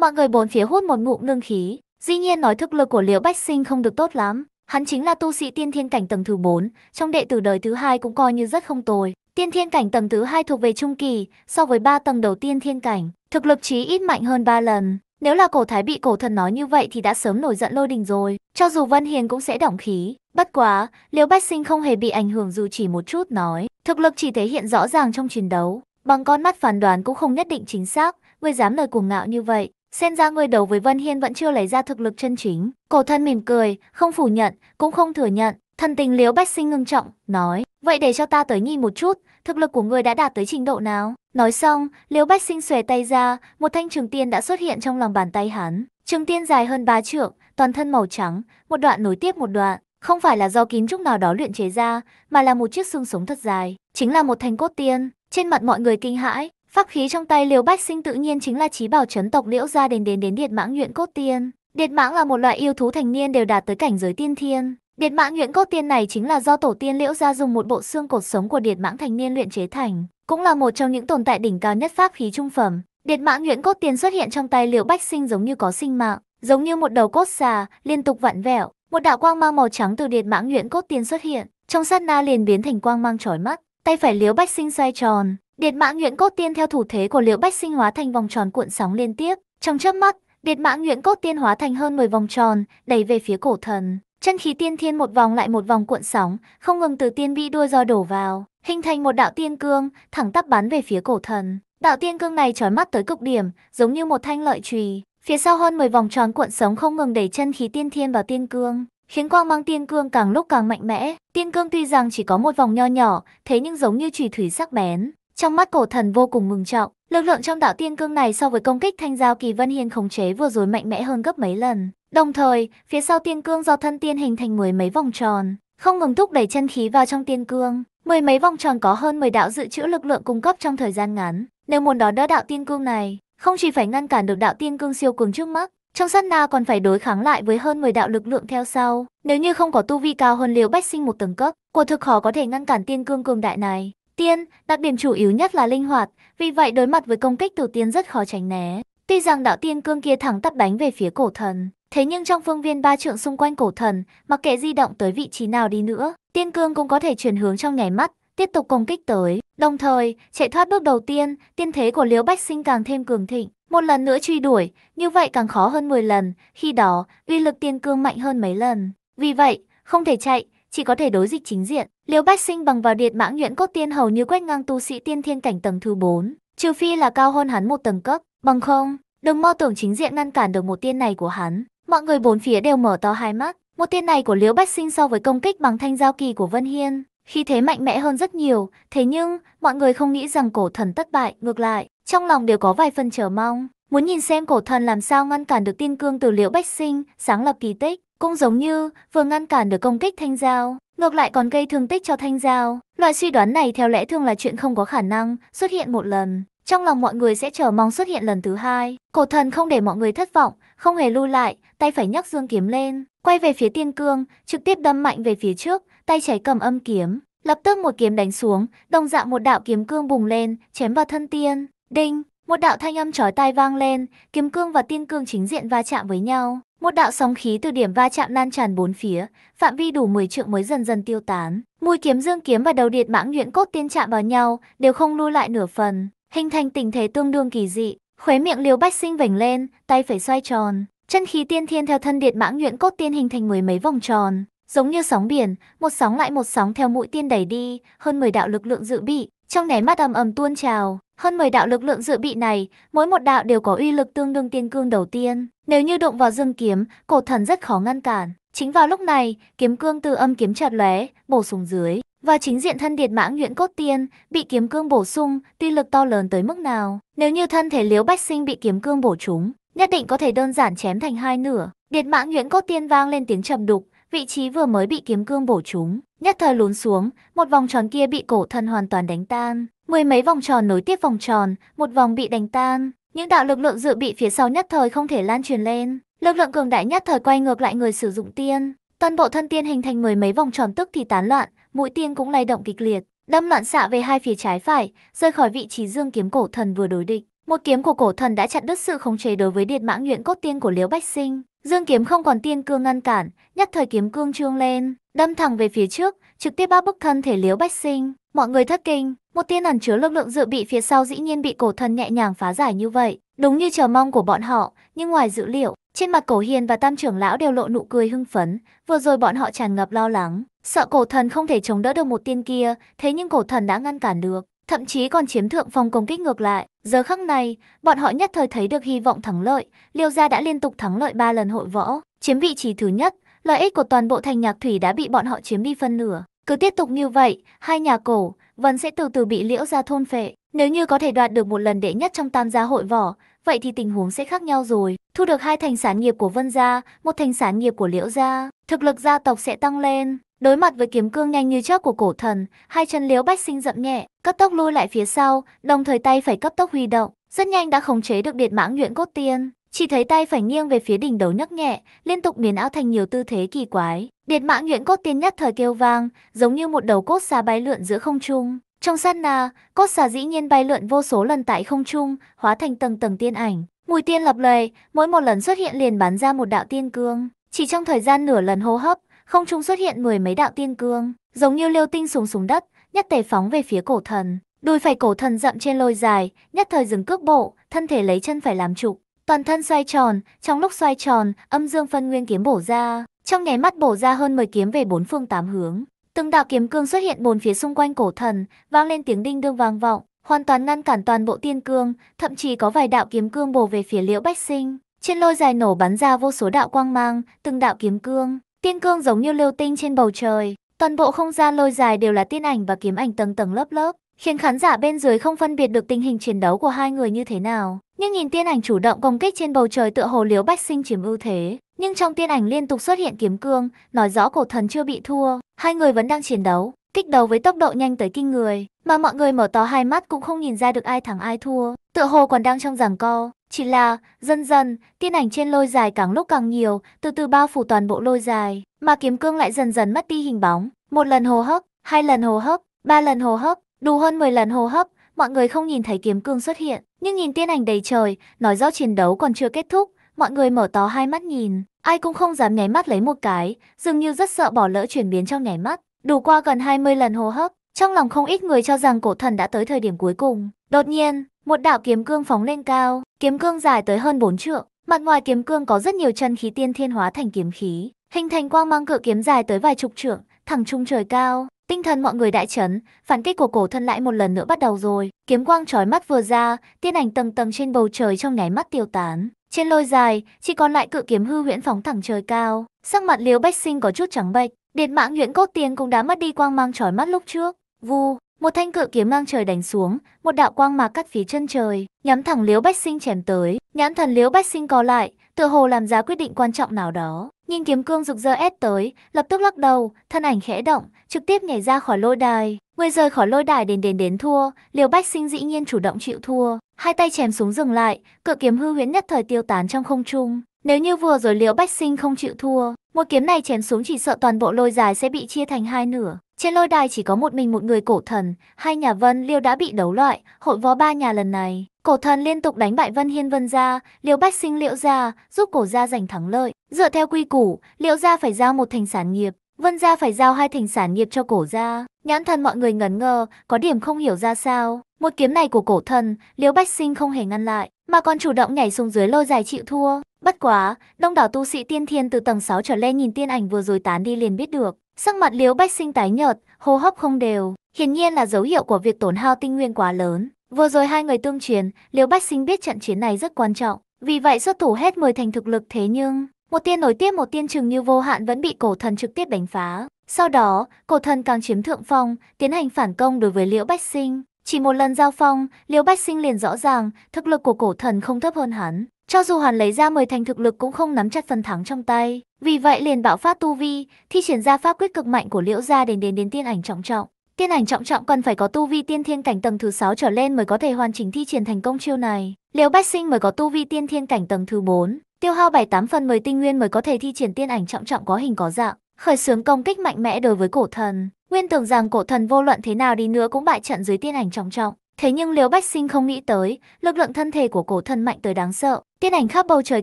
Mọi người bốn phía hút một ngụm ngưng khí, dĩ nhiên nói thực lực của Liễu Bách Sinh không được tốt lắm, hắn chính là tu sĩ tiên thiên cảnh tầng thứ 4, trong đệ tử đời thứ hai cũng coi như rất không tồi. Tiên thiên cảnh tầng thứ hai thuộc về trung kỳ, so với ba tầng đầu tiên thiên cảnh, thực lực chí ít mạnh hơn ba lần. Nếu là cổ thái bị cổ thần nói như vậy thì đã sớm nổi giận lôi đình rồi, cho dù Vân Hiền cũng sẽ động khí. Bất quá, Liễu Bách Sinh không hề bị ảnh hưởng dù chỉ một chút nói, thực lực chỉ thể hiện rõ ràng trong chiến đấu, bằng con mắt phán đoán cũng không nhất định chính xác, ngươi dám lời cuồng ngạo như vậy, xem ra người đầu với Vân Hiên vẫn chưa lấy ra thực lực chân chính. Cổ thân mỉm cười, không phủ nhận, cũng không thừa nhận. Thần tình liếu bách sinh ngưng trọng, nói, vậy để cho ta tới nghi một chút, thực lực của ngươi đã đạt tới trình độ nào. Nói xong, liếu bách sinh xòe tay ra, một thanh trường tiên đã xuất hiện trong lòng bàn tay hắn. Trường tiên dài hơn 3 trượng, toàn thân màu trắng, một đoạn nối tiếp một đoạn. Không phải là do kín trúc nào đó luyện chế ra, mà là một chiếc xương sống thật dài. Chính là một thanh cốt tiên. Trên mặt mọi người kinh hãi, Pháp khí trong tay Liều Bách Sinh tự nhiên chính là trí bảo chấn tộc Liễu gia đền đến đến Điệt Mãng Nhuyễn Cốt Tiên. Điệt Mãng là một loại yêu thú thành niên đều đạt tới cảnh giới tiên thiên. Điệt Mãng Nhuyễn Cốt Tiên này chính là do tổ tiên Liễu gia dùng một bộ xương cột sống của Điệt Mãng thành niên luyện chế thành, cũng là một trong những tồn tại đỉnh cao nhất pháp khí trung phẩm. Điệt Mãng Nhuyễn Cốt Tiên xuất hiện trong tay Liễu Bách Sinh giống như có sinh mạng, giống như một đầu cốt xà liên tục vặn vẹo, một đạo quang mang màu trắng từ Điệt Mãng Nhuyễn Cốt Tiên xuất hiện, trong sát na liền biến thành quang mang chói mắt. Tay phải Liễu Bách Sinh xoay tròn, Điệt mã nguyễn cốt tiên theo thủ thế của Liễu Bách Sinh hóa thành vòng tròn cuộn sóng liên tiếp, trong chớp mắt, điệt mã nguyễn cốt tiên hóa thành hơn 10 vòng tròn, đẩy về phía cổ thần. Chân khí tiên thiên một vòng lại một vòng cuộn sóng, không ngừng từ tiên bi đuôi do đổ vào, hình thành một đạo tiên cương, thẳng tắp bắn về phía cổ thần. Đạo tiên cương này trói mắt tới cực điểm, giống như một thanh lợi chùy. Phía sau hơn 10 vòng tròn cuộn sóng không ngừng đẩy chân khí tiên thiên vào tiên cương, khiến quang mang tiên cương càng lúc càng mạnh mẽ. Tiên cương tuy rằng chỉ có một vòng nho nhỏ, thế nhưng giống như chùy thủy sắc bén, trong mắt cổ thần vô cùng mừng trọng, lực lượng trong đạo tiên cương này so với công kích thanh giao kỳ vân hiên khống chế vừa rồi mạnh mẽ hơn gấp mấy lần. Đồng thời, phía sau tiên cương do thân tiên hình thành mười mấy vòng tròn, không ngừng thúc đẩy chân khí vào trong tiên cương. Mười mấy vòng tròn có hơn 10 đạo dự trữ lực lượng cung cấp trong thời gian ngắn. Nếu muốn đó đỡ đạo tiên cương này, không chỉ phải ngăn cản được đạo tiên cương siêu cường trước mắt, trong sát na còn phải đối kháng lại với hơn 10 đạo lực lượng theo sau. Nếu như không có tu vi cao hơn liều bách sinh một tầng cấp, quả thực khó có thể ngăn cản tiên cương cường đại này. Tiên, đặc điểm chủ yếu nhất là linh hoạt, vì vậy đối mặt với công kích từ tiên rất khó tránh né. Tuy rằng đạo tiên cương kia thẳng tắp đánh về phía cổ thần, thế nhưng trong phương viên ba trượng xung quanh cổ thần, mặc kệ di động tới vị trí nào đi nữa, tiên cương cũng có thể chuyển hướng trong nháy mắt, tiếp tục công kích tới. Đồng thời, chạy thoát bước đầu tiên, tiên thế của Liễu Bách Sinh càng thêm cường thịnh, một lần nữa truy đuổi, như vậy càng khó hơn 10 lần, khi đó, uy lực tiên cương mạnh hơn mấy lần. Vì vậy, không thể chạy, chỉ có thể đối dịch chính diện. Liễu Bách Sinh bằng vào điệt mã nhuyễn cốt tiên hầu như quét ngang tu sĩ tiên thiên cảnh tầng thứ 4, trừ phi là cao hơn hắn một tầng cấp, bằng không, đừng mơ tưởng chính diện ngăn cản được một tiên này của hắn. Mọi người bốn phía đều mở to hai mắt, một tiên này của Liễu Bách Sinh so với công kích bằng thanh giao kỳ của Vân Hiên, khi thế mạnh mẽ hơn rất nhiều, thế nhưng mọi người không nghĩ rằng cổ thần thất bại, ngược lại, trong lòng đều có vài phần chờ mong. Muốn nhìn xem cổ thần làm sao ngăn cản được tiên cương từ Liễu Bách Sinh, sáng lập kỳ tích. Cũng giống như vừa ngăn cản được công kích Thanh Giao, ngược lại còn gây thương tích cho Thanh Giao. Loại suy đoán này theo lẽ thường là chuyện không có khả năng xuất hiện một lần. Trong lòng mọi người sẽ chờ mong xuất hiện lần thứ hai. Cổ thần không để mọi người thất vọng, không hề lưu lại, tay phải nhấc dương kiếm lên, quay về phía tiên cương, trực tiếp đâm mạnh về phía trước, tay trái cầm âm kiếm. Lập tức một kiếm đánh xuống, đồng dạng một đạo kiếm cương bùng lên, chém vào thân tiên. Đinh, một đạo thanh âm chói tai vang lên, kiếm cương và tiên cương chính diện va chạm với nhau. Một đạo sóng khí từ điểm va chạm lan tràn bốn phía, phạm vi đủ 10 trượng mới dần dần tiêu tán. Mũi kiếm dương kiếm và đầu điện mãng nhuyễn cốt tiên chạm vào nhau, đều không lưu lại nửa phần, hình thành tình thế tương đương kỳ dị. Khóe miệng liều Bách Sinh vểnh lên, tay phải xoay tròn, chân khí tiên thiên theo thân điện mãng nhuyễn cốt tiên hình thành mười mấy vòng tròn, giống như sóng biển, một sóng lại một sóng theo mũi tiên đẩy đi, hơn 10 đạo lực lượng dự bị, trong nẻ mắt ầm ầm tuôn trào, hơn 10 đạo lực lượng dự bị này, mỗi một đạo đều có uy lực tương đương tiên cương đầu tiên. Nếu như đụng vào dương kiếm, cổ thần rất khó ngăn cản. Chính vào lúc này, kiếm cương từ âm kiếm chặt lóe, bổ xuống dưới. Và chính diện thân điệt mãng nguyễn cốt tiên, bị kiếm cương bổ sung, tuy lực to lớn tới mức nào. Nếu như thân thể liếu bách sinh bị kiếm cương bổ trúng, nhất định có thể đơn giản chém thành hai nửa. Điệt mãng nguyễn cốt tiên vang lên tiếng trầm đục, vị trí vừa mới bị kiếm cương bổ trúng, nhất thời lún xuống, một vòng tròn kia bị cổ thân hoàn toàn đánh tan, mười mấy vòng tròn nối tiếp vòng tròn, một vòng bị đánh tan, những đạo lực lượng dự bị phía sau nhất thời không thể lan truyền lên, lực lượng cường đại nhất thời quay ngược lại người sử dụng tiên, toàn bộ thân tiên hình thành mười mấy vòng tròn tức thì tán loạn, mũi tiên cũng lay động kịch liệt, đâm loạn xạ về hai phía trái phải, rơi khỏi vị trí dương kiếm cổ thần vừa đối địch. Một kiếm của cổ thần đã chặn đứt sự khống chế đối với điệt mãng nhuyễn cốt tiên của Liễu Bách Sinh. Dương kiếm không còn tiên cương ngăn cản, nhắc thời kiếm cương trương lên, đâm thẳng về phía trước, trực tiếp bao bức thân thể liếu bách sinh. Mọi người thất kinh, một tiên ẩn chứa lực lượng dự bị phía sau dĩ nhiên bị cổ thần nhẹ nhàng phá giải như vậy, đúng như chờ mong của bọn họ, nhưng ngoài dự liệu, trên mặt cổ hiền và tam trưởng lão đều lộ nụ cười hưng phấn, vừa rồi bọn họ tràn ngập lo lắng, sợ cổ thần không thể chống đỡ được một tiên kia, thế nhưng cổ thần đã ngăn cản được thậm chí còn chiếm thượng phong công kích ngược lại. Giờ khắc này, bọn họ nhất thời thấy được hy vọng thắng lợi, Liêu gia đã liên tục thắng lợi 3 lần hội võ, chiếm vị trí thứ nhất, lợi ích của toàn bộ thành nhạc thủy đã bị bọn họ chiếm đi phân nửa. Cứ tiếp tục như vậy, hai nhà cổ, vẫn sẽ từ từ bị Liễu gia thôn phệ. Nếu như có thể đoạt được một lần đệ nhất trong tam gia hội võ, vậy thì tình huống sẽ khác nhau rồi. Thu được hai thành sản nghiệp của Vân gia, một thành sản nghiệp của Liễu gia, thực lực gia tộc sẽ tăng lên. Đối mặt với kiếm cương nhanh như chớp của cổ thần, hai chân liếu bách sinh dậm nhẹ, cấp tốc lui lại phía sau, đồng thời tay phải cấp tốc huy động, rất nhanh đã khống chế được điện mãng nhuyễn cốt tiên. Chỉ thấy tay phải nghiêng về phía đỉnh đầu nhấc nhẹ, liên tục biến áo thành nhiều tư thế kỳ quái. Điện mãng nhuyễn cốt tiên nhất thời kêu vang, giống như một đầu cốt xà bay lượn giữa không trung. Trong sát na, cốt xà dĩ nhiên bay lượn vô số lần tại không trung, hóa thành tầng tầng tiên ảnh. Mùi tiên lập lời, mỗi một lần xuất hiện liền bắn ra một đạo tiên cương. Chỉ trong thời gian nửa lần hô hấp, không trung xuất hiện mười mấy đạo tiên cương, giống như liêu tinh súng súng đất, nhất tề phóng về phía cổ thần. Đùi phải cổ thần dậm trên lôi dài, nhất thời dừng cước bộ, thân thể lấy chân phải làm trụ, toàn thân xoay tròn, trong lúc xoay tròn, âm dương phân nguyên kiếm bổ ra, trong nháy mắt bổ ra hơn 10 kiếm về bốn phương tám hướng. Từng đạo kiếm cương xuất hiện bốn phía xung quanh cổ thần, vang lên tiếng đinh đương vang vọng, hoàn toàn ngăn cản toàn bộ tiên cương, thậm chí có vài đạo kiếm cương bổ về phía Liễu Bách Sinh. Trên lôi dài nổ bắn ra vô số đạo quang mang, từng đạo kiếm cương Tiên cương giống như lưu tinh trên bầu trời, toàn bộ không gian lôi dài đều là tiên ảnh và kiếm ảnh tầng tầng lớp lớp, khiến khán giả bên dưới không phân biệt được tình hình chiến đấu của hai người như thế nào. Nhưng nhìn tiên ảnh chủ động công kích trên bầu trời tựa hồ liếu bách sinh chiếm ưu thế, nhưng trong tiên ảnh liên tục xuất hiện kiếm cương, nói rõ cổ thần chưa bị thua, hai người vẫn đang chiến đấu, kích đấu với tốc độ nhanh tới kinh người. Mà mọi người mở to hai mắt cũng không nhìn ra được ai thắng ai thua, tựa hồ còn đang trong giảng co. Chỉ là, dần dần, tiên ảnh trên lôi dài càng lúc càng nhiều, từ từ bao phủ toàn bộ lôi dài, mà kiếm cương lại dần dần mất đi hình bóng. Một lần hồ hấp, hai lần hồ hấp, ba lần hồ hấp, đủ hơn 10 lần hồ hấp, mọi người không nhìn thấy kiếm cương xuất hiện, nhưng nhìn tiên ảnh đầy trời, nói rõ chiến đấu còn chưa kết thúc, mọi người mở to hai mắt nhìn, ai cũng không dám nháy mắt lấy một cái, dường như rất sợ bỏ lỡ chuyển biến trong nháy mắt. Đủ qua gần 20 lần hô hấp, trong lòng không ít người cho rằng cổ thần đã tới thời điểm cuối cùng. Đột nhiên, một đạo kiếm cương phóng lên cao, kiếm cương dài tới hơn 4 trượng. Mặt ngoài kiếm cương có rất nhiều chân khí tiên thiên hóa thành kiếm khí, hình thành quang mang cự kiếm dài tới vài chục trượng, thẳng trung trời cao. Tinh thần mọi người đại chấn, phản kích của cổ thần lại một lần nữa bắt đầu rồi. Kiếm quang chói mắt vừa ra, tiên ảnh tầng tầng trên bầu trời trong nháy mắt tiêu tán. Trên lôi dài, chỉ còn lại cự kiếm hư huyễn phóng thẳng trời cao. Sắc mặt Liễu Bách Sinh có chút trắng bệch, Điệt Mãng huyễn Cốt Tiên cũng đã mất đi quang mang chói mắt lúc trước, Vu, một thanh cự kiếm ngang trời đánh xuống, một đạo quang mà cắt phía chân trời, nhắm thẳng Liễu Bách Sinh chém tới. Nhãn thần Liễu Bách Sinh có lại, tựa hồ làm ra quyết định quan trọng nào đó. Nhìn kiếm cương rực rỡ ép tới, lập tức lắc đầu, thân ảnh khẽ động, trực tiếp nhảy ra khỏi lôi đài. Người rời khỏi lôi đài đến đến đến thua, Liễu Bách Sinh dĩ nhiên chủ động chịu thua, hai tay chém xuống dừng lại, cự kiếm hư huyễn nhất thời tiêu tán trong không trung. Nếu như vừa rồi Liễu Bách Sinh không chịu thua, một kiếm này chém xuống chỉ sợ toàn bộ lôi dài sẽ bị chia thành hai nửa. Trên lôi đài chỉ có một mình một người cổ thần, hai nhà Vân Liêu đã bị đấu loại, hội võ ba nhà lần này. Cổ thần liên tục đánh bại Vân Hiên Vân gia, Liễu Bách Sinh Liễu gia, giúp cổ gia giành thắng lợi. Dựa theo quy củ, Liễu gia phải giao một thành sản nghiệp, Vân gia phải giao hai thành sản nghiệp cho cổ gia. Nhãn thần mọi người ngẩn ngơ, có điểm không hiểu ra sao. Một kiếm này của cổ thần, Liễu Bách Sinh không hề ngăn lại mà còn chủ động nhảy xuống dưới lôi dài chịu thua. Bất quá, đông đảo tu sĩ tiên thiên từ tầng 6 trở lên nhìn tiên ảnh vừa rồi tán đi liền biết được. Sắc mặt Liễu Bách Sinh tái nhợt, hô hấp không đều, hiển nhiên là dấu hiệu của việc tổn hao tinh nguyên quá lớn. Vừa rồi hai người tương truyền, Liễu Bách Sinh biết trận chiến này rất quan trọng, vì vậy xuất thủ hết 10 thành thực lực thế nhưng, một tiên nổi tiếp một tiên trừng như vô hạn vẫn bị cổ thần trực tiếp đánh phá. Sau đó, cổ thần càng chiếm thượng phong, tiến hành phản công đối với Liễu Bách Sinh. Chỉ một lần giao phong, Liễu Bách Sinh liền rõ ràng, thực lực của cổ thần không thấp hơn hắn. Cho dù hắn lấy ra 10 thành thực lực cũng không nắm chặt phần thắng trong tay. Vì vậy liền bạo phát tu vi, thi triển ra pháp quyết cực mạnh của Liễu gia đến đến đến tiên ảnh trọng trọng. Tiên ảnh trọng trọng cần phải có tu vi tiên thiên cảnh tầng thứ 6 trở lên mới có thể hoàn chỉnh thi triển thành công chiêu này. Liễu Bách Sinh mới có tu vi tiên thiên cảnh tầng thứ 4, tiêu hao 7-8 phần 10 tinh nguyên mới có thể thi triển tiên ảnh trọng trọng có hình có dạng khởi xướng công kích mạnh mẽ đối với cổ thần. Nguyên tưởng rằng cổ thần vô luận thế nào đi nữa cũng bại trận dưới tiên ảnh trọng trọng. Thế nhưng Liễu Bách Sinh không nghĩ tới, lực lượng thân thể của cổ thần mạnh tới đáng sợ. Tiên ảnh khắp bầu trời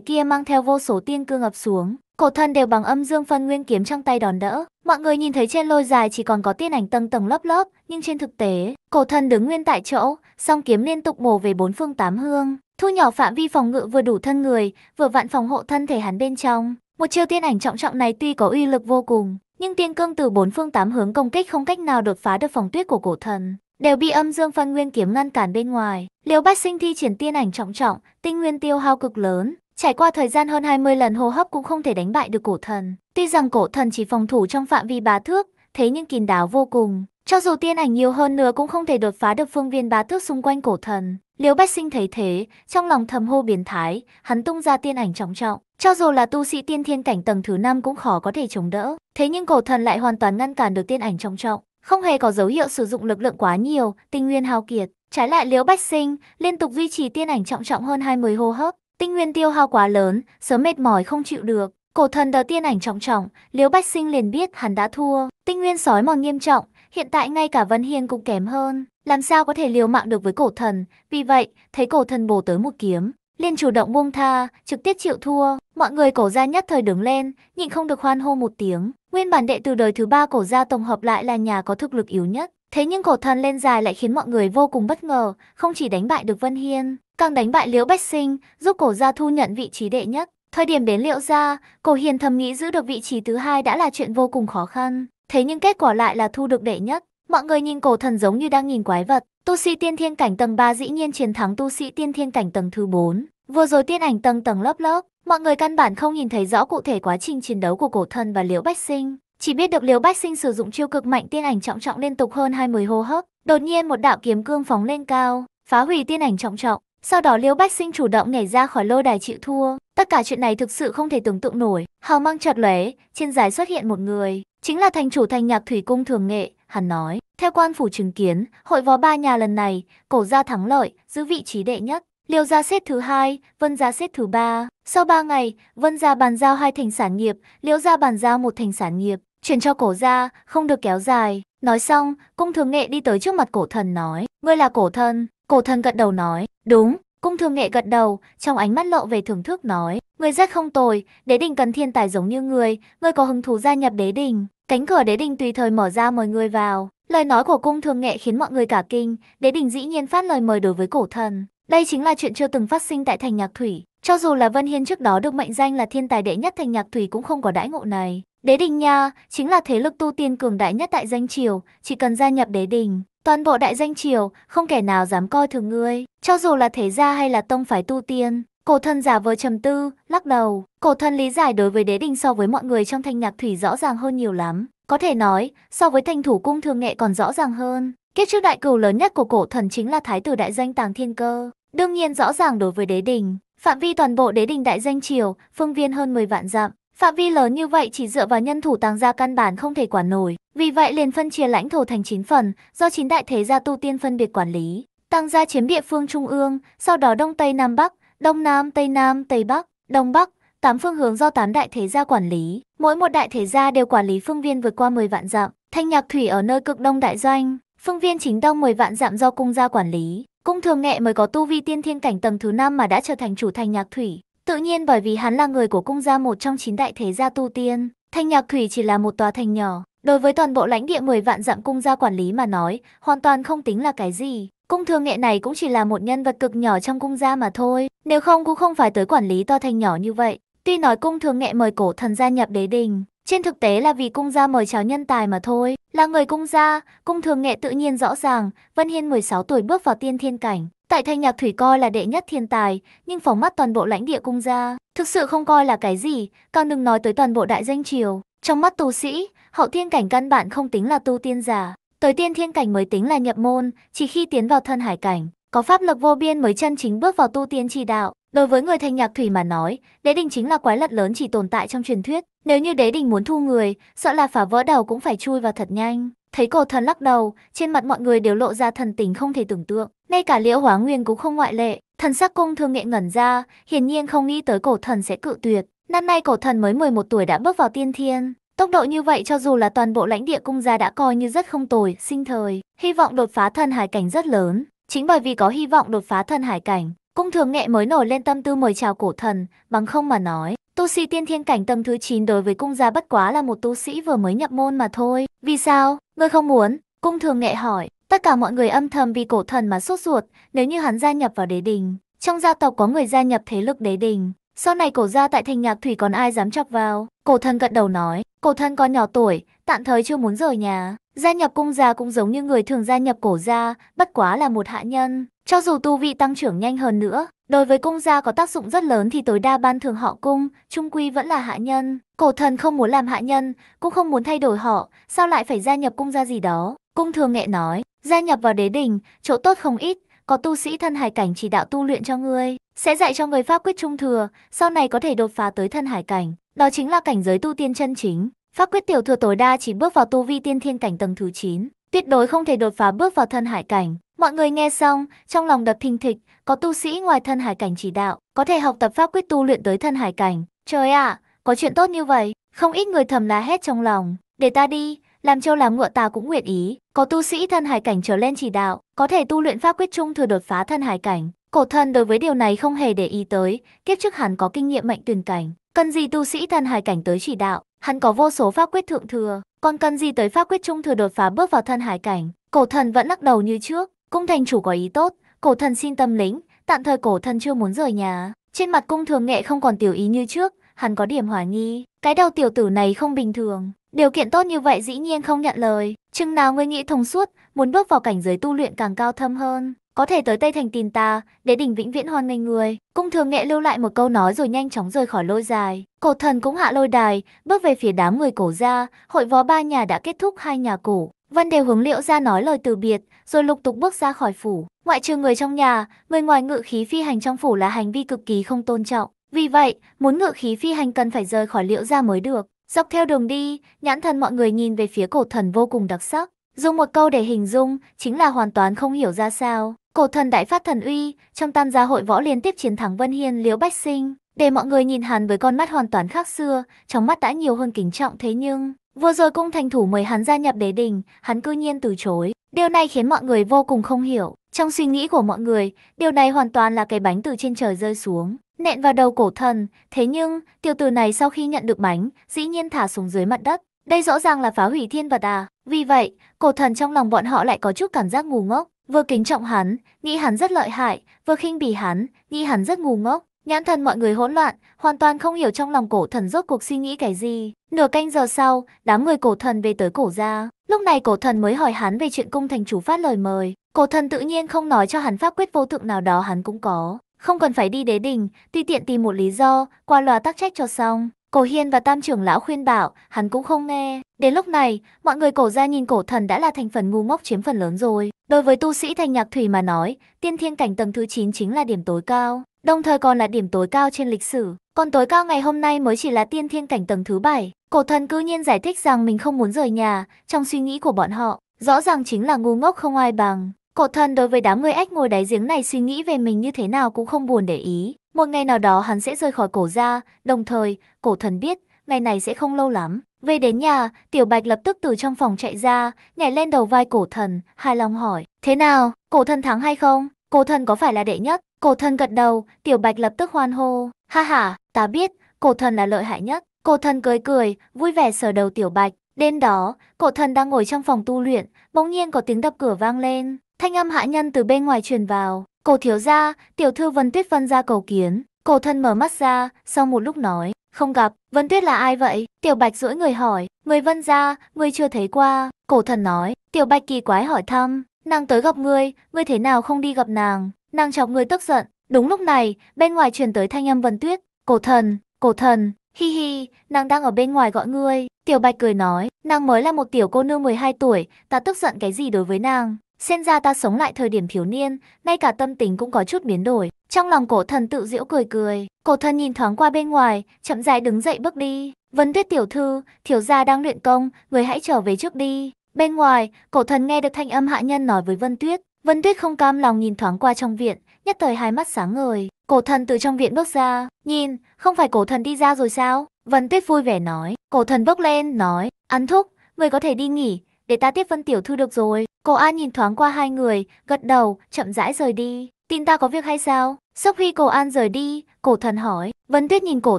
kia mang theo vô số tiên cương ập xuống, cổ thần đều bằng âm dương phân nguyên kiếm trong tay đòn đỡ. Mọi người nhìn thấy trên lôi dài chỉ còn có tiên ảnh tầng tầng lớp lớp, nhưng trên thực tế, cổ thần đứng nguyên tại chỗ, song kiếm liên tục mổ về bốn phương tám hương, thu nhỏ phạm vi phòng ngự vừa đủ thân người, vừa vạn phòng hộ thân thể hắn bên trong. Một chiêu tiên ảnh trọng trọng này tuy có uy lực vô cùng, nhưng tiên cương từ bốn phương tám hướng công kích không cách nào đột phá được phòng tuyết của cổ thần, đều bị âm dương phân nguyên kiếm ngăn cản bên ngoài. liêu bát Sinh thi triển tiên ảnh trọng trọng, tinh nguyên tiêu hao cực lớn, trải qua thời gian hơn 20 lần hô hấp cũng không thể đánh bại được cổ thần. Tuy rằng cổ thần chỉ phòng thủ trong phạm vi bá thước, thế nhưng kín đáo vô cùng. Cho dù tiên ảnh nhiều hơn nữa cũng không thể đột phá được phương viên bá thước xung quanh cổ thần. Liễu Bách Sinh thấy thế, trong lòng thầm hô biến thái, hắn tung ra tiên ảnh trọng trọng. Cho dù là tu sĩ tiên thiên cảnh tầng thứ 5 cũng khó có thể chống đỡ, thế nhưng cổ thần lại hoàn toàn ngăn cản được tiên ảnh trọng trọng, không hề có dấu hiệu sử dụng lực lượng quá nhiều, tinh nguyên hao kiệt. Trái lại Liễu Bách Sinh liên tục duy trì tiên ảnh trọng trọng hơn 20 hô hấp, tinh nguyên tiêu hao quá lớn, sớm mệt mỏi không chịu được. Cổ thần đờ tiên ảnh trọng trọng, Liễu Bách Sinh liền biết hắn đã thua, tinh nguyên sói mòn nghiêm trọng, hiện tại ngay cả Vân Hiên cũng kém hơn, làm sao có thể liều mạng được với cổ thần, vì vậy, thấy cổ thần bổ tới một kiếm, liền chủ động buông tha, trực tiếp chịu thua, mọi người cổ gia nhất thời đứng lên, nhịn không được hoan hô một tiếng, nguyên bản đệ từ đời thứ ba cổ gia tổng hợp lại là nhà có thực lực yếu nhất. Thế nhưng cổ thần lên dài lại khiến mọi người vô cùng bất ngờ, không chỉ đánh bại được Vân Hiên, càng đánh bại Liễu Bách Sinh, giúp cổ gia thu nhận vị trí đệ nhất. Thời điểm đến Liễu gia, cổ hiền thầm nghĩ giữ được vị trí thứ hai đã là chuyện vô cùng khó khăn, Thế nhưng kết quả lại là thu được đệ nhất. Mọi người nhìn cổ thần giống như đang nhìn quái vật. Tu sĩ tiên thiên cảnh tầng 3 dĩ nhiên chiến thắng tu sĩ tiên thiên cảnh tầng thứ 4. Vừa rồi tiên ảnh tầng tầng lớp lớp, mọi người căn bản không nhìn thấy rõ cụ thể quá trình chiến đấu của cổ thần và Liễu Bách Sinh. Chỉ biết được Liễu Bách Sinh sử dụng chiêu cực mạnh tiên ảnh trọng trọng liên tục hơn 20 hô hấp. Đột nhiên một đạo kiếm cương phóng lên cao, phá hủy tiên ảnh trọng trọng. Sau đó Liễu Bách Sinh chủ động nhảy ra khỏi lô đài chịu thua. Tất cả chuyện này thực sự không thể tưởng tượng nổi. Hào mang chợt lóe, trên giải xuất hiện một người chính là thành chủ thành nhạc thủy cung thường nghệ, hắn nói. Theo quan phủ chứng kiến, hội võ ba nhà lần này, cổ gia thắng lợi, giữ vị trí đệ nhất. Liêu gia xếp thứ hai, Vân gia xếp thứ ba. Sau ba ngày, Vân gia bàn giao hai thành sản nghiệp, Liễu gia bàn giao một thành sản nghiệp, chuyển cho cổ gia, không được kéo dài. Nói xong, cung thường nghệ đi tới trước mặt cổ thần nói, ngươi là cổ thần. Cổ thần gật đầu nói, đúng. Cung thường nghệ gật đầu, trong ánh mắt lộ về thưởng thức nói, ngươi rất không tồi, đế đình cần thiên tài giống như người ngươi có hứng thú gia nhập đế đình. Cánh cửa đế đình tùy thời mở ra mời người vào. Lời nói của cung thường nghệ khiến mọi người cả kinh, đế đình dĩ nhiên phát lời mời đối với cổ thần. Đây chính là chuyện chưa từng phát sinh tại thành nhạc thủy. Cho dù là Vân Hiên trước đó được mệnh danh là thiên tài đệ nhất thành nhạc thủy cũng không có đãi ngộ này. Đế đình nha, chính là thế lực tu tiên cường đại nhất tại danh triều, chỉ cần gia nhập đế đình, toàn bộ đại danh triều, không kẻ nào dám coi thường ngươi. Cho dù là thế gia hay là tông phái tu tiên, Cổ thân giả vờ trầm tư, lắc đầu. Cổ thân lý giải đối với đế đình so với mọi người trong thanh nhạc thủy rõ ràng hơn nhiều lắm. Có thể nói, so với thanh thủ cung thường nghệ còn rõ ràng hơn. Kiếp trước đại cừu lớn nhất của cổ thần chính là thái tử đại danh Tàng Thiên Cơ. Đương nhiên rõ ràng đối với đế đình, phạm vi toàn bộ đế đình đại danh triều, phương viên hơn 10 vạn dặm. Phạm vi lớn như vậy chỉ dựa vào nhân thủ tàng gia căn bản không thể quản nổi, vì vậy liền phân chia lãnh thổ thành 9 phần, do 9 đại thế gia tu tiên phân biệt quản lý. Tàng gia chiếm địa phương trung ương, sau đó đông tây nam bắc, Đông Nam, Tây Nam, Tây Bắc, Đông Bắc, tám phương hướng do tám đại thế gia quản lý. Mỗi một đại thế gia đều quản lý phương viên vượt qua 10 vạn dặm. Thanh Nhạc Thủy ở nơi cực đông đại doanh, phương viên chính đông 10 vạn dặm do cung gia quản lý. Cung Thường Nghệ mới có tu vi tiên thiên cảnh tầng thứ 5 mà đã trở thành chủ Thanh Nhạc Thủy. Tự nhiên bởi vì hắn là người của cung gia một trong chín đại thế gia tu tiên, Thanh Nhạc Thủy chỉ là một tòa thành nhỏ, đối với toàn bộ lãnh địa 10 vạn dặm cung gia quản lý mà nói, hoàn toàn không tính là cái gì. Cung thương nghệ này cũng chỉ là một nhân vật cực nhỏ trong cung gia mà thôi, nếu không cũng không phải tới quản lý to thành nhỏ như vậy. Tuy nói cung thương nghệ mời cổ thần gia nhập đế đình, trên thực tế là vì cung gia mời chào nhân tài mà thôi. Là người cung gia, cung thường nghệ tự nhiên rõ ràng, Vân Hiên 16 tuổi bước vào tiên thiên cảnh. Tại thanh nhạc thủy coi là đệ nhất thiên tài, nhưng phóng mắt toàn bộ lãnh địa cung gia, thực sự không coi là cái gì, càng đừng nói tới toàn bộ đại danh triều. Trong mắt tu sĩ, hậu thiên cảnh căn bản không tính là tu tiên giả. Tới tiên thiên cảnh mới tính là nhập môn, chỉ khi tiến vào thân hải cảnh, có pháp lực vô biên mới chân chính bước vào tu tiên chi đạo. Đối với người thành nhạc thủy mà nói, đế đình chính là quái lật lớn chỉ tồn tại trong truyền thuyết. Nếu như đế đình muốn thu người, sợ là phá vỡ đầu cũng phải chui vào thật nhanh. Thấy cổ thần lắc đầu, trên mặt mọi người đều lộ ra thần tình không thể tưởng tượng. Ngay cả liễu hóa nguyên cũng không ngoại lệ. Thần sắc cung thương nghệ ngẩn ra, hiển nhiên không nghĩ tới cổ thần sẽ cự tuyệt. Năm nay cổ thần mới 11 tuổi đã bước vào tiên thiên, Tốc độ như vậy cho dù là toàn bộ lãnh địa cung gia đã coi như rất không tồi, sinh thời, hy vọng đột phá thân hải cảnh rất lớn. Chính bởi vì có hy vọng đột phá thân hải cảnh, cung thường nghệ mới nổi lên tâm tư mời chào cổ thần, bằng không mà nói. Tu sĩ tiên thiên cảnh tầng thứ 9 đối với cung gia bất quá là một tu sĩ vừa mới nhập môn mà thôi. Vì sao? Ngươi không muốn? Cung thường nghệ hỏi. Tất cả mọi người âm thầm vì cổ thần mà sốt ruột, nếu như hắn gia nhập vào đế đình. Trong gia tộc có người gia nhập thế lực đế đình. Sau này cổ gia tại thành nhạc thủy còn ai dám chọc vào. Cổ thân gật đầu nói, cổ thân còn nhỏ tuổi, tạm thời chưa muốn rời nhà. Gia nhập cung gia cũng giống như người thường gia nhập cổ gia, bất quá là một hạ nhân. Cho dù tu vị tăng trưởng nhanh hơn nữa, đối với cung gia có tác dụng rất lớn thì tối đa ban thường họ cung, trung quy vẫn là hạ nhân. Cổ thần không muốn làm hạ nhân, cũng không muốn thay đổi họ, sao lại phải gia nhập cung gia gì đó. Cung thường nghệ nói, gia nhập vào đế đình, chỗ tốt không ít, có tu sĩ thân hải cảnh chỉ đạo tu luyện cho ngươi, sẽ dạy cho người pháp quyết trung thừa, sau này có thể đột phá tới thân hải cảnh, đó chính là cảnh giới tu tiên chân chính. Pháp quyết tiểu thừa tối đa chỉ bước vào tu vi tiên thiên cảnh tầng thứ 9, tuyệt đối không thể đột phá bước vào thân hải cảnh. Mọi người nghe xong, trong lòng đập thình thịch, có tu sĩ ngoài thân hải cảnh chỉ đạo, có thể học tập pháp quyết tu luyện tới thân hải cảnh. Trời ạ, có chuyện tốt như vậy, không ít người thầm lá hét trong lòng, để ta đi, làm châu làm ngựa ta cũng nguyện ý. Có tu sĩ thân hải cảnh trở lên chỉ đạo, có thể tu luyện pháp quyết trung thừa đột phá thân hải cảnh. Cổ thần đối với điều này không hề để ý tới, kiếp trước hắn có kinh nghiệm mạnh tuyển cảnh, cần gì tu sĩ thân hải cảnh tới chỉ đạo, hắn có vô số pháp quyết thượng thừa, còn cần gì tới pháp quyết trung thừa đột phá bước vào thân hải cảnh. Cổ thần vẫn lắc đầu như trước, cung thành chủ có ý tốt, cổ thần xin tâm lĩnh, tạm thời cổ thần chưa muốn rời nhà. Trên mặt cung thường nghệ không còn tiểu ý như trước, hắn có điểm hoài nghi, cái đầu tiểu tử này không bình thường, điều kiện tốt như vậy dĩ nhiên không nhận lời, Chừng nào ngươi nghĩ thông suốt, muốn bước vào cảnh giới tu luyện càng cao thâm hơn, có thể tới Tây Thành tìm ta, để đỉnh vĩnh viễn hoan nghênh người. Cung thường nghệ lưu lại một câu nói rồi nhanh chóng rời khỏi lôi dài. Cổ thần cũng hạ lôi đài, bước về phía đám người cổ ra, hội vó ba nhà đã kết thúc hai nhà cổ. văn đều hướng liệu ra nói lời từ biệt, rồi lục tục bước ra khỏi phủ. Ngoại trừ người trong nhà, người ngoài ngự khí phi hành trong phủ là hành vi cực kỳ không tôn trọng. Vì vậy, muốn ngự khí phi hành cần phải rời khỏi liệu ra mới được. Dọc theo đường đi, nhãn thần mọi người nhìn về phía cổ thần vô cùng đặc sắc. Dùng một câu để hình dung, chính là hoàn toàn không hiểu ra sao. Cổ thần đại phát thần uy, trong tam gia hội võ liên tiếp chiến thắng Vân Hiên Liễu Bách Sinh. Để mọi người nhìn hắn với con mắt hoàn toàn khác xưa, trong mắt đã nhiều hơn kính trọng thế nhưng, Vừa rồi cung thành thủ mời hắn gia nhập đế đình, hắn cư nhiên từ chối. Điều này khiến mọi người vô cùng không hiểu. Trong suy nghĩ của mọi người, điều này hoàn toàn là cái bánh từ trên trời rơi xuống, nện vào đầu cổ thần. Thế nhưng, tiểu tử này sau khi nhận được bánh, dĩ nhiên thả xuống dưới mặt đất. Đây rõ ràng là phá hủy thiên vật à. Vì vậy, cổ thần trong lòng bọn họ lại có chút cảm giác ngu ngốc. Vừa kính trọng hắn, nghĩ hắn rất lợi hại, vừa khinh bỉ hắn, nghĩ hắn rất ngu ngốc. Nhãn thần mọi người hỗn loạn, hoàn toàn không hiểu trong lòng cổ thần rốt cuộc suy nghĩ cái gì. Nửa canh giờ sau, đám người cổ thần về tới cổ gia. Lúc này cổ thần mới hỏi hắn về chuyện cung thành chủ phát lời mời. Cổ thần tự nhiên không nói cho hắn pháp quyết vô thượng nào đó hắn cũng có. Không cần phải đi đế đình, tuy tiện tìm một lý do, qua loa tác trách cho xong. Cổ hiên và tam trưởng lão khuyên bảo, hắn cũng không nghe. Đến lúc này, mọi người cổ gia nhìn cổ thần đã là thành phần ngu ngốc chiếm phần lớn rồi. Đối với tu sĩ thành nhạc thủy mà nói, tiên thiên cảnh tầng thứ 9 chính là điểm tối cao. Đồng thời còn là điểm tối cao trên lịch sử. Còn tối cao ngày hôm nay mới chỉ là tiên thiên cảnh tầng thứ bảy. Cổ thần cư nhiên giải thích rằng mình không muốn rời nhà, trong suy nghĩ của bọn họ, rõ ràng chính là ngu ngốc không ai bằng. Cổ thần đối với đám người ếch ngồi đáy giếng này suy nghĩ về mình như thế nào cũng không buồn để ý. Một ngày nào đó hắn sẽ rời khỏi cổ ra, đồng thời, cổ thần biết, ngày này sẽ không lâu lắm. Về đến nhà, Tiểu Bạch lập tức từ trong phòng chạy ra, nhảy lên đầu vai cổ thần, hài lòng hỏi, thế nào, cổ thần thắng hay không? Cổ thần có phải là đệ nhất? Cổ thần gật đầu, Tiểu Bạch lập tức hoan hô, ha ha, Ta biết, cổ thần là lợi hại nhất. Cổ thần cười cười, vui vẻ sờ đầu tiểu bạch. Đêm đó, cổ thần đang ngồi trong phòng tu luyện, bỗng nhiên có tiếng đập cửa vang lên. Thanh âm hạ nhân từ bên ngoài truyền vào. Cổ thiếu ra, tiểu thư Vân Tuyết Vân ra cầu kiến. Cổ thần mở mắt ra, sau một lúc nói. Không gặp, Vân Tuyết là ai vậy? Tiểu Bạch duỗi người hỏi, người Vân ra, người chưa thấy qua. Cổ thần nói, Tiểu Bạch kỳ quái hỏi thăm, nàng tới gặp ngươi, ngươi thế nào không đi gặp nàng? Nàng chọc ngươi tức giận. Đúng lúc này, bên ngoài truyền tới thanh âm Vân Tuyết, Cổ thần, cổ thần, hi hi, nàng đang ở bên ngoài gọi ngươi. Tiểu bạch cười nói, nàng mới là một tiểu cô nương 12 tuổi, ta tức giận cái gì đối với nàng. Xem ra ta sống lại thời điểm thiếu niên, ngay cả tâm tính cũng có chút biến đổi. Trong lòng cổ thần tự giễu cười cười, cổ thần nhìn thoáng qua bên ngoài, chậm rãi đứng dậy bước đi. Vân tuyết tiểu thư, thiếu gia đang luyện công, người hãy trở về trước đi. Bên ngoài, cổ thần nghe được thanh âm hạ nhân nói với Vân tuyết. Vân tuyết không cam lòng nhìn thoáng qua trong viện, nhất thời hai mắt sáng ngời. Cổ thần từ trong viện bước ra, nhìn, không phải cổ thần đi ra rồi sao? Vân Tuyết vui vẻ nói, cổ thần bốc lên, nói, ăn thúc, người có thể đi nghỉ, để ta tiếp Vân Tiểu Thư được rồi. Cổ An nhìn thoáng qua hai người, gật đầu, chậm rãi rời đi. Tin ta có việc hay sao? Sau khi cổ An rời đi, cổ thần hỏi, Vân Tuyết nhìn cổ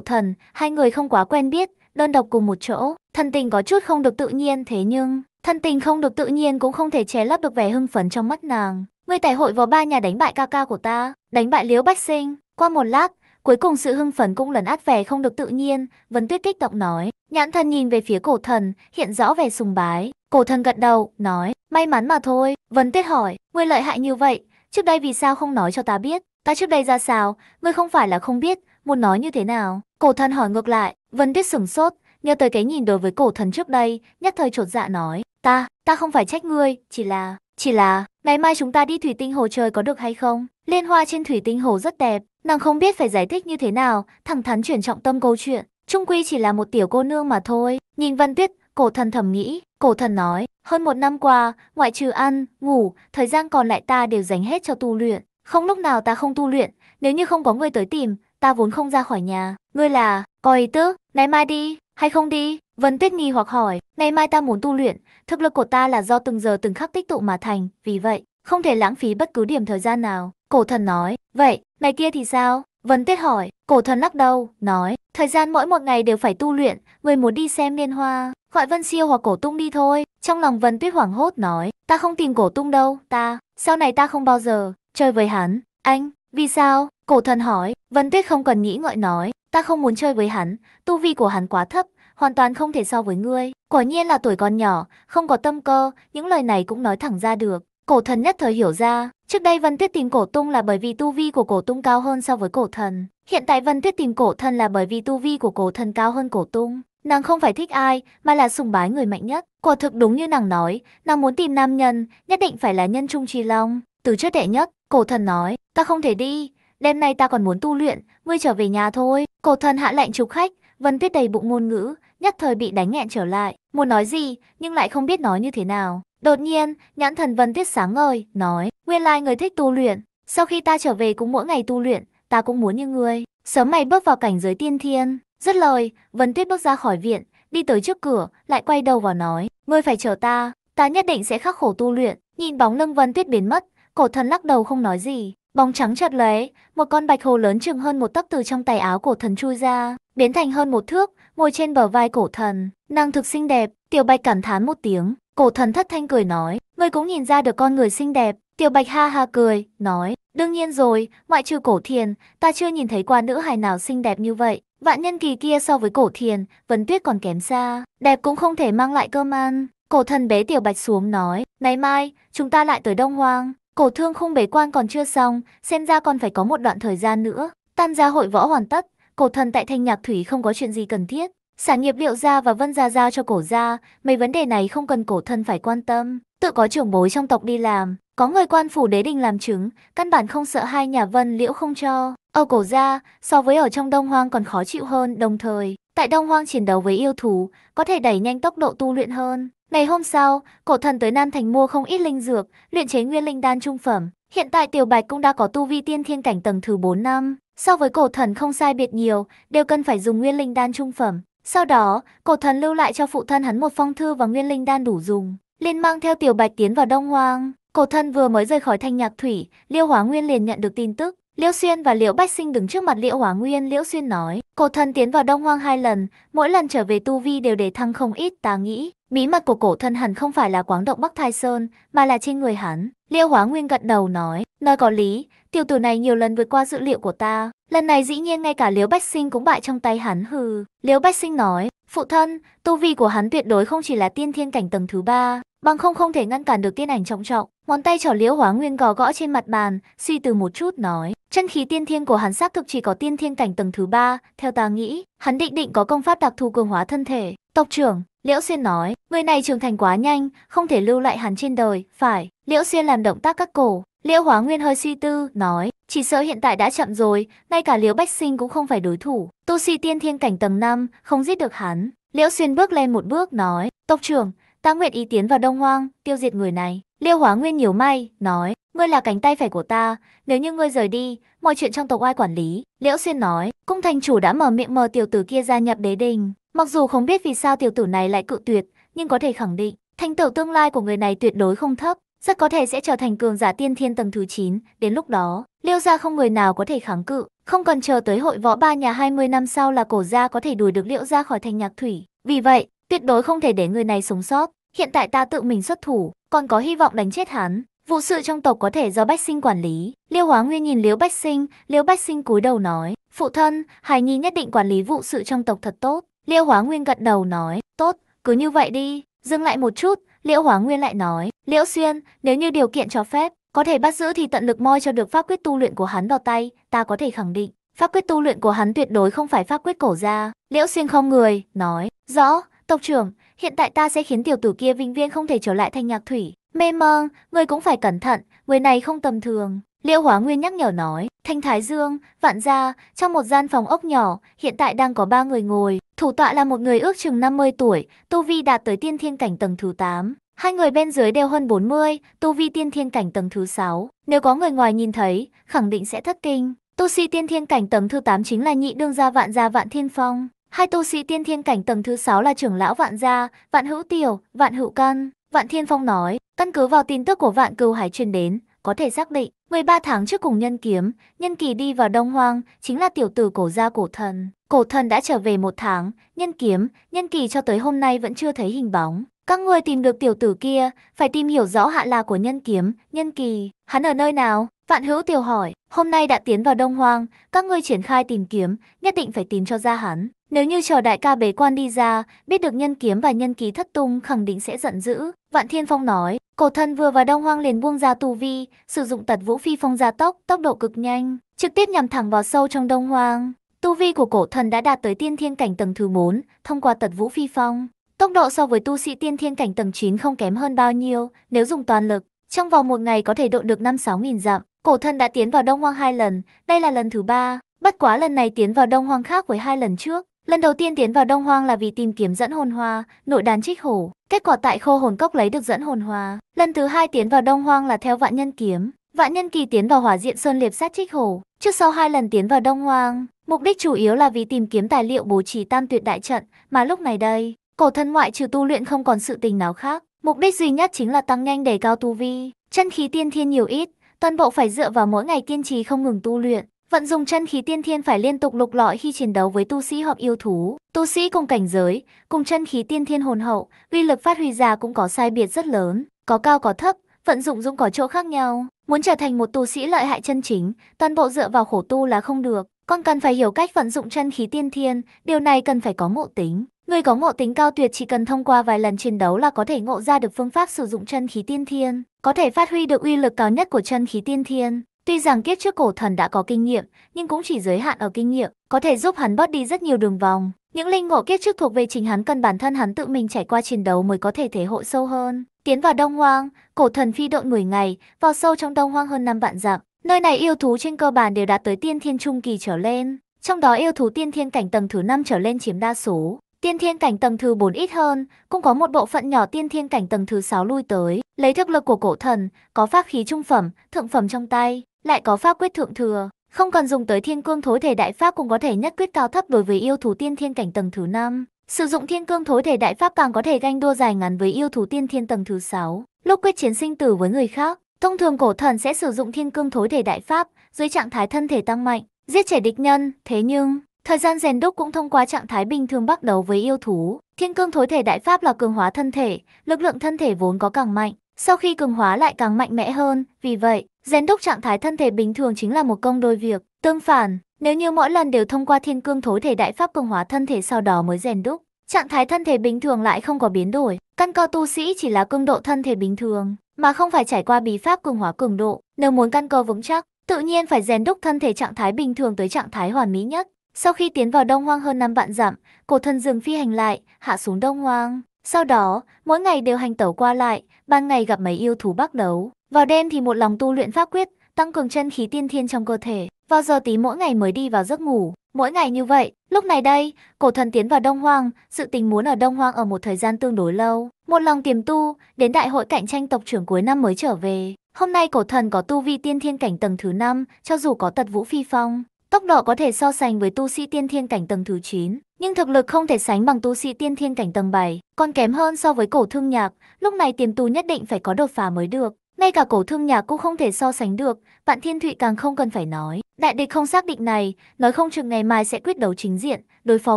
thần, hai người không quá quen biết, đơn độc cùng một chỗ. Thân tình có chút không được tự nhiên thế nhưng, thân tình không được tự nhiên cũng không thể che lấp được vẻ hưng phấn trong mắt nàng. Ngươi tẩy hội vào ba nhà đánh bại ca ca của ta, đánh bại Liễu Bách Sinh. Qua một lát, cuối cùng sự hưng phấn cũng lấn át vẻ không được tự nhiên, Vân Tuyết kích động nói. Nhãn thần nhìn về phía cổ thần, hiện rõ vẻ sùng bái. Cổ thần gật đầu, nói, may mắn mà thôi. Vân Tuyết hỏi, ngươi lợi hại như vậy, trước đây vì sao không nói cho ta biết? Ta trước đây ra sao, ngươi không phải là không biết, muốn nói như thế nào? Cổ thần hỏi ngược lại, Vân Tuyết sửng sốt, nhớ tới cái nhìn đối với cổ thần trước đây, nhất thời trột dạ nói, ta, ta không phải trách ngươi, chỉ là, chỉ là, ngày mai chúng ta đi thủy tinh hồ chơi có được hay không? Liên hoa trên thủy tinh hồ rất đẹp, nàng không biết phải giải thích như thế nào, thẳng thắn chuyển trọng tâm câu chuyện. Trung quy chỉ là một tiểu cô nương mà thôi. Nhìn Văn Tuyết, cổ thần thầm nghĩ, cổ thần nói, hơn một năm qua, ngoại trừ ăn, ngủ, thời gian còn lại ta đều dành hết cho tu luyện. Không lúc nào ta không tu luyện, nếu như không có người tới tìm, ta vốn không ra khỏi nhà. Ngươi là, có ý tứ, ngày mai đi, hay không đi? Vân Tuyết nghi hoặc hỏi, ngày mai ta muốn tu luyện, thực lực của ta là do từng giờ từng khắc tích tụ mà thành, vì vậy, không thể lãng phí bất cứ điểm thời gian nào. Cổ thần nói, vậy, ngày kia thì sao? Vân Tuyết hỏi, cổ thần lắc đầu, nói, thời gian mỗi một ngày đều phải tu luyện, người muốn đi xem liên hoa, gọi Vân Siêu hoặc cổ tung đi thôi. Trong lòng Vân Tuyết hoảng hốt nói, ta không tìm cổ tung đâu, ta, sau này ta không bao giờ, chơi với hắn, anh, vì sao? Cổ thần hỏi, Vân Tuyết không cần nghĩ ngợi nói, ta không muốn chơi với hắn, tu vi của hắn quá thấp, hoàn toàn không thể so với ngươi. Quả nhiên là tuổi còn nhỏ, không có tâm cơ, những lời này cũng nói thẳng ra được. Cổ thần nhất thời hiểu ra, trước đây Vân Tuyết tìm cổ tung là bởi vì tu vi của cổ tung cao hơn so với cổ thần. Hiện tại Vân Tuyết tìm cổ thần là bởi vì tu vi của cổ thần cao hơn cổ tung. Nàng không phải thích ai, mà là sùng bái người mạnh nhất. Quả thực đúng như nàng nói, nàng muốn tìm nam nhân, nhất định phải là nhân trung trì long. Từ trước đệ nhất, cổ thần nói, ta không thể đi, đêm nay ta còn muốn tu luyện, ngươi trở về nhà thôi. Cổ thần hạ lệnh trục khách, Vân Tuyết đầy bụng ngôn ngữ, nhất thời bị đánh nghẹn trở lại, muốn nói gì nhưng lại không biết nói như thế nào. Đột nhiên, nhãn thần Vân Tuyết sáng ngời, nói, nguyên lai người thích tu luyện, sau khi ta trở về cũng mỗi ngày tu luyện, ta cũng muốn như ngươi, sớm mày bước vào cảnh giới tiên thiên. rất lời, Vân Tuyết bước ra khỏi viện, đi tới trước cửa, lại quay đầu vào nói, ngươi phải chờ ta, ta nhất định sẽ khắc khổ tu luyện. Nhìn bóng lưng Vân Tuyết biến mất, cổ thần lắc đầu không nói gì, bóng trắng chợt lóe, một con bạch hồ lớn chừng hơn một tấc từ trong tay áo cổ thần chui ra, biến thành hơn một thước, ngồi trên bờ vai cổ thần, nàng thực xinh đẹp, tiểu bạch cảm thán một tiếng, cổ thần thất thanh cười nói, ngươi cũng nhìn ra được con người xinh đẹp, tiểu bạch ha ha cười, nói, đương nhiên rồi, ngoại trừ cổ thiền, ta chưa nhìn thấy qua nữ hài nào xinh đẹp như vậy, vạn nhân kỳ kia so với cổ thiền, vấn tuyết còn kém xa, đẹp cũng không thể mang lại cơm ăn. Cổ thần bế tiểu bạch xuống nói, ngày mai, chúng ta lại tới Đông Hoang, cổ thương không bế quan còn chưa xong, xem ra còn phải có một đoạn thời gian nữa. Tan ra hội võ hoàn tất, Cổ thần tại Thanh Nhạc Thủy không có chuyện gì cần thiết. Sản nghiệp liệu gia và vân gia giao cho cổ gia, mấy vấn đề này không cần cổ thần phải quan tâm. Tự có trưởng bối trong tộc đi làm, có người quan phủ đế đình làm chứng, căn bản không sợ hai nhà vân liễu không cho. Ở cổ gia, so với ở trong Đông Hoang còn khó chịu hơn, đồng thời, tại Đông Hoang chiến đấu với yêu thú, có thể đẩy nhanh tốc độ tu luyện hơn. Ngày hôm sau, cổ thần tới Nam Thành mua không ít linh dược, luyện chế nguyên linh đan trung phẩm. Hiện tại Tiểu Bạch cũng đã có tu vi tiên thiên cảnh tầng thứ 4 năm. So với cổ thần không sai biệt nhiều, đều cần phải dùng nguyên linh đan trung phẩm. Sau đó, cổ thần lưu lại cho phụ thân hắn một phong thư và nguyên linh đan đủ dùng, liền mang theo tiểu bạch tiến vào Đông Hoang. Cổ thần vừa mới rời khỏi thanh nhạc thủy, Liêu Hóa Nguyên liền nhận được tin tức, Liễu Xuyên và Liễu Bách Sinh đứng trước mặt Liễu Hóa Nguyên, Liễu Xuyên nói, cổ thần tiến vào Đông Hoang hai lần, mỗi lần trở về tu vi đều để thăng không ít, ta nghĩ, bí mật của cổ thần hẳn không phải là quáng động Bắc Thai Sơn, mà là trên người hắn. Liễu Hóa Nguyên gật đầu nói, nói có lý, tiểu tử này nhiều lần vượt qua dự liệu của ta, lần này dĩ nhiên ngay cả Liễu Bách Sinh cũng bại trong tay hắn hừ. Liễu Bách Sinh nói, Phụ thân, tu vi của hắn tuyệt đối không chỉ là tiên thiên cảnh tầng thứ ba, bằng không không thể ngăn cản được tiên ảnh trọng trọng. Ngón tay trỏ liễu hóa nguyên gò gõ trên mặt bàn, suy từ một chút nói. Chân khí tiên thiên của hắn xác thực chỉ có tiên thiên cảnh tầng thứ ba, theo ta nghĩ, hắn định định có công pháp đặc thù cường hóa thân thể. Tộc trưởng, Liễu Xuyên nói, người này trưởng thành quá nhanh, không thể lưu lại hắn trên đời, phải. Liễu Xuyên làm động tác các cổ, Liễu Hóa Nguyên hơi suy tư, nói, chỉ sợ hiện tại đã chậm rồi, ngay cả Liễu Bách Sinh cũng không phải đối thủ, tu sĩ tiên thiên cảnh tầng 5, không giết được hắn. Liễu Xuyên bước lên một bước, nói, tộc trưởng, ta nguyện ý tiến vào Đông Hoang, tiêu diệt người này. Liễu Hóa Nguyên nhiều may, nói, ngươi là cánh tay phải của ta, nếu như ngươi rời đi, mọi chuyện trong tộc ai quản lý. Liễu Xuyên nói, cung thành chủ đã mở miệng mời tiểu tử kia gia nhập đế đình. Mặc dù không biết vì sao tiểu tử này lại cự tuyệt, nhưng có thể khẳng định, thành tựu tương lai của người này tuyệt đối không thấp rất có thể sẽ trở thành cường giả tiên thiên tầng thứ 9, đến lúc đó, Liêu gia không người nào có thể kháng cự, không cần chờ tới hội võ ba nhà 20 năm sau là cổ gia có thể đuổi được Liễu gia khỏi thành Nhạc Thủy, vì vậy, tuyệt đối không thể để người này sống sót, hiện tại ta tự mình xuất thủ, còn có hy vọng đánh chết hắn. Vụ sự trong tộc có thể do Bách Sinh quản lý. Liêu Hóa Nguyên nhìn Liễu Bách Sinh, Liễu Bách Sinh cúi đầu nói: "Phụ thân, Hải Nhi nhất định quản lý vụ sự trong tộc thật tốt." Liêu Hóa Nguyên gật đầu nói: "Tốt, cứ như vậy đi." Dừng lại một chút, Liễu Hóa Nguyên lại nói, Liễu Xuyên, nếu như điều kiện cho phép, có thể bắt giữ thì tận lực moi cho được pháp quyết tu luyện của hắn vào tay, ta có thể khẳng định, pháp quyết tu luyện của hắn tuyệt đối không phải pháp quyết cổ gia. Liễu Xuyên không người, nói, rõ, tộc trưởng, hiện tại ta sẽ khiến tiểu tử kia vinh viên không thể trở lại thanh nhạc thủy. Mê mơ, người cũng phải cẩn thận, người này không tầm thường. Liễu Hóa Nguyên nhắc nhở nói, Thanh Thái Dương, Vạn Gia, trong một gian phòng ốc nhỏ, hiện tại đang có ba người ngồi. Thủ tọa là một người ước chừng 50 tuổi, tu vi đạt tới tiên thiên cảnh tầng thứ 8. Hai người bên dưới đều hơn 40, tu vi tiên thiên cảnh tầng thứ 6. Nếu có người ngoài nhìn thấy, khẳng định sẽ thất kinh. Tu sĩ tiên thiên cảnh tầng thứ 8 chính là nhị đương gia Vạn Gia Vạn Thiên Phong. Hai tu sĩ tiên thiên cảnh tầng thứ 6 là trưởng lão Vạn Gia, Vạn Hữu Tiểu, Vạn Hữu Căn. Vạn Thiên Phong nói, căn cứ vào tin tức của Vạn Cừu Hải truyền đến, có thể xác định 13 tháng trước cùng nhân kiếm, nhân kỳ đi vào Đông Hoang, chính là tiểu tử cổ gia cổ thần. Cổ thần đã trở về một tháng, nhân kiếm, nhân kỳ cho tới hôm nay vẫn chưa thấy hình bóng. Các người tìm được tiểu tử kia, phải tìm hiểu rõ hạ là của nhân kiếm, nhân kỳ. Hắn ở nơi nào? Vạn hữu tiểu hỏi, hôm nay đã tiến vào Đông Hoang, các ngươi triển khai tìm kiếm, nhất định phải tìm cho ra hắn. Nếu như chờ đại ca bế quan đi ra, biết được nhân kiếm và nhân kỳ thất tung khẳng định sẽ giận dữ. Vạn Thiên Phong nói, Cổ thân vừa vào đông hoang liền buông ra tù vi, sử dụng tật vũ phi phong gia tốc, tốc độ cực nhanh, trực tiếp nhằm thẳng vào sâu trong đông hoang. Tu vi của cổ thần đã đạt tới tiên thiên cảnh tầng thứ 4, thông qua tật vũ phi phong. Tốc độ so với tu sĩ tiên thiên cảnh tầng 9 không kém hơn bao nhiêu, nếu dùng toàn lực, trong vòng một ngày có thể độ được 5-6.000 dặm. Cổ thần đã tiến vào Đông Hoang hai lần, đây là lần thứ ba. Bất quá lần này tiến vào Đông Hoang khác với hai lần trước, Lần đầu tiên tiến vào Đông Hoang là vì tìm kiếm dẫn hồn hoa, nội đàn trích hổ. Kết quả tại khô hồn cốc lấy được dẫn hồn hoa. Lần thứ hai tiến vào Đông Hoang là theo vạn nhân kiếm. Vạn nhân kỳ tiến vào hỏa diện sơn liệp sát trích hổ. Trước sau hai lần tiến vào Đông Hoang, mục đích chủ yếu là vì tìm kiếm tài liệu bố trí tam tuyệt đại trận. Mà lúc này đây, cổ thân ngoại trừ tu luyện không còn sự tình nào khác. Mục đích duy nhất chính là tăng nhanh để cao tu vi. Chân khí tiên thiên nhiều ít, toàn bộ phải dựa vào mỗi ngày kiên trì không ngừng tu luyện. Vận dụng chân khí tiên thiên phải liên tục lục lọi khi chiến đấu với tu sĩ hoặc yêu thú. Tu sĩ cùng cảnh giới, cùng chân khí tiên thiên hồn hậu, uy lực phát huy ra cũng có sai biệt rất lớn, có cao có thấp, vận dụng cũng có chỗ khác nhau. Muốn trở thành một tu sĩ lợi hại chân chính, toàn bộ dựa vào khổ tu là không được. Con cần phải hiểu cách vận dụng chân khí tiên thiên, điều này cần phải có ngộ tính. Người có ngộ tính cao tuyệt chỉ cần thông qua vài lần chiến đấu là có thể ngộ ra được phương pháp sử dụng chân khí tiên thiên, có thể phát huy được uy lực cao nhất của chân khí tiên thiên. Tuy rằng kiếp trước cổ thần đã có kinh nghiệm, nhưng cũng chỉ giới hạn ở kinh nghiệm, có thể giúp hắn bớt đi rất nhiều đường vòng. Những linh ngộ kiếp trước thuộc về chính hắn cần bản thân hắn tự mình trải qua chiến đấu mới có thể thể hội sâu hơn. Tiến vào Đông Hoang, cổ thần phi đội 10 ngày, vào sâu trong Đông Hoang hơn 5 vạn dặm. Nơi này yêu thú trên cơ bản đều đạt tới tiên thiên trung kỳ trở lên, trong đó yêu thú tiên thiên cảnh tầng thứ 5 trở lên chiếm đa số. Tiên thiên cảnh tầng thứ 4 ít hơn, cũng có một bộ phận nhỏ tiên thiên cảnh tầng thứ 6 lui tới. Lấy thực lực của cổ thần, có pháp khí trung phẩm, thượng phẩm trong tay, lại có pháp quyết thượng thừa, không cần dùng tới thiên cương thối thể đại pháp cũng có thể nhất quyết cao thấp đối với yêu thú tiên thiên cảnh tầng thứ 5. Sử dụng thiên cương thối thể đại pháp càng có thể ganh đua dài ngắn với yêu thú tiên thiên tầng thứ 6. Lúc quyết chiến sinh tử với người khác, thông thường cổ thần sẽ sử dụng thiên cương thối thể đại pháp dưới trạng thái thân thể tăng mạnh, giết trẻ địch nhân, thế nhưng Thời gian rèn đúc cũng thông qua trạng thái bình thường bắt đầu với yêu thú. Thiên cương thối thể đại pháp là cường hóa thân thể, lực lượng thân thể vốn có càng mạnh, sau khi cường hóa lại càng mạnh mẽ hơn. Vì vậy, rèn đúc trạng thái thân thể bình thường chính là một công đôi việc. Tương phản, nếu như mỗi lần đều thông qua thiên cương thối thể đại pháp cường hóa thân thể sau đó mới rèn đúc, trạng thái thân thể bình thường lại không có biến đổi. Căn cơ tu sĩ chỉ là cường độ thân thể bình thường, mà không phải trải qua bí pháp cường hóa cường độ. Nếu muốn căn cơ vững chắc, tự nhiên phải rèn đúc thân thể trạng thái bình thường tới trạng thái hoàn mỹ nhất. Sau khi tiến vào Đông Hoang hơn năm vạn dặm, cổ thân dừng phi hành lại, hạ xuống Đông Hoang. Sau đó, mỗi ngày đều hành tẩu qua lại, ban ngày gặp mấy yêu thú bắc đấu. Vào đêm thì một lòng tu luyện pháp quyết, tăng cường chân khí tiên thiên trong cơ thể. Vào giờ tí mỗi ngày mới đi vào giấc ngủ. Mỗi ngày như vậy, lúc này đây, cổ thần tiến vào Đông Hoang, sự tình muốn ở Đông Hoang ở một thời gian tương đối lâu. Một lòng tiềm tu, đến đại hội cạnh tranh tộc trưởng cuối năm mới trở về. Hôm nay cổ thần có tu vi tiên thiên cảnh tầng thứ 5, cho dù có tật vũ phi phong, Tốc độ có thể so sánh với tu sĩ tiên thiên cảnh tầng thứ 9, nhưng thực lực không thể sánh bằng tu sĩ tiên thiên cảnh tầng 7, còn kém hơn so với cổ thương nhạc, lúc này tiềm tu nhất định phải có đột phá mới được. Ngay cả cổ thương nhạc cũng không thể so sánh được, bạn thiên thụy càng không cần phải nói. Đại địch không xác định này, nói không chừng ngày mai sẽ quyết đấu chính diện, đối phó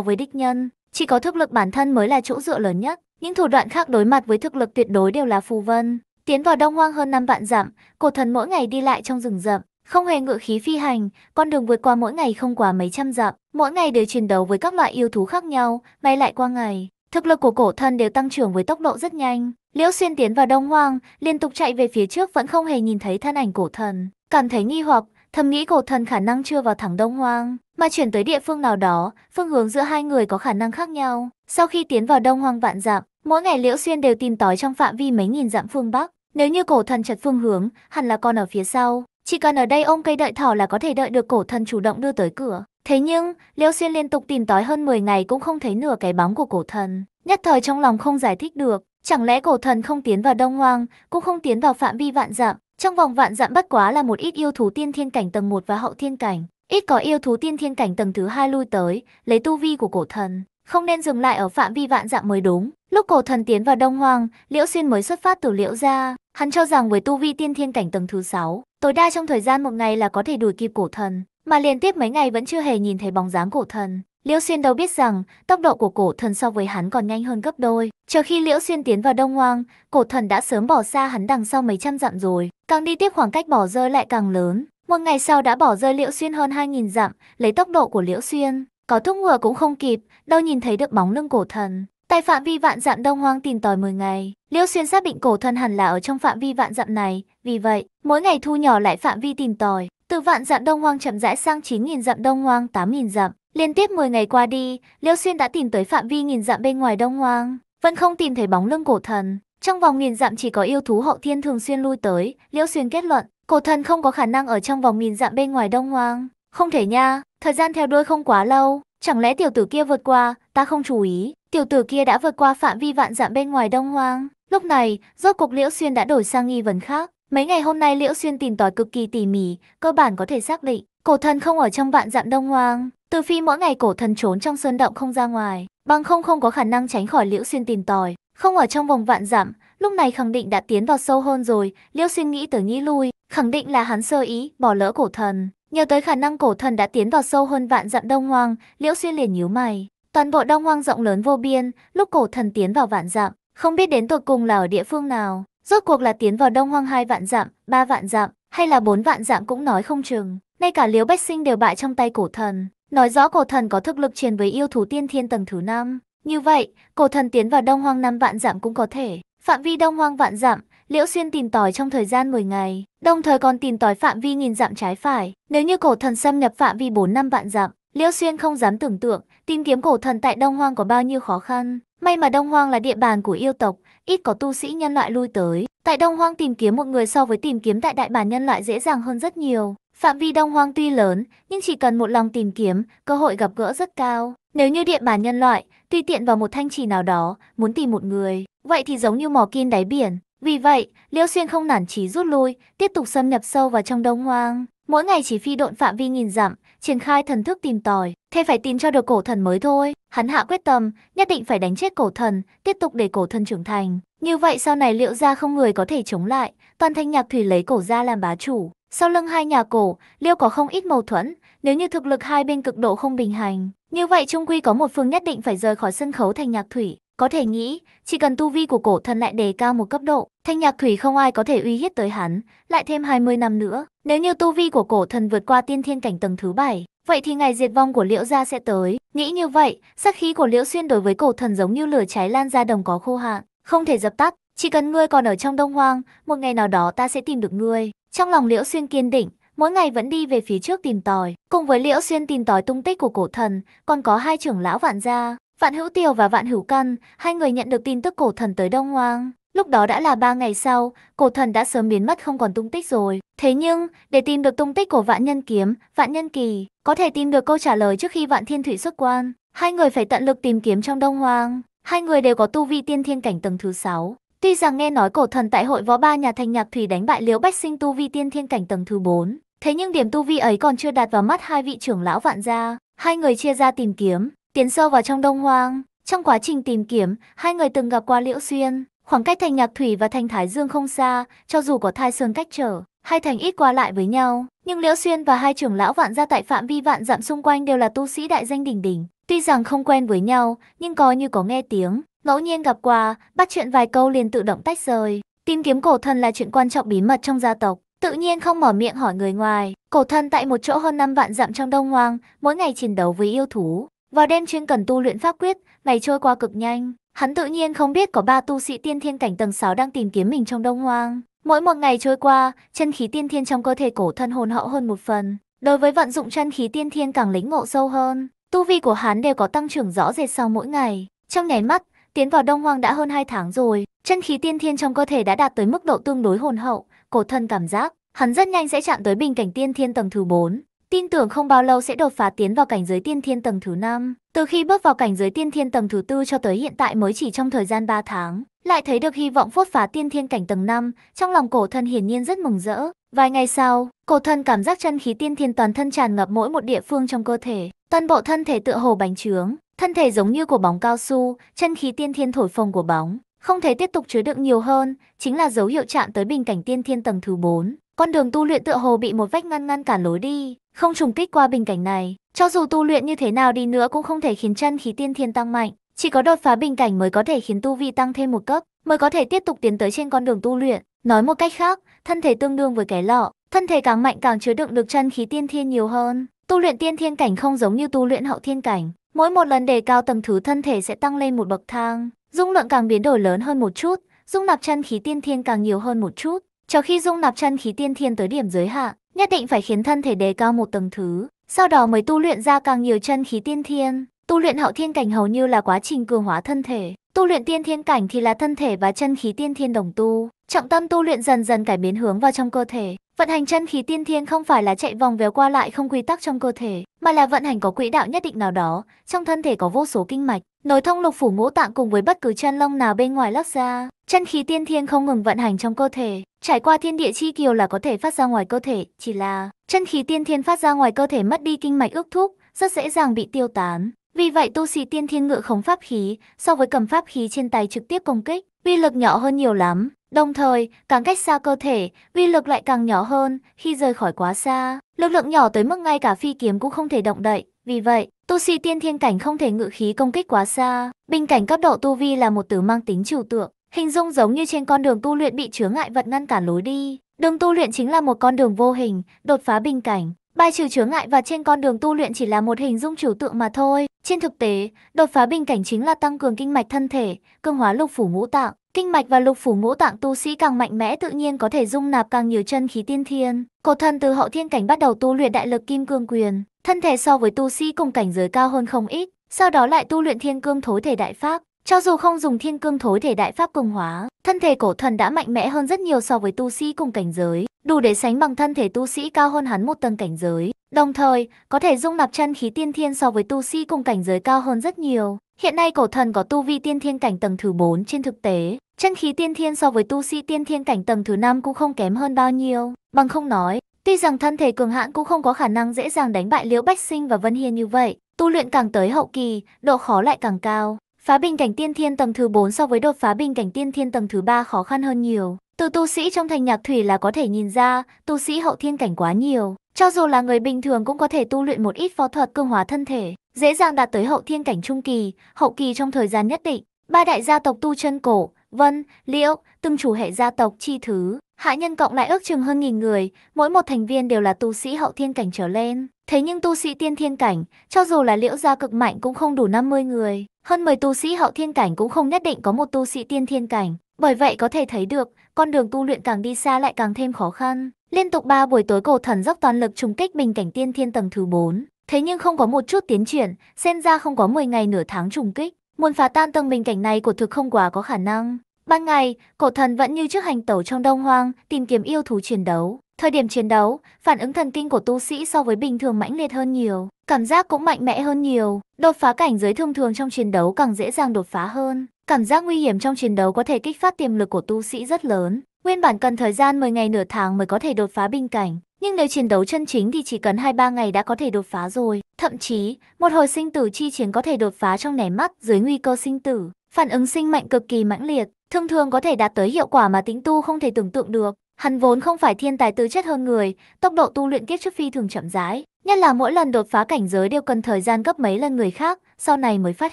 với địch nhân. Chỉ có thực lực bản thân mới là chỗ dựa lớn nhất, những thủ đoạn khác đối mặt với thực lực tuyệt đối đều là phù vân. Tiến vào đông hoang hơn năm vạn dặm, cổ thần mỗi ngày đi lại trong rừng rậm, không hề ngựa khí phi hành, con đường vượt qua mỗi ngày không quá mấy trăm dặm, mỗi ngày đều chiến đấu với các loại yêu thú khác nhau, bay lại qua ngày. Thực lực của cổ thân đều tăng trưởng với tốc độ rất nhanh. Liễu xuyên tiến vào đông hoang, liên tục chạy về phía trước vẫn không hề nhìn thấy thân ảnh cổ thần. Cảm thấy nghi hoặc, thầm nghĩ cổ thần khả năng chưa vào thẳng đông hoang, mà chuyển tới địa phương nào đó, phương hướng giữa hai người có khả năng khác nhau. Sau khi tiến vào đông hoang vạn dặm, mỗi ngày Liễu Xuyên đều tìm tòi trong phạm vi mấy nghìn dặm phương Bắc. Nếu như cổ thần chật phương hướng, hẳn là còn ở phía sau. Chỉ cần ở đây ôm cây đợi thỏ là có thể đợi được cổ thần chủ động đưa tới cửa. Thế nhưng, Liêu Xuyên liên tục tìm tòi hơn 10 ngày cũng không thấy nửa cái bóng của cổ thần. Nhất thời trong lòng không giải thích được, chẳng lẽ cổ thần không tiến vào Đông Hoang, cũng không tiến vào phạm vi vạn dặm. Trong vòng vạn dặm bất quá là một ít yêu thú tiên thiên cảnh tầng 1 và hậu thiên cảnh. Ít có yêu thú tiên thiên cảnh tầng thứ hai lui tới, lấy tu vi của cổ thần. Không nên dừng lại ở phạm vi vạn dặm mới đúng. Lúc cổ thần tiến vào Đông Hoang, Liễu Xuyên mới xuất phát từ Liễu gia. Hắn cho rằng với tu vi tiên thiên cảnh tầng thứ sáu Tối đa trong thời gian một ngày là có thể đuổi kịp cổ thần, mà liên tiếp mấy ngày vẫn chưa hề nhìn thấy bóng dáng cổ thần. Liễu Xuyên đâu biết rằng, tốc độ của cổ thần so với hắn còn nhanh hơn gấp đôi. Chờ khi Liễu Xuyên tiến vào Đông Hoang, cổ thần đã sớm bỏ xa hắn đằng sau mấy trăm dặm rồi. Càng đi tiếp khoảng cách bỏ rơi lại càng lớn. Một ngày sau đã bỏ rơi Liễu Xuyên hơn 2.000 dặm, lấy tốc độ của Liễu Xuyên. Có thúc ngựa cũng không kịp, đâu nhìn thấy được bóng lưng cổ thần. Tại phạm vi vạn dặm Đông Hoang tìm tòi 10 ngày, Liễu Xuyên xác định cổ thần hẳn là ở trong phạm vi vạn dặm này, vì vậy, mỗi ngày thu nhỏ lại phạm vi tìm tòi, từ vạn dặm đông hoang chậm rãi sang 9.000 dặm đông hoang 8.000 dặm. Liên tiếp 10 ngày qua đi, Liêu Xuyên đã tìm tới phạm vi nghìn dặm bên ngoài đông hoang, vẫn không tìm thấy bóng lưng cổ thần. Trong vòng nghìn dặm chỉ có yêu thú hậu thiên thường xuyên lui tới, Liêu Xuyên kết luận, cổ thần không có khả năng ở trong vòng nghìn dặm bên ngoài đông hoang. Không thể nha, thời gian theo đuôi không quá lâu, chẳng lẽ tiểu tử kia vượt qua, ta không chú ý, tiểu tử kia đã vượt qua phạm vi vạn dặm bên ngoài đông hoang. Lúc này, rốt cục Liễu Xuyên đã đổi sang nghi vấn khác, Mấy ngày hôm nay Liễu Xuyên tìm tòi cực kỳ tỉ mỉ, cơ bản có thể xác định, cổ thần không ở trong vạn dặm đông hoang. Từ phi mỗi ngày cổ thần trốn trong sơn động không ra ngoài, bằng không không có khả năng tránh khỏi Liễu Xuyên tìm tòi, không ở trong vòng vạn dặm, lúc này khẳng định đã tiến vào sâu hơn rồi, Liễu Xuyên nghĩ tới nghĩ lui, khẳng định là hắn sơ ý, bỏ lỡ cổ thần. Nhờ tới khả năng cổ thần đã tiến vào sâu hơn vạn dặm đông hoang, Liễu Xuyên liền nhíu mày. Toàn bộ đông hoang rộng lớn vô biên, lúc cổ thần tiến vào vạn dặm, không biết đến tột cùng là ở địa phương nào. Rốt cuộc là tiến vào đông hoang hai vạn dặm, ba vạn dặm, hay là bốn vạn dặm cũng nói không chừng. Ngay cả Liễu Bách Sinh đều bại trong tay cổ thần. Nói rõ cổ thần có thực lực truyền với yêu thú tiên thiên tầng thứ năm. Như vậy, cổ thần tiến vào đông hoang năm vạn dặm cũng có thể. Phạm vi đông hoang vạn dặm, Liễu Xuyên tìm tòi trong thời gian 10 ngày, đồng thời còn tìm tòi phạm vi nghìn dặm trái phải. Nếu như cổ thần xâm nhập phạm vi 4 năm vạn dặm, Liễu Xuyên không dám tưởng tượng tìm kiếm cổ thần tại Đông Hoang có bao nhiêu khó khăn. May mà Đông Hoang là địa bàn của yêu tộc, ít có tu sĩ nhân loại lui tới. Tại Đông Hoang tìm kiếm một người so với tìm kiếm tại đại bản nhân loại dễ dàng hơn rất nhiều. Phạm vi Đông Hoang tuy lớn, nhưng chỉ cần một lòng tìm kiếm, cơ hội gặp gỡ rất cao. Nếu như địa bản nhân loại, tùy tiện vào một thanh trì nào đó, muốn tìm một người, vậy thì giống như mò kim đáy biển. Vì vậy, Liêu Xuyên không nản chí rút lui, tiếp tục xâm nhập sâu vào trong Đông Hoang. Mỗi ngày chỉ phi độn phạm vi nghìn dặm, triển khai thần thức tìm tòi, thế phải tìm cho được cổ thần mới thôi. Hắn hạ quyết tâm, nhất định phải đánh chết cổ thần, tiếp tục để cổ thần trưởng thành. Như vậy sau này liệu ra không người có thể chống lại, toàn thanh nhạc thủy lấy cổ ra làm bá chủ. Sau lưng hai nhà cổ, liệu có không ít mâu thuẫn, nếu như thực lực hai bên cực độ không bình hành. Như vậy trung quy có một phương nhất định phải rời khỏi sân khấu thành nhạc thủy. Có thể nghĩ, chỉ cần tu vi của cổ thần lại đề cao một cấp độ, thanh nhạc thủy không ai có thể uy hiếp tới hắn, lại thêm 20 năm nữa. Nếu như tu vi của cổ thần vượt qua tiên thiên cảnh tầng thứ 7, vậy thì ngày diệt vong của liễu gia sẽ tới. Nghĩ như vậy, sát khí của liễu xuyên đối với cổ thần giống như lửa cháy lan ra đồng có khô hạn, không thể dập tắt. Chỉ cần ngươi còn ở trong đông hoang, một ngày nào đó ta sẽ tìm được ngươi. Trong lòng liễu xuyên kiên định, mỗi ngày vẫn đi về phía trước tìm tòi. Cùng với Liễu Xuyên tìm tòi tung tích của cổ thần, còn có hai trưởng lão vạn gia, Vạn Hữu Tiều và Vạn Hữu Căn, hai người nhận được tin tức cổ thần tới Đông Hoang. Lúc đó đã là ba ngày sau, cổ thần đã sớm biến mất không còn tung tích rồi. Thế nhưng, để tìm được tung tích của Vạn Nhân Kiếm, Vạn Nhân Kỳ, có thể tìm được câu trả lời trước khi Vạn Thiên Thủy xuất quan. Hai người phải tận lực tìm kiếm trong Đông Hoang. Hai người đều có tu vi tiên thiên cảnh tầng thứ 6. Tuy rằng nghe nói cổ thần tại hội võ ba nhà thành nhạc thủy đánh bại Liễu Bách Sinh tu vi tiên thiên cảnh tầng thứ 4. Thế nhưng điểm tu vi ấy còn chưa đạt vào mắt hai vị trưởng lão vạn gia. Hai người chia ra tìm kiếm, Tiến sâu vào trong Đông Hoang, trong quá trình tìm kiếm, hai người từng gặp qua Liễu Xuyên. Khoảng cách thành Nhạc Thủy và thành Thái Dương không xa, cho dù có thai sơn cách trở, hai thành ít qua lại với nhau. Nhưng Liễu Xuyên và hai trưởng lão vạn gia tại phạm vi vạn dặm xung quanh đều là tu sĩ đại danh đỉnh đỉnh. Tuy rằng không quen với nhau, nhưng coi như có nghe tiếng, ngẫu nhiên gặp qua, bắt chuyện vài câu liền tự động tách rời. Tìm kiếm cổ thần là chuyện quan trọng bí mật trong gia tộc, tự nhiên không mở miệng hỏi người ngoài. Cổ thần tại một chỗ hơn 5 vạn dặm trong Đông Hoang, mỗi ngày chiến đấu với yêu thú, vào đêm chuyên cần tu luyện pháp quyết, ngày trôi qua cực nhanh. Hắn tự nhiên không biết có ba tu sĩ tiên thiên cảnh tầng 6 đang tìm kiếm mình trong đông hoang. Mỗi một ngày trôi qua, chân khí tiên thiên trong cơ thể cổ thân hồn hậu hơn một phần. Đối với vận dụng chân khí tiên thiên càng lĩnh ngộ sâu hơn, tu vi của hắn đều có tăng trưởng rõ rệt sau mỗi ngày. Trong nháy mắt, tiến vào đông hoang đã hơn 2 tháng rồi, chân khí tiên thiên trong cơ thể đã đạt tới mức độ tương đối hồn hậu, cổ thân cảm giác, hắn rất nhanh sẽ chạm tới bình cảnh tiên thiên tầng thứ 4 tin tưởng không bao lâu sẽ đột phá tiến vào cảnh giới tiên thiên tầng thứ 5. Từ khi bước vào cảnh giới tiên thiên tầng thứ tư cho tới hiện tại mới chỉ trong thời gian 3 tháng, lại thấy được hy vọng phốt phá tiên thiên cảnh tầng 5, trong lòng cổ thân hiển nhiên rất mừng rỡ. Vài ngày sau, cổ thân cảm giác chân khí tiên thiên toàn thân tràn ngập mỗi một địa phương trong cơ thể, toàn bộ thân thể tựa hồ bánh trướng, thân thể giống như của bóng cao su, chân khí tiên thiên thổi phồng của bóng, không thể tiếp tục chứa đựng nhiều hơn, chính là dấu hiệu chạm tới bình cảnh tiên thiên tầng thứ 4. Con đường tu luyện tựa hồ bị một vách ngăn ngăn cản lối đi, không trùng kích qua bình cảnh này. Cho dù tu luyện như thế nào đi nữa cũng không thể khiến chân khí tiên thiên tăng mạnh, chỉ có đột phá bình cảnh mới có thể khiến tu vi tăng thêm một cấp, mới có thể tiếp tục tiến tới trên con đường tu luyện. Nói một cách khác, thân thể tương đương với cái lọ, thân thể càng mạnh càng chứa đựng được chân khí tiên thiên nhiều hơn. Tu luyện tiên thiên cảnh không giống như tu luyện hậu thiên cảnh, mỗi một lần đề cao tầng thứ thân thể sẽ tăng lên một bậc thang, dung lượng càng biến đổi lớn hơn một chút, dung nạp chân khí tiên thiên càng nhiều hơn một chút. Cho khi dung nạp chân khí tiên thiên tới điểm giới hạn, nhất định phải khiến thân thể đề cao một tầng thứ, sau đó mới tu luyện ra càng nhiều chân khí tiên thiên. Tu luyện hậu thiên cảnh hầu như là quá trình cường hóa thân thể, Tu luyện tiên thiên cảnh thì là thân thể và chân khí tiên thiên đồng tu, trọng tâm tu luyện dần dần cải biến hướng vào trong cơ thể. Vận hành chân khí tiên thiên không phải là chạy vòng véo qua lại không quy tắc trong cơ thể, mà là vận hành có quỹ đạo nhất định nào đó, trong thân thể có vô số kinh mạch, nối thông lục phủ ngũ tạng cùng với bất cứ chân lông nào bên ngoài lắc ra. Chân khí tiên thiên không ngừng vận hành trong cơ thể, trải qua thiên địa chi kiều là có thể phát ra ngoài cơ thể, chỉ là chân khí tiên thiên phát ra ngoài cơ thể mất đi kinh mạch ước thúc, rất dễ dàng bị tiêu tán. Vì vậy tu sĩ tiên thiên ngự khống pháp khí so với cầm pháp khí trên tay trực tiếp công kích, uy lực nhỏ hơn nhiều lắm. Đồng thời, càng cách xa cơ thể, uy lực lại càng nhỏ hơn khi rời khỏi quá xa. Lực lượng nhỏ tới mức ngay cả phi kiếm cũng không thể động đậy. Vì vậy, tu sĩ tiên thiên cảnh không thể ngự khí công kích quá xa. Bình cảnh cấp độ tu vi là một từ mang tính trừu tượng, hình dung giống như trên con đường tu luyện bị chướng ngại vật ngăn cản lối đi. Đường tu luyện chính là một con đường vô hình, đột phá bình cảnh. Bài trừ chướng ngại và trên con đường tu luyện chỉ là một hình dung trừu tượng mà thôi. Trên thực tế, đột phá bình cảnh chính là tăng cường kinh mạch thân thể, cường hóa lục phủ ngũ tạng. Kinh mạch và lục phủ ngũ tạng tu sĩ càng mạnh mẽ tự nhiên có thể dung nạp càng nhiều chân khí tiên thiên. Cổ thần từ hậu thiên cảnh bắt đầu tu luyện đại lực kim cương quyền, thân thể so với tu sĩ cùng cảnh giới cao hơn không ít, sau đó lại tu luyện thiên cương thối thể đại pháp. Cho dù không dùng thiên cương thối thể đại pháp cường hóa, thân thể cổ thần đã mạnh mẽ hơn rất nhiều so với tu sĩ cùng cảnh giới đủ để sánh bằng thân thể tu sĩ cao hơn hắn một tầng cảnh giới. Đồng thời, có thể dung nạp chân khí tiên thiên so với tu sĩ cùng cảnh giới cao hơn rất nhiều. Hiện nay cổ thần có tu vi tiên thiên cảnh tầng thứ 4 trên thực tế, chân khí tiên thiên so với tu sĩ tiên thiên cảnh tầng thứ 5 cũng không kém hơn bao nhiêu. Bằng không nói, tuy rằng thân thể cường hãn cũng không có khả năng dễ dàng đánh bại Liễu Bách Sinh và Vân Hiên như vậy, tu luyện càng tới hậu kỳ, độ khó lại càng cao. Phá bình cảnh tiên thiên tầng thứ 4 so với đột phá bình cảnh tiên thiên tầng thứ 3 khó khăn hơn nhiều. Từ tu sĩ trong thành nhạc thủy là có thể nhìn ra, tu sĩ hậu thiên cảnh quá nhiều. Cho dù là người bình thường cũng có thể tu luyện một ít phó thuật cương hóa thân thể, dễ dàng đạt tới hậu thiên cảnh trung kỳ, hậu kỳ trong thời gian nhất định. Ba đại gia tộc tu chân cổ, vân, liễu, từng chủ hệ gia tộc chi thứ, hạ nhân cộng lại ước chừng hơn nghìn người, mỗi một thành viên đều là tu sĩ hậu thiên cảnh trở lên. Thế nhưng tu sĩ tiên thiên cảnh, cho dù là liễu gia cực mạnh cũng không đủ 50 người, hơn 10 tu sĩ hậu thiên cảnh cũng không nhất định có một tu sĩ tiên thiên cảnh. Bởi vậy có thể thấy được, con đường tu luyện càng đi xa lại càng thêm khó khăn. Liên tục 3 buổi tối cổ thần dốc toàn lực trùng kích bình cảnh tiên thiên tầng thứ 4. Thế nhưng không có một chút tiến triển, xem ra không có 10 ngày nửa tháng trùng kích. Muốn phá tan tầng bình cảnh này của thực không quá có khả năng. Ban ngày, cổ thần vẫn như trước hành tẩu trong đông hoang, tìm kiếm yêu thú chiến đấu. Thời điểm chiến đấu, phản ứng thần kinh của tu sĩ so với bình thường mãnh liệt hơn nhiều, cảm giác cũng mạnh mẽ hơn nhiều, đột phá cảnh giới thông thường trong chiến đấu càng dễ dàng đột phá hơn. Cảm giác nguy hiểm trong chiến đấu có thể kích phát tiềm lực của tu sĩ rất lớn. Nguyên bản cần thời gian 10 ngày nửa tháng mới có thể đột phá binh cảnh, nhưng nếu chiến đấu chân chính thì chỉ cần 2-3 ngày đã có thể đột phá rồi. Thậm chí, một hồi sinh tử chi chiến có thể đột phá trong nháy mắt dưới nguy cơ sinh tử. Phản ứng sinh mạnh cực kỳ mãnh liệt, thường thường có thể đạt tới hiệu quả mà tính tu không thể tưởng tượng được. Hắn vốn không phải thiên tài tư chất hơn người, tốc độ tu luyện kiếp trước phi thường chậm rãi, nhất là mỗi lần đột phá cảnh giới đều cần thời gian gấp mấy lần người khác, sau này mới phát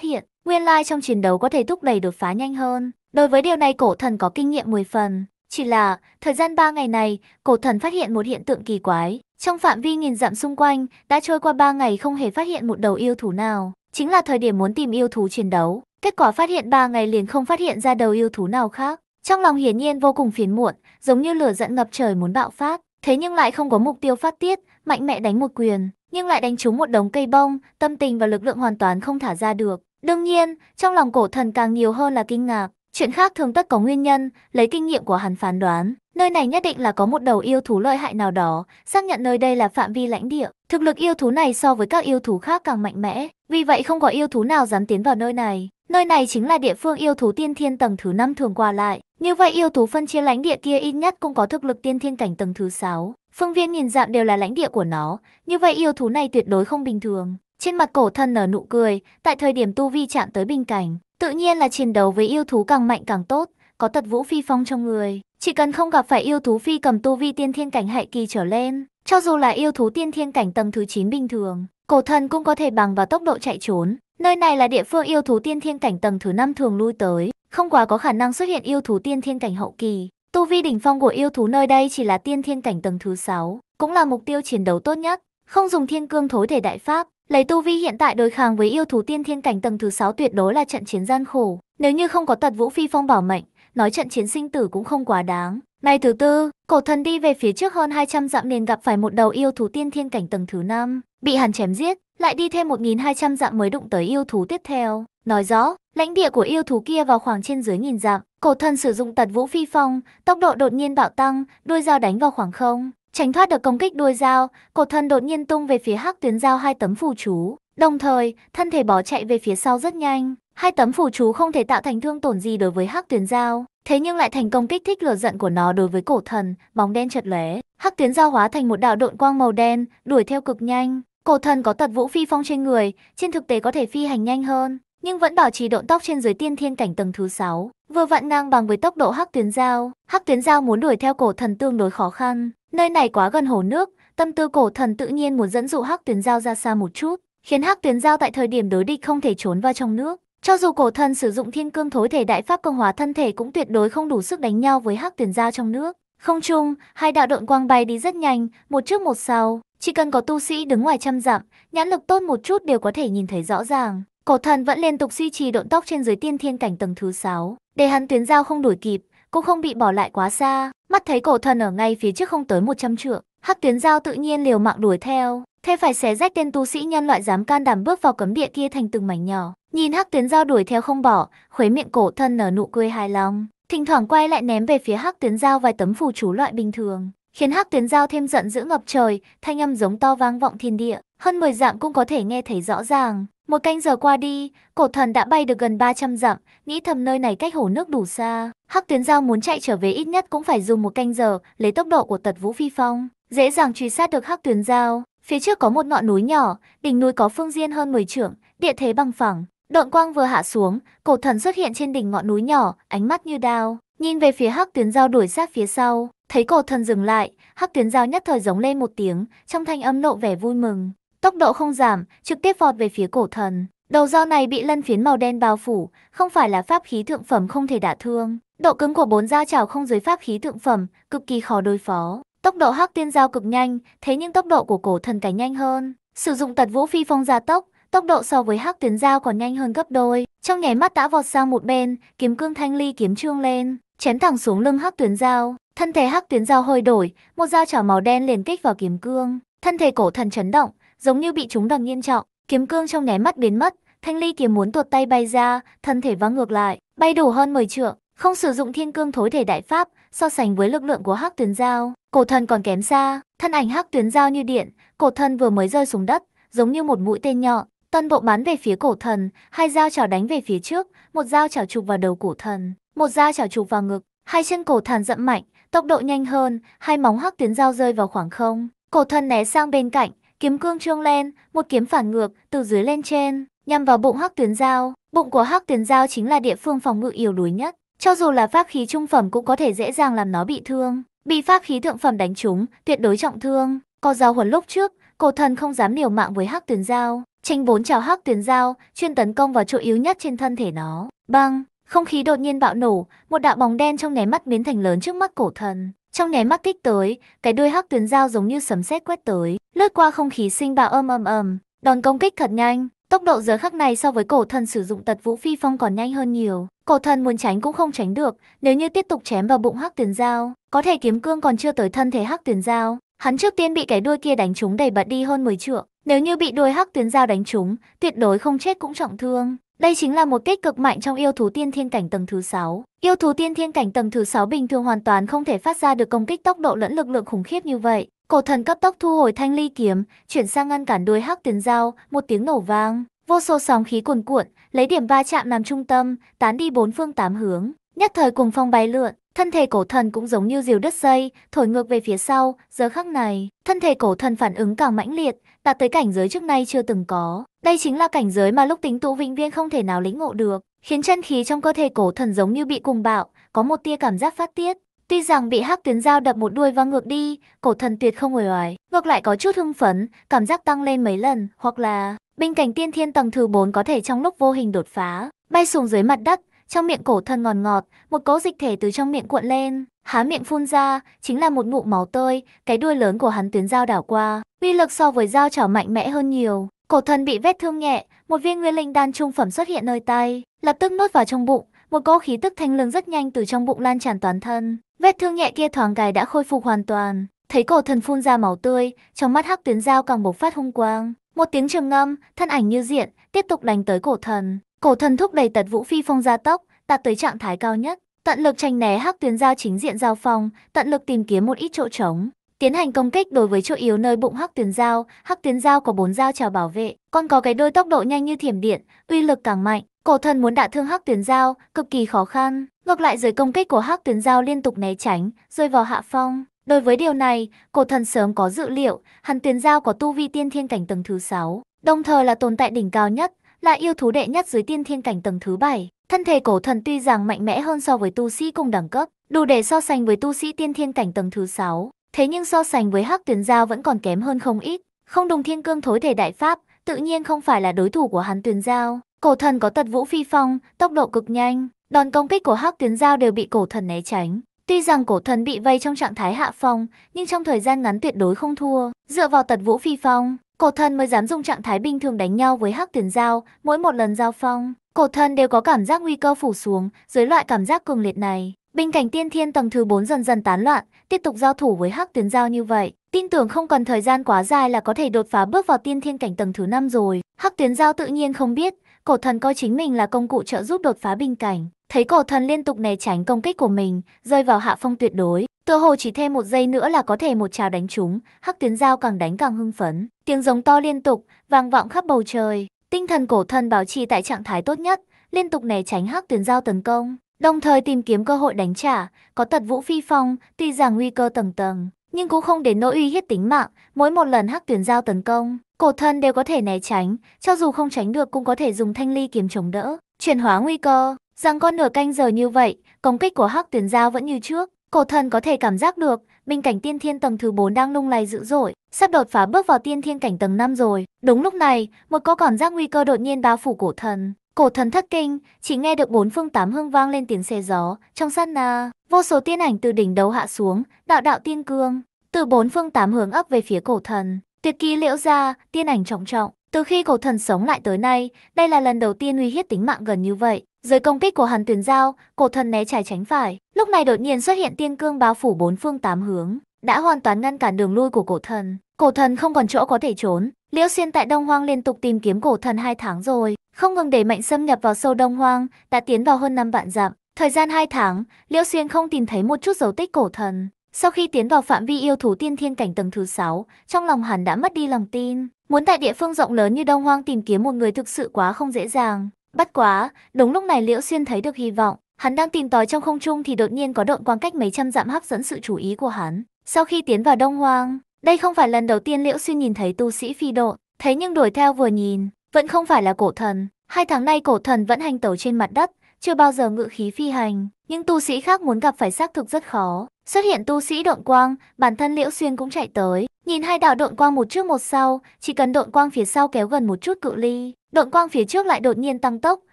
hiện. Nguyên lai trong chiến đấu có thể thúc đẩy đột phá nhanh hơn. Đối với điều này cổ thần có kinh nghiệm 10 phần. Chỉ là, thời gian 3 ngày này, cổ thần phát hiện một hiện tượng kỳ quái. Trong phạm vi nghìn dặm xung quanh, đã trôi qua 3 ngày không hề phát hiện một đầu yêu thú nào. Chính là thời điểm muốn tìm yêu thú chiến đấu. Kết quả phát hiện 3 ngày liền không phát hiện ra đầu yêu thú nào khác. Trong lòng hiển nhiên vô cùng phiền muộn, giống như lửa giận ngập trời muốn bạo phát. Thế nhưng lại không có mục tiêu phát tiết, mạnh mẽ đánh một quyền, nhưng lại đánh trúng một đống cây bông, tâm tình và lực lượng hoàn toàn không thả ra được. Đương nhiên, trong lòng cổ thần càng nhiều hơn là kinh ngạc. Chuyện khác thường tất có nguyên nhân, lấy kinh nghiệm của hắn phán đoán, nơi này nhất định là có một đầu yêu thú lợi hại nào đó, xác nhận nơi đây là phạm vi lãnh địa. Thực lực yêu thú này so với các yêu thú khác càng mạnh mẽ, vì vậy không có yêu thú nào dám tiến vào nơi này. Nơi này chính là địa phương yêu thú tiên thiên tầng thứ 5 thường qua lại, như vậy yêu thú phân chia lãnh địa kia ít nhất cũng có thực lực tiên thiên cảnh tầng thứ 6. Phương viên nhìn dạm đều là lãnh địa của nó, như vậy yêu thú này tuyệt đối không bình thường. Trên mặt cổ thân nở nụ cười, tại thời điểm tu vi chạm tới bình cảnh, tự nhiên là chiến đấu với yêu thú càng mạnh càng tốt, có tật vũ phi phong trong người. Chỉ cần không gặp phải yêu thú phi cầm tu vi tiên thiên cảnh hại kỳ trở lên, cho dù là yêu thú tiên thiên cảnh tầng thứ 9 bình thường, cổ thần cũng có thể bằng vào tốc độ chạy trốn. Nơi này là địa phương yêu thú tiên thiên cảnh tầng thứ 5 thường lui tới, không quá có khả năng xuất hiện yêu thú tiên thiên cảnh hậu kỳ. Tu vi đỉnh phong của yêu thú nơi đây chỉ là tiên thiên cảnh tầng thứ 6, cũng là mục tiêu chiến đấu tốt nhất. Không dùng thiên cương thối thể đại pháp, Lấy tu vi hiện tại đối kháng với yêu thú tiên thiên cảnh tầng thứ 6 tuyệt đối là trận chiến gian khổ. Nếu như không có tật vũ phi phong bảo mệnh, nói trận chiến sinh tử cũng không quá đáng. Ngày thứ tư, cổ thần đi về phía trước hơn 200 dặm liền gặp phải một đầu yêu thú tiên thiên cảnh tầng thứ 5, bị hàn chém giết, lại đi thêm 1.200 dặm mới đụng tới yêu thú tiếp theo. Nói rõ, lãnh địa của yêu thú kia vào khoảng trên dưới nghìn dặm, cổ thần sử dụng tật vũ phi phong, tốc độ đột nhiên bạo tăng, đuôi dao đánh vào khoảng không. Tránh thoát được công kích đuôi dao, cổ thần đột nhiên tung về phía hắc tuyến dao hai tấm phù chú, đồng thời, thân thể bỏ chạy về phía sau rất nhanh. Hai tấm phù chú không thể tạo thành thương tổn gì đối với hắc tuyến dao, thế nhưng lại thành công kích thích lửa giận của nó đối với cổ thần, bóng đen chợt lóe, hắc tuyến dao hóa thành một đạo độn quang màu đen, đuổi theo cực nhanh. Cổ thần có tật vũ phi phong trên người, trên thực tế có thể phi hành nhanh hơn, nhưng vẫn bảo trì độn tốc trên dưới tiên thiên cảnh tầng thứ 6, vừa vặn ngang bằng với tốc độ hắc tuyến dao. Hắc tuyến dao muốn đuổi theo cổ thần tương đối khó khăn, Nơi này quá gần hồ nước, tâm tư cổ thần tự nhiên muốn dẫn dụ Hắc Tuyền Giao ra xa một chút, khiến Hắc Tuyền Giao tại thời điểm đối địch không thể trốn vào trong nước. Cho dù cổ thần sử dụng thiên cương thối thể đại pháp công hóa thân thể cũng tuyệt đối không đủ sức đánh nhau với Hắc Tuyền Giao trong nước. Không chung, hai đạo độn quang bay đi rất nhanh, một trước một sau, chỉ cần có tu sĩ đứng ngoài chăm dặm, nhãn lực tốt một chút đều có thể nhìn thấy rõ ràng. Cổ thần vẫn liên tục duy trì độn tốc trên dưới tiên thiên cảnh tầng thứ 6, để hắn tuyến giao không đuổi kịp, cũng không bị bỏ lại quá xa, mắt thấy cổ thần ở ngay phía trước không tới 100 trượng, hắc tuyến giao tự nhiên liều mạng đuổi theo, thế phải xé rách tên tu sĩ nhân loại dám can đảm bước vào cấm địa kia thành từng mảnh nhỏ. Nhìn hắc tuyến giao đuổi theo không bỏ, khuấy miệng cổ thân nở nụ cười hài lòng, thỉnh thoảng quay lại ném về phía hắc tuyến giao vài tấm phù chú loại bình thường, khiến hắc tuyến giao thêm giận dữ ngập trời, thanh âm giống to vang vọng thiên địa, hơn 10 dạng cũng có thể nghe thấy rõ ràng. Một canh giờ qua đi, cổ thần đã bay được gần 300 dặm, nghĩ thầm nơi này cách hồ nước đủ xa. Hắc tuyến giao muốn chạy trở về ít nhất cũng phải dùng một canh giờ, lấy tốc độ của tật vũ phi phong. Dễ dàng truy sát được hắc tuyến giao. Phía trước có một ngọn núi nhỏ, đỉnh núi có phương diên hơn 10 trượng, địa thế bằng phẳng. Đoạn quang vừa hạ xuống, cổ thần xuất hiện trên đỉnh ngọn núi nhỏ, ánh mắt như đao. Nhìn về phía hắc tuyến giao đuổi sát phía sau, thấy cổ thần dừng lại, hắc tuyến giao nhất thời giống lên một tiếng, trong thanh âm nộ vẻ vui mừng. Tốc độ không giảm, trực tiếp vọt về phía cổ thần. Đầu dao này bị lân phiến màu đen bao phủ, không phải là pháp khí thượng phẩm không thể đả thương. Độ cứng của bốn dao chảo không dưới pháp khí thượng phẩm, cực kỳ khó đối phó. Tốc độ hắc tiên dao cực nhanh, thế nhưng tốc độ của cổ thần cái nhanh hơn. Sử dụng tật vũ phi phong gia tốc, tốc độ so với hắc tiến dao còn nhanh hơn gấp đôi. Trong nháy mắt đã vọt sang một bên, kiếm cương thanh ly kiếm trương lên, chém thẳng xuống lưng hắc tuyến dao. Thân thể hắc tuyến dao hơi đổi, một dao chảo màu đen liền kích vào kiếm cương. Thân thể cổ thần chấn động, giống như bị chúng đòn nghiêm trọng, kiếm cương trong nháy mắt biến mất, thanh ly kiếm muốn tuột tay bay ra, thân thể văng ngược lại, bay đổ hơn 10 trượng, không sử dụng thiên cương thối thể đại pháp, so sánh với lực lượng của Hắc Tuyến Giao, cổ thần còn kém xa, thân ảnh Hắc Tuyến Giao như điện, cổ thần vừa mới rơi xuống đất, giống như một mũi tên nhọn, toàn bộ bắn về phía cổ thần, hai dao chảo đánh về phía trước, một dao chảo chụp vào đầu cổ thần, một dao chảo chụp vào ngực, hai chân cổ thần dậm mạnh, tốc độ nhanh hơn, hai móng Hắc Tuyến Giao rơi vào khoảng không, cổ thần né sang bên cạnh, Kiếm cương trương lên, một kiếm phản ngược, từ dưới lên trên, nhằm vào bụng hắc tuyến giao. Bụng của hắc tuyến giao chính là địa phương phòng ngự yếu đuối nhất. Cho dù là pháp khí trung phẩm cũng có thể dễ dàng làm nó bị thương. Bị pháp khí thượng phẩm đánh trúng, tuyệt đối trọng thương. Có giao huấn lúc trước, cổ thần không dám liều mạng với hắc tuyến giao. Tranh bốn chào hắc tuyến giao, chuyên tấn công vào chỗ yếu nhất trên thân thể nó. Băng, không khí đột nhiên bạo nổ, một đạo bóng đen trong nháy mắt biến thành lớn trước mắt cổ thần. Trong nháy mắt kích tới, cái đuôi hắc tuyến dao giống như sấm sét quét tới, lướt qua không khí sinh bạo ầm ầm ầm, đòn công kích thật nhanh, tốc độ giờ khắc này so với cổ thần sử dụng tật vũ phi phong còn nhanh hơn nhiều, cổ thần muốn tránh cũng không tránh được, nếu như tiếp tục chém vào bụng hắc tuyến dao, có thể kiếm cương còn chưa tới thân thể hắc tuyến dao, hắn trước tiên bị cái đuôi kia đánh trúng đầy bật đi hơn 10 trượng, nếu như bị đuôi hắc tuyến dao đánh trúng, tuyệt đối không chết cũng trọng thương, đây chính là một kích cực mạnh trong yêu thú tiên thiên cảnh tầng thứ 6. Yêu thú tiên thiên cảnh tầng thứ 6 bình thường hoàn toàn không thể phát ra được công kích tốc độ lẫn lực lượng khủng khiếp như vậy. Cổ thần cấp tốc thu hồi thanh ly kiếm, chuyển sang ngăn cản đuôi hắc tiến dao, một tiếng nổ vang, vô số sóng khí cuồn cuộn, lấy điểm va chạm làm trung tâm, tán đi bốn phương tám hướng, nhất thời cùng phong bay lượn. Thân thể cổ thần cũng giống như diều đất dây, thổi ngược về phía sau, giờ khắc này, thân thể cổ thần phản ứng càng mãnh liệt, đạt tới cảnh giới trước nay chưa từng có. Đây chính là cảnh giới mà lúc tính tụ vĩnh viên không thể nào lĩnh ngộ được, khiến chân khí trong cơ thể cổ thần giống như bị cùng bạo, có một tia cảm giác phát tiết. Tuy rằng bị hắc tuyến dao đập một đuôi và ngược đi, cổ thần tuyệt không ngồi oải, ngược lại có chút hưng phấn, cảm giác tăng lên mấy lần, hoặc là bên cạnh tiên thiên tầng thứ 4 có thể trong lúc vô hình đột phá, bay xuống dưới mặt đất, trong miệng cổ thần ngọt ngọt, một cỗ dịch thể từ trong miệng cuộn lên, Há miệng phun ra, chính là một ngụm máu tươi, cái đuôi lớn của hắn tuyến dao đảo qua, uy lực so với dao chảo mạnh mẽ hơn nhiều. Cổ thần bị vết thương nhẹ, một viên nguyên linh đan trung phẩm xuất hiện nơi tay, lập tức nốt vào trong bụng, một cỗ khí tức thanh lương rất nhanh từ trong bụng lan tràn toàn thân. Vết thương nhẹ kia thoáng cái đã khôi phục hoàn toàn, thấy cổ thần phun ra máu tươi, trong mắt hắc tuyến dao càng bộc phát hung quang. Một tiếng trầm ngâm, thân ảnh như diện, tiếp tục đánh tới cổ thần. Cổ thần thúc đẩy tật vũ phi phong gia tốc, đạt tới trạng thái cao nhất tận lực tranh né hắc tuyến giao chính diện giao phong, tận lực tìm kiếm một ít chỗ trống. Tiến hành công kích đối với chỗ yếu nơi bụng hắc tuyến giao, hắc tuyến giao có bốn giao trào bảo vệ, còn có cái đôi tốc độ nhanh như thiểm điện, uy lực càng mạnh, cổ thần muốn đả thương hắc tuyến giao cực kỳ khó khăn. Ngược lại dưới công kích của hắc tuyến giao liên tục né tránh, rơi vào hạ phong. Đối với điều này, cổ thần sớm có dự liệu, hắn tuyến giao có tu vi tiên thiên cảnh tầng thứ 6, đồng thời là tồn tại đỉnh cao nhất, là yêu thú đệ nhất dưới tiên thiên cảnh tầng thứ 7. Thân thể cổ thần tuy rằng mạnh mẽ hơn so với tu sĩ cùng đẳng cấp, đủ để so sánh với tu sĩ tiên thiên cảnh tầng thứ 6, thế nhưng so sánh với hắc tuyến giao vẫn còn kém hơn không ít. Không đồng thiên cương thối thể đại pháp, tự nhiên không phải là đối thủ của hắn tuyến giao. Cổ thần có tật vũ phi phong, tốc độ cực nhanh, đòn công kích của hắc tuyến giao đều bị cổ thần né tránh. Tuy rằng cổ thần bị vây trong trạng thái hạ phong, nhưng trong thời gian ngắn tuyệt đối không thua. Dựa vào tật vũ phi phong, cổ thần mới dám dùng trạng thái bình thường đánh nhau với hắc tuyển giao, mỗi một lần giao phong Cổ thân đều có cảm giác nguy cơ phủ xuống, dưới loại cảm giác cường liệt này, binh cảnh tiên thiên tầng thứ 4 dần dần tán loạn, tiếp tục giao thủ với hắc tuyến giao như vậy, tin tưởng không cần thời gian quá dài là có thể đột phá bước vào tiên thiên cảnh tầng thứ 5 rồi. Hắc tuyến giao tự nhiên không biết, cổ thần coi chính mình là công cụ trợ giúp đột phá binh cảnh, thấy cổ thần liên tục né tránh công kích của mình, rơi vào hạ phong tuyệt đối, tựa hồ chỉ thêm một giây nữa là có thể một trào đánh chúng. hắc tuyến giao càng đánh càng hưng phấn, tiếng giống to liên tục, vang vọng khắp bầu trời. Tinh thần cổ thân bảo trì tại trạng thái tốt nhất, liên tục né tránh hắc tuyến giao tấn công, đồng thời tìm kiếm cơ hội đánh trả, có tật vũ phi phong, tuy rằng nguy cơ tầng tầng, nhưng cũng không đến nỗi uy hiếp tính mạng, mỗi một lần hắc tuyến giao tấn công, cổ thân đều có thể né tránh, cho dù không tránh được cũng có thể dùng thanh ly kiếm chống đỡ, chuyển hóa nguy cơ. Rằng con nửa canh giờ như vậy, công kích của hắc tuyến giao vẫn như trước, cổ thân có thể cảm giác được, minh cảnh tiên thiên tầng thứ 4 đang lung lay dữ dội, sắp đột phá bước vào tiên thiên cảnh tầng 5 rồi. Đúng lúc này, một cô cảm giác nguy cơ đột nhiên bao phủ cổ thần. Cổ thần thất kinh, chỉ nghe được bốn phương tám hương vang lên tiếng xe gió, trong sát na, vô số tiên ảnh từ đỉnh đầu hạ xuống, đạo đạo tiên cương, từ bốn phương tám hướng ấp về phía cổ thần. Tuyệt kỳ liễu ra, tiên ảnh trọng trọng, từ khi cổ thần sống lại tới nay, đây là lần đầu tiên uy hiếp tính mạng gần như vậy. Dưới công kích của Hàn Tuyền Giao, cổ thần né trái tránh phải, lúc này đột nhiên xuất hiện tiên cương bao phủ bốn phương tám hướng, đã hoàn toàn ngăn cản đường lui của cổ thần. Cổ thần không còn chỗ có thể trốn, Liễu Xuyên tại Đông Hoang liên tục tìm kiếm cổ thần hai tháng rồi, không ngừng để mạnh xâm nhập vào sâu Đông Hoang, đã tiến vào hơn năm vạn dặm. Thời gian hai tháng, Liễu Xuyên không tìm thấy một chút dấu tích cổ thần. Sau khi tiến vào phạm vi yêu thú tiên thiên cảnh tầng thứ sáu, trong lòng hắn đã mất đi lòng tin. Muốn tại địa phương rộng lớn như Đông Hoang tìm kiếm một người thực sự quá không dễ dàng. Bất quá, đúng lúc này Liễu Xuyên thấy được hy vọng, hắn đang tìm tòi trong không trung thì đột nhiên có độn quang cách mấy trăm dặm hấp dẫn sự chú ý của hắn. Sau khi tiến vào Đông Hoang, đây không phải lần đầu tiên Liễu Xuyên nhìn thấy tu sĩ phi độ, thấy nhưng đuổi theo vừa nhìn, vẫn không phải là cổ thần. Hai tháng nay cổ thần vẫn hành tẩu trên mặt đất, chưa bao giờ ngự khí phi hành, nhưng tu sĩ khác muốn gặp phải xác thực rất khó. Xuất hiện tu sĩ độn quang, bản thân Liễu Xuyên cũng chạy tới. Nhìn hai đạo độn quang một trước một sau, chỉ cần độn quang phía sau kéo gần một chút cự ly, độn quang phía trước lại đột nhiên tăng tốc,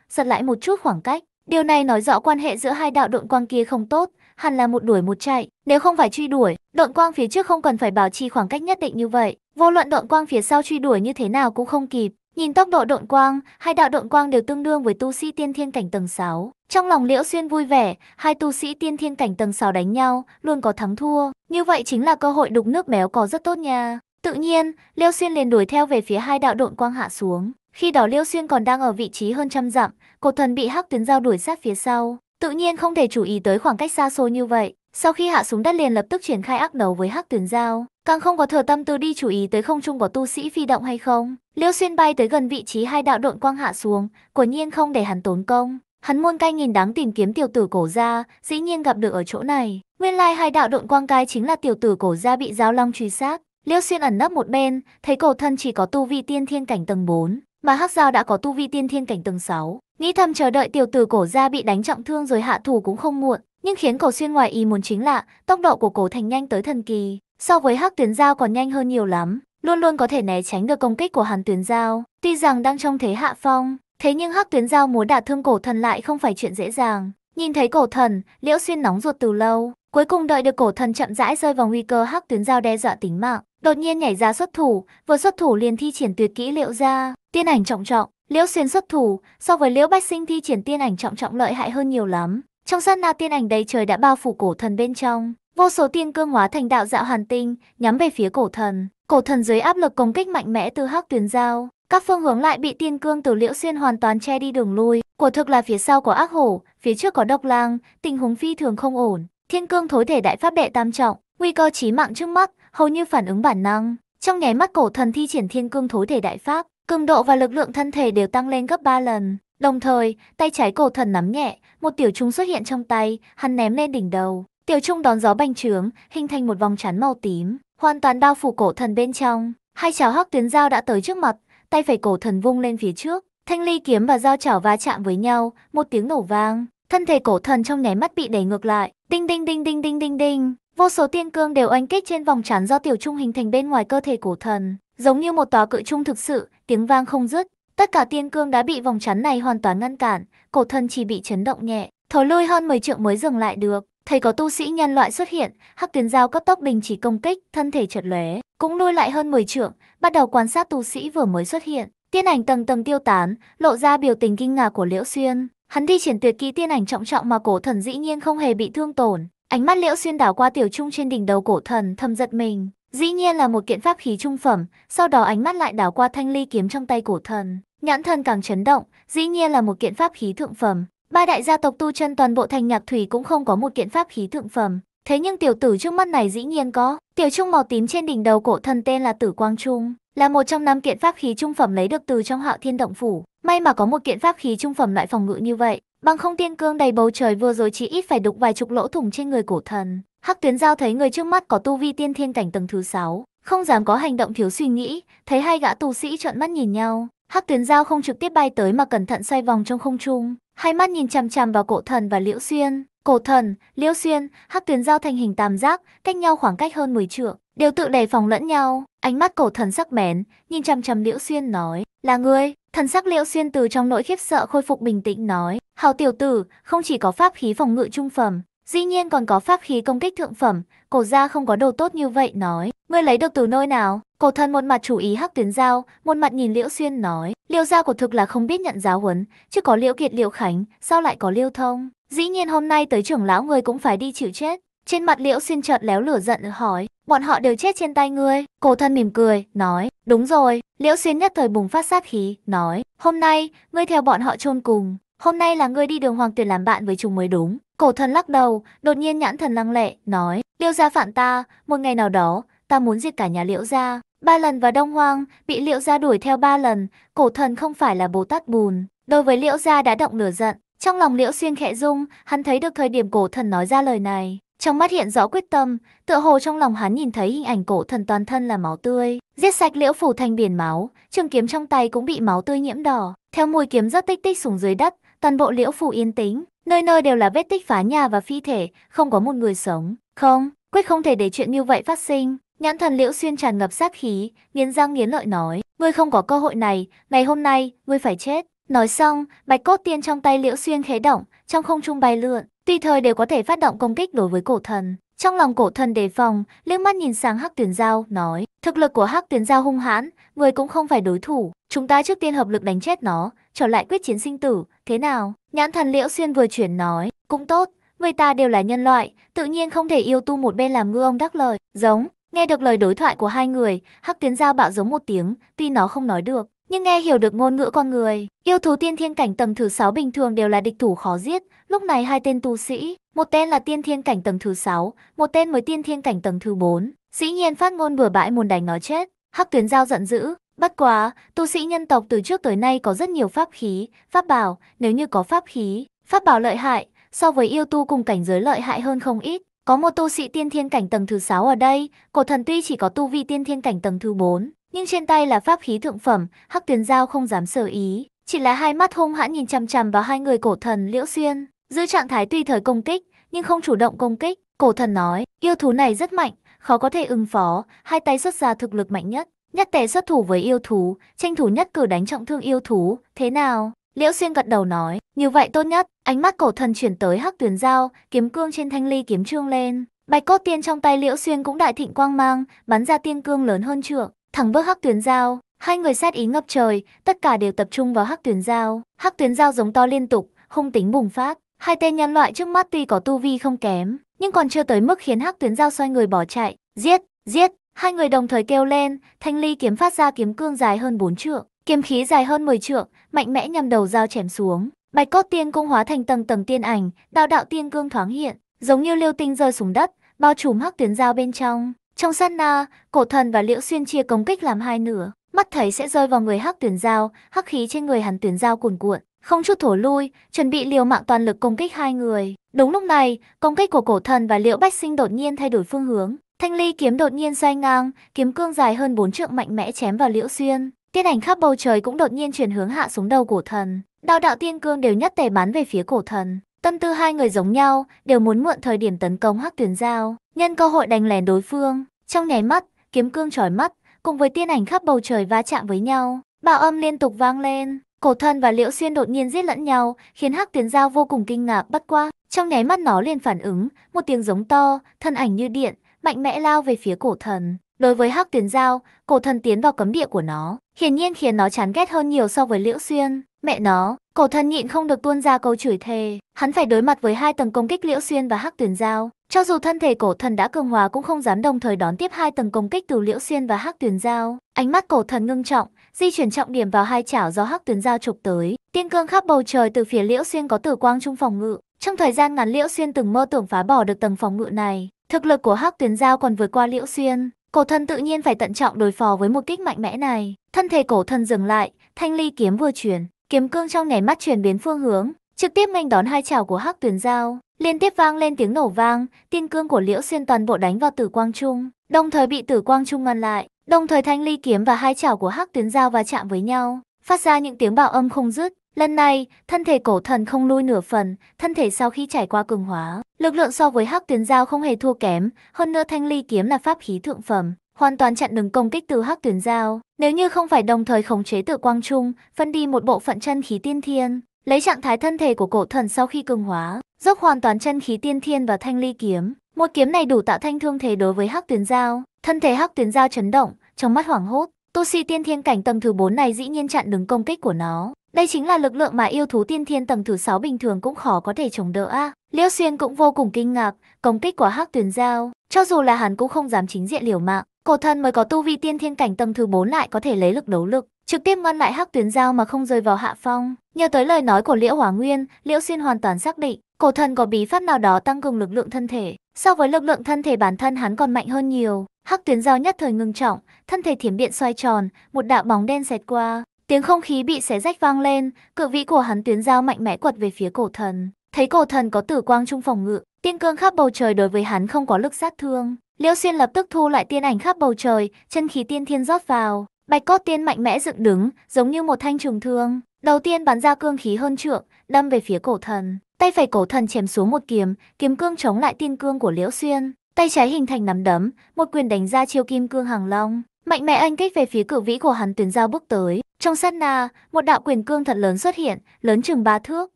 giật lại một chút khoảng cách. Điều này nói rõ quan hệ giữa hai đạo độn quang kia không tốt, hẳn là một đuổi một chạy. Nếu không phải truy đuổi, độn quang phía trước không cần phải bảo trì khoảng cách nhất định như vậy. Vô luận độn quang phía sau truy đuổi như thế nào cũng không kịp, Nhìn tốc độ độn quang, hai đạo độn quang đều tương đương với tu sĩ tiên thiên cảnh tầng 6. Trong lòng Liễu Xuyên vui vẻ, hai tu sĩ tiên thiên cảnh tầng 6 đánh nhau, luôn có thắng thua, như vậy chính là cơ hội đục nước béo có rất tốt nha. Tự nhiên, Liễu Xuyên liền đuổi theo về phía hai đạo độn quang hạ xuống. Khi đó Liễu Xuyên còn đang ở vị trí hơn trăm dặm, cổ thần bị hắc tuyến giao đuổi sát phía sau, tự nhiên không thể chú ý tới khoảng cách xa xôi như vậy. Sau khi hạ xuống đất liền lập tức triển khai ác đấu với hắc tuyến giao càng không có thừa tâm tư đi chú ý tới không trung của tu sĩ phi động hay không. Liêu Xuyên bay tới gần vị trí hai đạo độn quang hạ xuống, quả nhiên không để hắn tốn công. Hắn muôn cay nghìn đáng tìm kiếm tiểu tử cổ gia, dĩ nhiên gặp được ở chỗ này. Nguyên lai hai đạo độn quang cai chính là tiểu tử cổ gia bị giao long truy sát. Liêu Xuyên ẩn nấp một bên, thấy cổ thân chỉ có tu vi tiên thiên cảnh tầng 4, mà Hắc Giao đã có tu vi tiên thiên cảnh tầng 6. Nghĩ thầm chờ đợi tiểu tử cổ gia bị đánh trọng thương rồi hạ thủ cũng không muộn, nhưng khiến cổ xuyên ngoài ý muốn chính là tốc độ của cổ thành nhanh tới thần kỳ so với Hắc Tuyến Giao còn nhanh hơn nhiều lắm, luôn luôn có thể né tránh được công kích của Hàn Tuyến Giao. Tuy rằng đang trong thế hạ phong, thế nhưng Hắc Tuyến Giao muốn đả thương cổ thần lại không phải chuyện dễ dàng. Nhìn thấy cổ thần, Liễu Xuyên nóng ruột từ lâu, cuối cùng đợi được cổ thần chậm rãi rơi vào nguy cơ Hắc Tuyến Giao đe dọa tính mạng, đột nhiên nhảy ra xuất thủ, vừa xuất thủ liền thi triển tuyệt kỹ Liễu ra, tiên ảnh trọng trọng. Liễu Xuyên xuất thủ, so với Liễu Bách Sinh thi triển tiên ảnh trọng trọng lợi hại hơn nhiều lắm. Trong sát na tiên ảnh đầy trời đã bao phủ cổ thần bên trong, Vô số tiên cương hóa thành đạo dạo hàn tinh, nhắm về phía cổ thần. Cổ thần dưới áp lực công kích mạnh mẽ từ hắc tuyến giao, các phương hướng lại bị tiên cương từ liễu xuyên hoàn toàn che đi đường lui. Của thực là phía sau có ác hổ, phía trước có độc lang, tình huống phi thường không ổn. Thiên cương thối thể đại pháp đệ tam trọng, nguy cơ chí mạng trước mắt, hầu như phản ứng bản năng. Trong nháy mắt cổ thần thi triển thiên cương thối thể đại pháp, cường độ và lực lượng thân thể đều tăng lên gấp 3 lần. Đồng thời, tay trái cổ thần nắm nhẹ, một tiểu trung xuất hiện trong tay, hắn ném lên đỉnh đầu. Tiểu trung đón gió bành trướng, hình thành một vòng chắn màu tím, hoàn toàn bao phủ cổ thần bên trong. Hai chảo hắc tuyến dao đã tới trước mặt, tay phải cổ thần vung lên phía trước, thanh ly kiếm và dao chảo va chạm với nhau, một tiếng nổ vang, thân thể cổ thần trong nháy mắt bị đẩy ngược lại, đinh đinh đinh đinh đinh đinh đinh, vô số tiên cương đều oanh kích trên vòng chắn do tiểu trung hình thành bên ngoài cơ thể cổ thần, giống như một tòa cự trung thực sự, tiếng vang không dứt. Tất cả tiên cương đã bị vòng chắn này hoàn toàn ngăn cản, cổ thần chỉ bị chấn động nhẹ, thối lôi hơn 10 trượng mới dừng lại được thấy có tu sĩ nhân loại xuất hiện, Hắc Tuyền Giao cấp tốc đình chỉ công kích, thân thể chợt lóe, cũng lui lại hơn 10 trượng, bắt đầu quan sát tu sĩ vừa mới xuất hiện. Tiên ảnh tầng tầng tiêu tán, lộ ra biểu tình kinh ngạc của Liễu Xuyên. Hắn thi triển tuyệt kỹ tiên ảnh trọng trọng mà cổ thần dĩ nhiên không hề bị thương tổn. Ánh mắt Liễu Xuyên đảo qua tiểu trung trên đỉnh đầu cổ thần, thầm giật mình. Dĩ nhiên là một kiện pháp khí trung phẩm, sau đó ánh mắt lại đảo qua thanh ly kiếm trong tay cổ thần. Nhãn thần càng chấn động, dĩ nhiên là một kiện pháp khí thượng phẩm. Ba đại gia tộc tu chân toàn bộ thành nhạc thủy cũng không có một kiện pháp khí thượng phẩm. Thế nhưng tiểu tử trước mắt này dĩ nhiên có. Tiểu trung màu tím trên đỉnh đầu cổ thần tên là Tử Quang Trung, là một trong năm kiện pháp khí trung phẩm lấy được từ trong Hạo Thiên Động phủ. May mà có một kiện pháp khí trung phẩm loại phòng ngự như vậy, bằng không tiên cương đầy bầu trời vừa rồi chỉ ít phải đục vài chục lỗ thủng trên người cổ thần. Hắc Tuyến Giao thấy người trước mắt có tu vi tiên thiên cảnh tầng thứ sáu, không dám có hành động thiếu suy nghĩ, thấy hai gã tu sĩ trợn mắt nhìn nhau, Hắc Tuyến Giao không trực tiếp bay tới mà cẩn thận xoay vòng trong không trung, hai mắt nhìn chằm chằm vào cổ thần và liễu xuyên. Cổ thần, liễu xuyên, hắc tuyến giao thành hình tam giác, cách nhau khoảng cách hơn 10 trượng, đều tự đề phòng lẫn nhau. Ánh mắt cổ thần sắc bén, nhìn chằm chằm liễu xuyên nói, là ngươi. Thần sắc liễu xuyên từ trong nỗi khiếp sợ khôi phục bình tĩnh nói, hào tiểu tử, không chỉ có pháp khí phòng ngự trung phẩm, dĩ nhiên còn có pháp khí công kích thượng phẩm, cổ gia không có đồ tốt như vậy nói, Ngươi lấy được từ nơi nào? Cổ thần một mặt chú ý hắc tuyến giao, một mặt nhìn Liễu Xuyên nói. Liễu giao của thực là không biết nhận giáo huấn, chứ có Liễu Kiệt Liễu Khánh, sao lại có Liễu Thông? Dĩ nhiên hôm nay tới trưởng lão ngươi cũng phải đi chịu chết. Trên mặt Liễu Xuyên chợt léo lửa giận hỏi, bọn họ đều chết trên tay ngươi. Cổ thần mỉm cười, nói, đúng rồi. Liễu Xuyên nhất thời bùng phát sát khí, nói, hôm nay, ngươi theo bọn họ chôn cùng. Hôm nay là ngươi đi đường hoàng tuyển làm bạn với chúng mới đúng. Cổ thần lắc đầu, đột nhiên nhãn thần lăng lệ, nói, Liêu gia phản ta, một ngày nào đó, ta muốn diệt cả nhà liễu gia. Ba lần vào Đông Hoang, bị liễu gia đuổi theo ba lần, cổ thần không phải là Bồ Tát bùn. Đối với liễu gia đã động lửa giận, trong lòng liễu xuyên khẽ rung, hắn thấy được thời điểm cổ thần nói ra lời này. Trong mắt hiện rõ quyết tâm, tựa hồ trong lòng hắn nhìn thấy hình ảnh cổ thần toàn thân là máu tươi, giết sạch liễu phủ thành biển máu, trường kiếm trong tay cũng bị máu tươi nhiễm đỏ, theo mùi kiếm rất tích tích xuống dưới đất, toàn bộ liễu phủ yên tĩnh, nơi nơi đều là vết tích phá nhà và phi thể, không có một người sống, không, quyết không thể để chuyện như vậy phát sinh, Nhãn thần Liễu Xuyên tràn ngập sát khí, nghiến răng nghiến lợi nói, ngươi không có cơ hội này, ngày hôm nay, ngươi phải chết. Nói xong, bạch cốt tiên trong tay Liễu Xuyên khế động, trong không trung bay lượn, tùy thời đều có thể phát động công kích đối với cổ thần. Trong lòng cổ thần đề phòng, liếc mắt nhìn sang Hắc Tuyền Giao, nói, thực lực của Hắc Tuyền Giao hung hãn, người cũng không phải đối thủ, chúng ta trước tiên hợp lực đánh chết nó, trở lại quyết chiến sinh tử, thế nào? Nhãn thần Liễu Xuyên vừa chuyển nói, cũng tốt, người ta đều là nhân loại, tự nhiên không thể yêu tu một bên làm ngư ông đắc lời, giống, Nghe được lời đối thoại của hai người, Hắc Tiến Giao bạo giống một tiếng, tuy nó không nói được, nhưng nghe hiểu được ngôn ngữ con người. Yêu thú tiên thiên cảnh tầng thứ 6 bình thường đều là địch thủ khó giết, lúc này hai tên tu sĩ, một tên là tiên thiên cảnh tầng thứ 6, một tên mới tiên thiên cảnh tầng thứ 4, dĩ nhiên phát ngôn bừa bãi muốn đánh nói chết. Hắc Tuyến Giao giận dữ, bất quá, tu sĩ nhân tộc từ trước tới nay có rất nhiều pháp khí, pháp bảo, nếu như có pháp khí, pháp bảo lợi hại, so với yêu tu cùng cảnh giới lợi hại hơn không ít, có một tu sĩ tiên thiên cảnh tầng thứ 6 ở đây, cổ thần tuy chỉ có tu vi tiên thiên cảnh tầng thứ 4, nhưng trên tay là pháp khí thượng phẩm, Hắc Tuyền Giao không dám sơ ý, chỉ là hai mắt hung hãn nhìn chằm chằm vào hai người cổ thần Liễu Xuyên, giữ trạng thái tùy thời công kích, nhưng không chủ động công kích. Cổ thần nói, yêu thú này rất mạnh, khó có thể ứng phó, hai tay xuất ra thực lực mạnh nhất, nhất tề xuất thủ với yêu thú, tranh thủ nhất cử đánh trọng thương yêu thú, thế nào? Liễu Xuyên gật đầu nói, như vậy tốt nhất, ánh mắt cổ thần chuyển tới hắc tuyến dao, kiếm cương trên thanh ly kiếm trương lên. Bạch cốt tiên trong tay Liễu Xuyên cũng đại thịnh quang mang, bắn ra tiên cương lớn hơn trượng, thẳng bước hắc tuyến dao. Hai người sát ý ngập trời, tất cả đều tập trung vào hắc tuyến dao. Hắc tuyến dao giống to liên tục, hung tính bùng phát. Hai tên nhân loại trước mắt tuy có tu vi không kém, nhưng còn chưa tới mức khiến hắc tuyến dao xoay người bỏ chạy. Giết, giết, hai người đồng thời kêu lên, thanh ly kiếm phát ra kiếm cương dài hơn bốn trượng Kiếm khí dài hơn 10 trượng, mạnh mẽ nhằm đầu dao chém xuống. Bạch cốt tiên cung hóa thành tầng tầng tiên ảnh, đạo đạo tiên cương thoáng hiện, giống như liêu tinh rơi xuống đất, bao trùm hắc tuyến dao bên trong. Trong sát na, cổ thần và liễu xuyên chia công kích làm hai nửa, mắt thấy sẽ rơi vào người hắc tuyến dao, hắc khí trên người hắn tuyến dao cuồn cuộn, không chút thổ lui, chuẩn bị liều mạng toàn lực công kích hai người. Đúng lúc này, công kích của cổ thần và liễu bách sinh đột nhiên thay đổi phương hướng, thanh ly kiếm đột nhiên xoay ngang, kiếm cương dài hơn bốn trượng mạnh mẽ chém vào liễu xuyên. Tiên ảnh khắp bầu trời cũng đột nhiên chuyển hướng hạ xuống đầu cổ thần. Đao đạo tiên cương đều nhất tề bắn về phía cổ thần. Tâm tư hai người giống nhau, đều muốn mượn thời điểm tấn công hắc tuyến giao, nhân cơ hội đánh lén đối phương. Trong nháy mắt, kiếm cương trói mắt, cùng với tiên ảnh khắp bầu trời va chạm với nhau, bạo âm liên tục vang lên. Cổ thần và Liễu Xuyên đột nhiên giết lẫn nhau, khiến Hắc Tuyến Giao vô cùng kinh ngạc bất qua. Trong nháy mắt nó liền phản ứng, một tiếng giống to, thân ảnh như điện, mạnh mẽ lao về phía cổ thần. Đối với Hắc Tuyền Giao, cổ thần tiến vào cấm địa của nó, hiển nhiên khiến nó chán ghét hơn nhiều so với Liễu Xuyên. Mẹ nó, cổ thần nhịn không được tuôn ra câu chửi thề, hắn phải đối mặt với hai tầng công kích Liễu Xuyên và Hắc Tuyền Giao. Cho dù thân thể cổ thần đã cường hóa cũng không dám đồng thời đón tiếp hai tầng công kích từ Liễu Xuyên và Hắc Tuyền Giao. Ánh mắt cổ thần ngưng trọng, di chuyển trọng điểm vào hai chảo do Hắc Tuyền Giao chụp tới. Tiên cương khắp bầu trời từ phía Liễu Xuyên có tử quang trung phòng ngự. Trong thời gian ngắn Liễu Xuyên từng mơ tưởng phá bỏ được tầng phòng ngự này. Thực lực của Hắc Tuyền Giao còn vượt qua Liễu Xuyên, Cổ thần tự nhiên phải tận trọng đối phó với một kích mạnh mẽ này. Thân thể cổ thần dừng lại, thanh ly kiếm vừa chuyển, kiếm cương trong nháy mắt chuyển biến phương hướng, trực tiếp nghênh đón hai chảo của Hắc Tuyền Dao, liên tiếp vang lên tiếng nổ vang, tiên cương của Liễu Xuyên toàn bộ đánh vào Tử Quang Trung, đồng thời bị Tử Quang Trung ngăn lại, đồng thời thanh ly kiếm và hai chảo của Hắc Tuyền Dao va chạm với nhau, phát ra những tiếng bạo âm không dứt, Lần này, thân thể cổ thần không lui nửa phần, thân thể sau khi trải qua cường hóa, lực lượng so với hắc tuyến giao không hề thua kém, hơn nữa thanh ly kiếm là pháp khí thượng phẩm, hoàn toàn chặn đứng công kích từ hắc tuyến giao. Nếu như không phải đồng thời khống chế tự quang trung, phân đi một bộ phận chân khí tiên thiên, lấy trạng thái thân thể của cổ thần sau khi cường hóa, dốc hoàn toàn chân khí tiên thiên và thanh ly kiếm, một kiếm này đủ tạo thanh thương thế đối với hắc tuyến giao. Thân thể hắc tuyến giao chấn động, trong mắt hoảng hốt, tu sĩ tiên thiên cảnh tầng thứ 4 này dĩ nhiên chặn đứng công kích của nó. Đây chính là lực lượng mà yêu thú tiên thiên tầng thứ 6 bình thường cũng khó có thể chống đỡ a. Liễu Xuyên cũng vô cùng kinh ngạc, công kích của Hắc Tuyền Giao, cho dù là hắn cũng không dám chính diện liều mạng, cổ thần mới có tu vi tiên thiên cảnh tầng thứ 4 lại có thể lấy lực đấu lực, trực tiếp ngăn lại Hắc Tuyền Giao mà không rơi vào hạ phong. Nhờ tới lời nói của Liễu Hỏa Nguyên, Liễu Xuyên hoàn toàn xác định, cổ thần có bí pháp nào đó tăng cường lực lượng thân thể, so với lực lượng thân thể bản thân hắn còn mạnh hơn nhiều. Hắc Tuyền Giao nhất thời ngưng trọng, thân thể thiểm điện xoay tròn, một đạo bóng đen xẹt qua, Tiếng không khí bị xé rách vang lên, cự vĩ của hắn tuyến dao mạnh mẽ quật về phía cổ thần. Thấy cổ thần có tử quang trung phòng ngự, tiên cương khắp bầu trời đối với hắn không có lực sát thương. Liễu Xuyên lập tức thu lại tiên ảnh khắp bầu trời, chân khí tiên thiên rót vào, bạch cốt tiên mạnh mẽ dựng đứng, giống như một thanh trùng thương. Đầu tiên bắn ra cương khí hơn trượng, đâm về phía cổ thần. Tay phải cổ thần chém xuống một kiếm, kiếm cương chống lại tiên cương của Liễu Xuyên. Tay trái hình thành nắm đấm, một quyền đánh ra chiêu kim cương hàng long mạnh mẽ anh kích về phía cự vĩ của hắn tuyến giao bước tới. Trong sát na, một đạo quyền cương thật lớn xuất hiện, lớn chừng ba thước.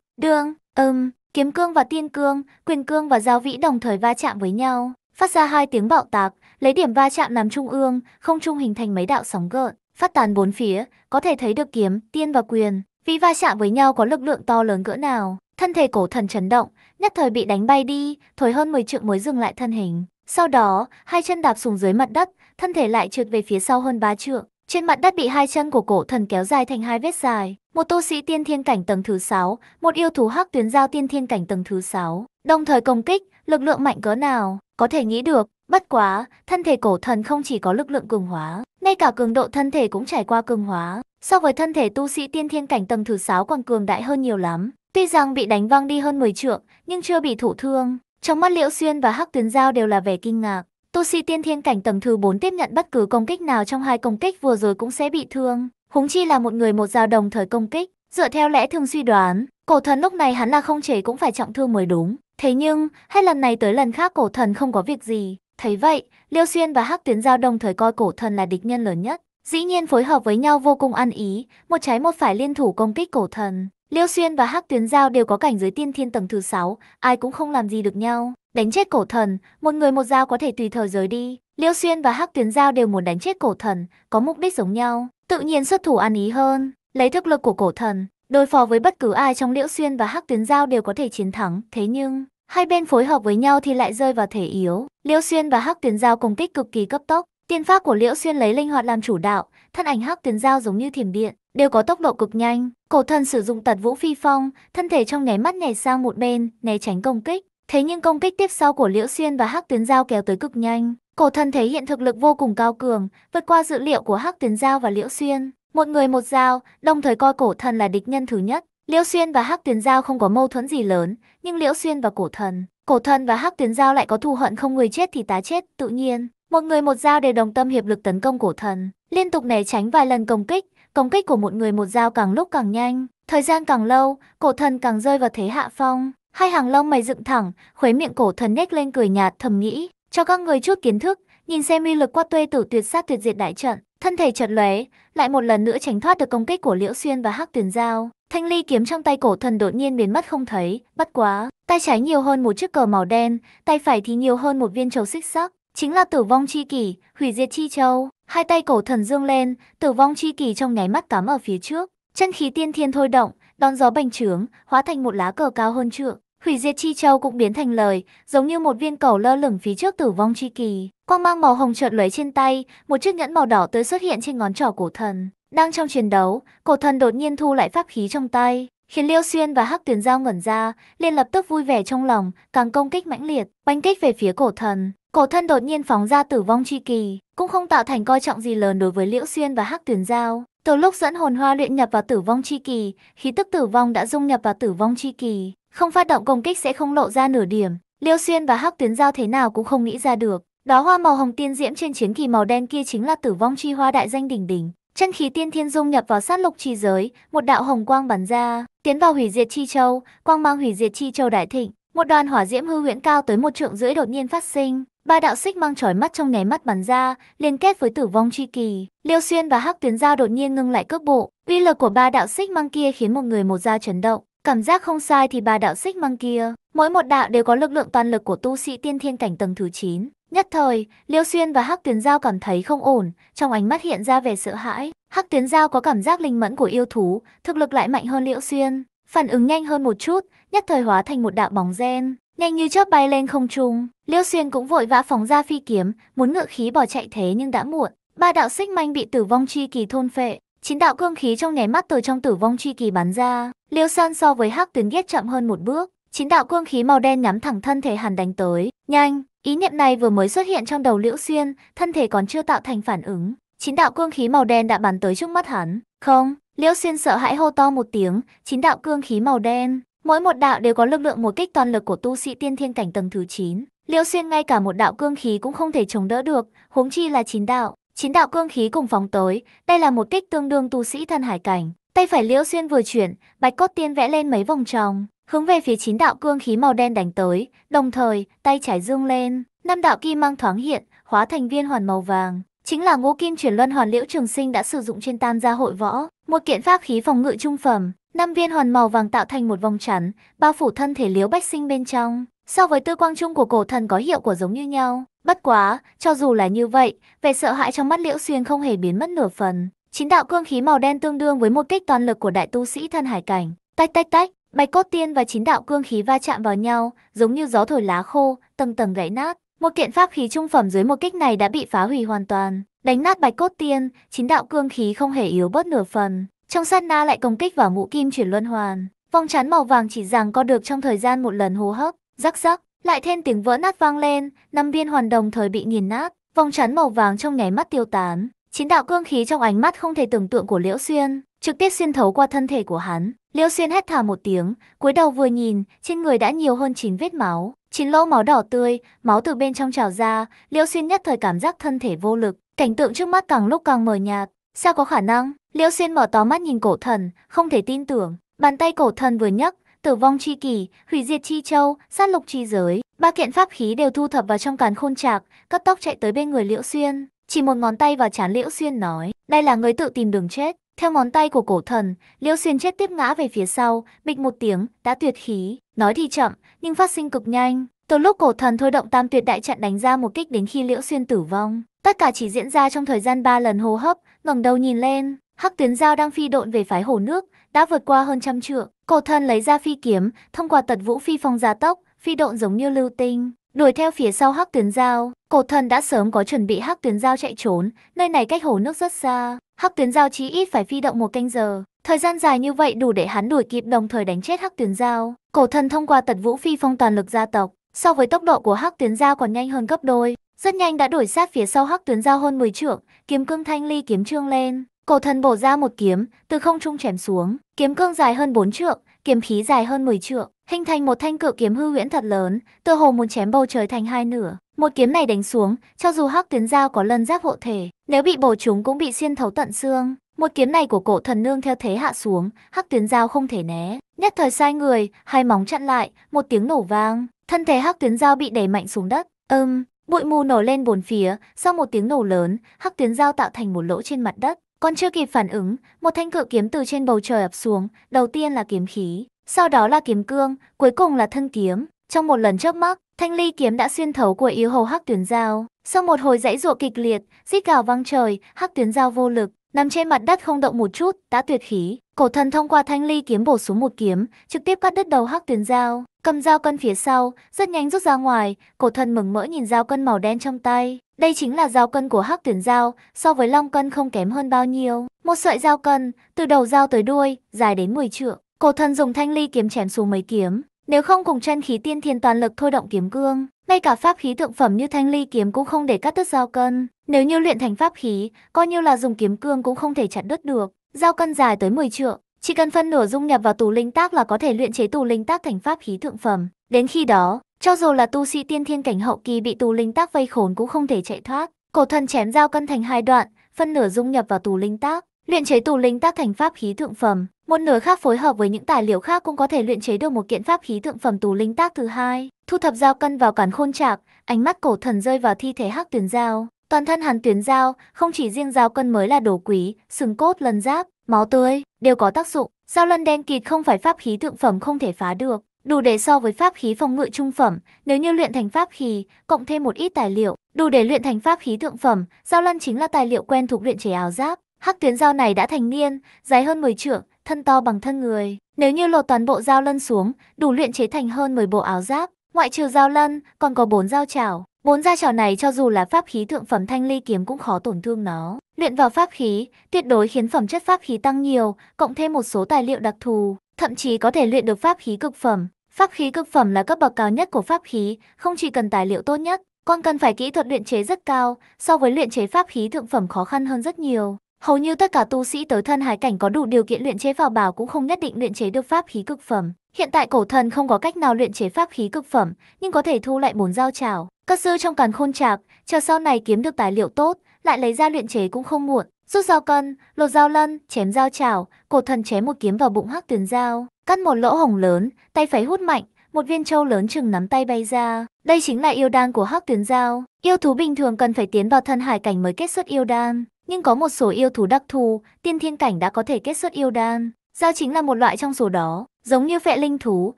đương ầm, kiếm cương và tiên cương, quyền cương và giao vĩ đồng thời va chạm với nhau, phát ra hai tiếng bạo tạc, lấy điểm va chạm nằm trung ương, không trung hình thành mấy đạo sóng gợn, phát tán bốn phía, có thể thấy được kiếm, tiên và quyền, vì va chạm với nhau có lực lượng to lớn cỡ nào. Thân thể cổ thần chấn động, nhất thời bị đánh bay đi, thổi hơn 10 trượng mới dừng lại thân hình. Sau đó, hai chân đạp xuống dưới mặt đất, thân thể lại trượt về phía sau hơn ba trượng. Trên mặt đất bị hai chân của cổ thần kéo dài thành hai vết dài, một tu sĩ tiên thiên cảnh tầng thứ 6, một yêu thú hắc tuyến giao tiên thiên cảnh tầng thứ 6, đồng thời công kích, lực lượng mạnh cỡ nào, có thể nghĩ được, bất quá, thân thể cổ thần không chỉ có lực lượng cường hóa, ngay cả cường độ thân thể cũng trải qua cường hóa, so với thân thể tu sĩ tiên thiên cảnh tầng thứ 6 còn cường đại hơn nhiều lắm. Tuy rằng bị đánh văng đi hơn 10 trượng, nhưng chưa bị thụ thương, trong mắt Liễu Xuyên và Hắc Tuyến Giao đều là vẻ kinh ngạc. Tu sĩ tiên thiên cảnh tầng thứ 4 tiếp nhận bất cứ công kích nào trong hai công kích vừa rồi cũng sẽ bị thương. Húng chi là một người một dao đồng thời công kích. Dựa theo lẽ thường suy đoán, cổ thần lúc này hắn là không chế cũng phải trọng thương mới đúng. Thế nhưng, hết lần này tới lần khác cổ thần không có việc gì. Thấy vậy, Liêu Xuyên và Hắc Tuyến Giao đồng thời coi cổ thần là địch nhân lớn nhất. Dĩ nhiên phối hợp với nhau vô cùng ăn ý, một trái một phải liên thủ công kích cổ thần. Liêu Xuyên và Hắc Tuyến Giao đều có cảnh giới tiên thiên tầng thứ 6, ai cũng không làm gì được nhau. Đánh chết cổ thần, một người một dao có thể tùy thời rời đi. Liêu Xuyên và Hắc Tuyến Giao đều muốn đánh chết cổ thần, có mục đích giống nhau, tự nhiên xuất thủ ăn ý hơn, lấy thức lực của cổ thần, đối phó với bất cứ ai trong Liễu Xuyên và Hắc Tuyến Giao đều có thể chiến thắng, thế nhưng hai bên phối hợp với nhau thì lại rơi vào thể yếu. Liễu Xuyên và Hắc Tuyến Giao công kích cực kỳ cấp tốc, tiên pháp của Liễu Xuyên lấy linh hoạt làm chủ đạo, thân ảnh Hắc Tuyến Giao giống như thiểm điện, đều có tốc độ cực nhanh, Cổ thần sử dụng tật vũ phi phong, thân thể trong nháy mắt nhảy sang một bên, né tránh công kích. Thế nhưng công kích tiếp sau của Liễu Xuyên và Hắc Tuyến Giao kéo tới cực nhanh. Cổ thần thể hiện thực lực vô cùng cao cường, vượt qua dự liệu của Hắc Tuyến Giao và Liễu Xuyên. Một người một dao, đồng thời coi cổ thần là địch nhân thứ nhất. Liễu Xuyên và Hắc Tuyến Giao không có mâu thuẫn gì lớn, nhưng Liễu Xuyên và cổ thần, cổ thần và Hắc Tuyến Giao lại có thù hận không người chết thì tá chết, tự nhiên. Một người một dao đều đồng tâm hiệp lực tấn công cổ thần, liên tục né tránh vài lần công kích, Công kích của một người một dao càng lúc càng nhanh, thời gian càng lâu, cổ thần càng rơi vào thế hạ phong. Hai hàng lông mày dựng thẳng, khuấy miệng cổ thần nhếch lên cười nhạt thầm nghĩ, cho các người chút kiến thức, nhìn xem uy lực qua tuê tử tuyệt sát tuyệt diệt đại trận, thân thể chật lóe, lại một lần nữa tránh thoát được công kích của Liễu Xuyên và Hắc Tuyền Giao. Thanh ly kiếm trong tay cổ thần đột nhiên biến mất không thấy, bất quá, tay trái nhiều hơn một chiếc cờ màu đen, tay phải thì nhiều hơn một viên châu xích sắc, chính là tử vong chi kỷ, hủy diệt chi châu. Hai tay cổ thần dương lên, tử vong chi kỷ trong nháy mắt cắm ở phía trước. Chân khí tiên thiên thôi động, đón gió bành trướng, hóa thành một lá cờ cao hơn trượng. Hủy diệt chi châu cũng biến thành lời, giống như một viên cầu lơ lửng phía trước tử vong chi kỳ. Quang mang màu hồng chợt lấy trên tay, một chiếc nhẫn màu đỏ tới xuất hiện trên ngón trỏ cổ thần. Đang trong chiến đấu, cổ thần đột nhiên thu lại pháp khí trong tay khiến Liêu Xuyên và Hắc Tuyền Giao ngẩn ra, liền lập tức vui vẻ trong lòng, càng công kích mãnh liệt, oanh kích về phía cổ thần. Cổ thân đột nhiên phóng ra tử vong chi kỳ, cũng không tạo thành coi trọng gì lớn đối với Liễu Xuyên và Hắc Tuyền Giao. Từ lúc dẫn hồn hoa luyện nhập vào tử vong chi kỳ, khí tức tử vong đã dung nhập vào tử vong chi kỳ, không phát động công kích sẽ không lộ ra nửa điểm. Liêu Xuyên và Hắc Tuyền Giao thế nào cũng không nghĩ ra được. Đó hoa màu hồng tiên diễm trên chiến kỳ màu đen kia chính là tử vong chi hoa đại danh đỉnh đỉnh. Chân khí tiên thiên dung nhập vào sát lục chi giới, một đạo hồng quang bắn ra, tiến vào hủy diệt chi châu, quang mang hủy diệt chi châu đại thịnh, một đoàn hỏa diễm hư huyễn cao tới một trượng rưỡi đột nhiên phát sinh, ba đạo xích mang chói mắt trong nháy mắt bắn ra, liên kết với tử vong chi kỳ, Liêu Xuyên và Hắc Tuyến Giao đột nhiên ngưng lại cước bộ, uy lực của ba đạo xích mang kia khiến một người một dao chấn động, cảm giác không sai thì ba đạo xích mang kia, mỗi một đạo đều có lực lượng toàn lực của tu sĩ tiên thiên cảnh tầng thứ 9. Nhất thời, Liêu Xuyên và Hắc Tuyến Giao cảm thấy không ổn, trong ánh mắt hiện ra vẻ sợ hãi. Hắc Tuyến Giao có cảm giác linh mẫn của yêu thú, thực lực lại mạnh hơn liễu Xuyên. Phản ứng nhanh hơn một chút, nhất thời hóa thành một đạo bóng gen, nhanh như chớp bay lên không trung. Liêu Xuyên cũng vội vã phóng ra phi kiếm, muốn ngự khí bỏ chạy thế nhưng đã muộn. Ba đạo xích manh bị tử vong chi kỳ thôn phệ, chín đạo cương khí trong nháy mắt từ trong tử vong chi kỳ bắn ra. Liêu San so với Hắc Tuyến ghét chậm hơn một bước, chín đạo cương khí màu đen nhắm thẳng thân thể hàn đánh tới, nhanh Ý niệm này vừa mới xuất hiện trong đầu Liễu Xuyên, thân thể còn chưa tạo thành phản ứng. Chín đạo cương khí màu đen đã bắn tới trước mắt hắn. Không, Liễu Xuyên sợ hãi hô to một tiếng, chín đạo cương khí màu đen. Mỗi một đạo đều có lực lượng một kích toàn lực của tu sĩ tiên thiên cảnh tầng thứ 9. Liễu Xuyên ngay cả một đạo cương khí cũng không thể chống đỡ được, huống chi là chín đạo. Chín đạo cương khí cùng phóng tới, đây là một kích tương đương tu sĩ thân hải cảnh. Tay phải Liễu Xuyên vừa chuyển, bạch cốt tiên vẽ lên mấy vòng tròn, hướng về phía chín đạo cương khí màu đen đánh tới, đồng thời tay trái dương lên, năm đạo kim mang thoáng hiện, hóa thành viên hoàn màu vàng. Chính là ngũ kim chuyển luân hoàn liễu trường sinh đã sử dụng trên tam gia hội võ, một kiện pháp khí phòng ngự trung phẩm, năm viên hoàn màu vàng tạo thành một vòng chắn, bao phủ thân thể liễu bách sinh bên trong. So với tư quang chung của cổ thần có hiệu quả giống như nhau, bất quá, cho dù là như vậy, vẻ sợ hãi trong mắt liễu xuyên không hề biến mất nửa phần. Chín đạo cương khí màu đen tương đương với một kích toàn lực của đại tu sĩ thân hải cảnh. Tách tách tách, Bạch cốt tiên và chín đạo cương khí va chạm vào nhau, giống như gió thổi lá khô, tầng tầng gãy nát. Một kiện pháp khí trung phẩm dưới một kích này đã bị phá hủy hoàn toàn. Đánh nát bạch cốt tiên, chín đạo cương khí không hề yếu bớt nửa phần. Trong sát na lại công kích vào ngũ kim chuyển luân hoàn. Vòng trán màu vàng chỉ rằng có được trong thời gian một lần hô hấp, rắc rắc, lại thêm tiếng vỡ nát vang lên, năm viên hoàn đồng thời bị nghiền nát. Vòng trán màu vàng trong nháy mắt tiêu tán, Chín đạo cương khí trong ánh mắt không thể tưởng tượng của Liễu Xuyên, trực tiếp xuyên thấu qua thân thể của hắn. Liễu Xuyên hét thà một tiếng, cúi đầu vừa nhìn, trên người đã nhiều hơn chín vết máu, chín lỗ máu đỏ tươi, máu từ bên trong trào ra, Liễu Xuyên nhất thời cảm giác thân thể vô lực, cảnh tượng trước mắt càng lúc càng mờ nhạt. Sao có khả năng? Liễu Xuyên mở to mắt nhìn cổ thần, không thể tin tưởng. Bàn tay cổ thần vừa nhấc, tử vong chi kỳ, hủy diệt chi châu, sát lục chi giới, ba kiện pháp khí đều thu thập vào trong càn khôn trạc, cấp tốc chạy tới bên người Liễu Xuyên. Chỉ một ngón tay vào chán Liễu Xuyên nói, đây là người tự tìm đường chết. Theo ngón tay của cổ thần, Liễu Xuyên chết tiếp ngã về phía sau, bịch một tiếng, đã tuyệt khí. Nói thì chậm, nhưng phát sinh cực nhanh. Từ lúc cổ thần thôi động tam tuyệt đại trận đánh ra một kích đến khi Liễu Xuyên tử vong. Tất cả chỉ diễn ra trong thời gian ba lần hô hấp, ngẩng đầu nhìn lên, hắc tuyến giao đang phi độn về phái hồ nước, đã vượt qua hơn trăm trượng. Cổ thần lấy ra phi kiếm, thông qua tật vũ phi phong gia tốc, phi độn giống như lưu tinh, Đuổi theo phía sau Hắc Tuyến Giao, cổ thần đã sớm có chuẩn bị Hắc Tuyến Giao chạy trốn, nơi này cách hồ nước rất xa. Hắc Tuyến Giao chí ít phải phi động một canh giờ. Thời gian dài như vậy đủ để hắn đuổi kịp đồng thời đánh chết Hắc Tuyến Giao. Cổ thần thông qua tật vũ phi phong toàn lực gia tộc, so với tốc độ của Hắc Tuyến Giao còn nhanh hơn gấp đôi. Rất nhanh đã đuổi sát phía sau Hắc Tuyến Giao hơn 10 trượng, kiếm cương thanh ly kiếm trương lên. Cổ thần bổ ra một kiếm, từ không trung chém xuống, kiếm cương dài hơn 4 trượng, kiếm khí dài hơn 10 trượng, Hình thành một thanh cự kiếm hư huyễn thật lớn, tựa hồ muốn chém bầu trời thành hai nửa. Một kiếm này đánh xuống, cho dù Hắc tiến Giao có lân giáp hộ thể, nếu bị bổ chúng cũng bị xuyên thấu tận xương. Một kiếm này của cổ thần nương theo thế hạ xuống, Hắc tiến Giao không thể né. Nhất thời sai người, hai móng chặn lại, một tiếng nổ vang, thân thể Hắc tiến Giao bị đẩy mạnh xuống đất. Ừm, bụi mù nổi lên bốn phía, sau một tiếng nổ lớn, Hắc tiến Giao tạo thành một lỗ trên mặt đất. Còn chưa kịp phản ứng, một thanh cự kiếm từ trên bầu trời ập xuống, đầu tiên là kiếm khí, sau đó là kiếm cương, cuối cùng là thân kiếm. Trong một lần chớp mắt, thanh ly kiếm đã xuyên thấu của yêu hầu hắc tuyến dao. Sau một hồi dãy ruộng kịch liệt, rít gào văng trời, hắc tuyến dao vô lực, nằm trên mặt đất không động một chút, đã tuyệt khí. Cổ thần thông qua thanh ly kiếm bổ xuống một kiếm, trực tiếp cắt đứt đầu hắc tuyến dao. Cầm dao cân phía sau, rất nhanh rút ra ngoài, cổ thần mừng mỡ nhìn dao cân màu đen trong tay. Đây chính là dao cân của hắc tuyển dao, so với long cân không kém hơn bao nhiêu. Một sợi dao cân, từ đầu dao tới đuôi, dài đến 10 trượng. Cổ thần dùng thanh ly kiếm chém xuống mấy kiếm, nếu không cùng chân khí tiên thiên toàn lực thôi động kiếm cương, ngay cả pháp khí thượng phẩm như thanh ly kiếm cũng không để cắt đứt dao cân. Nếu như luyện thành pháp khí, coi như là dùng kiếm cương cũng không thể chặt đứt được. Dao cân dài tới 10 trượng, chỉ cần phân nửa dung nhập vào tù linh tác là có thể luyện chế tù linh tác thành pháp khí thượng phẩm. Đến khi đó, cho dù là tu sĩ tiên thiên cảnh hậu kỳ bị tù linh tác vây khốn cũng không thể chạy thoát. Cổ thần chém dao cân thành hai đoạn, phân nửa dung nhập vào tù linh tác. Luyện chế tù linh tác thành pháp khí thượng phẩm, một nửa khác phối hợp với những tài liệu khác cũng có thể luyện chế được một kiện pháp khí thượng phẩm tù linh tác thứ hai. Thu thập dao cân vào cản khôn trạc, ánh mắt cổ thần rơi vào thi thể hắc tuyến dao. Toàn thân hàn tuyến dao, không chỉ riêng dao cân mới là đồ quý, sừng cốt lần giáp, máu tươi, đều có tác dụng. Dao lân đen kịt không phải pháp khí thượng phẩm không thể phá được, đủ để so với pháp khí phòng ngự trung phẩm, nếu như luyện thành pháp khí, cộng thêm một ít tài liệu, đủ để luyện thành pháp khí thượng phẩm, dao lân chính là tài liệu quen thuộc luyện chế áo giáp. Hắc tuyến dao này đã thành niên, dài hơn 10 trượng, thân to bằng thân người. Nếu như lột toàn bộ dao lân xuống, đủ luyện chế thành hơn 10 bộ áo giáp. Ngoại trừ dao lân, còn có bốn dao chảo. Bốn dao chảo này cho dù là pháp khí thượng phẩm thanh ly kiếm cũng khó tổn thương nó. Luyện vào pháp khí, tuyệt đối khiến phẩm chất pháp khí tăng nhiều, cộng thêm một số tài liệu đặc thù, thậm chí có thể luyện được pháp khí cực phẩm. Pháp khí cực phẩm là cấp bậc cao nhất của pháp khí, không chỉ cần tài liệu tốt nhất, còn cần phải kỹ thuật luyện chế rất cao, so với luyện chế pháp khí thượng phẩm khó khăn hơn rất nhiều. Hầu như tất cả tu sĩ tới thân hải cảnh có đủ điều kiện luyện chế vào bảo cũng không nhất định luyện chế được pháp khí cực phẩm. Hiện tại cổ thần không có cách nào luyện chế pháp khí cực phẩm, nhưng có thể thu lại bốn dao trảo, các sư trong càn khôn trạc, chờ sau này kiếm được tài liệu tốt, lại lấy ra luyện chế cũng không muộn. Rút dao cân, lột dao lân, chém dao trảo, cổ thần chém một kiếm vào bụng hắc tuyến dao, cắt một lỗ hồng lớn, tay phải hút mạnh, một viên châu lớn chừng nắm tay bay ra. Đây chính là yêu đan của hắc tuyến dao. Yêu thú bình thường cần phải tiến vào thân hải cảnh mới kết xuất yêu đan. Nhưng có một số yêu thú đặc thù, tiên thiên cảnh đã có thể kết xuất yêu đan. Giao chính là một loại trong số đó, giống như phệ linh thú,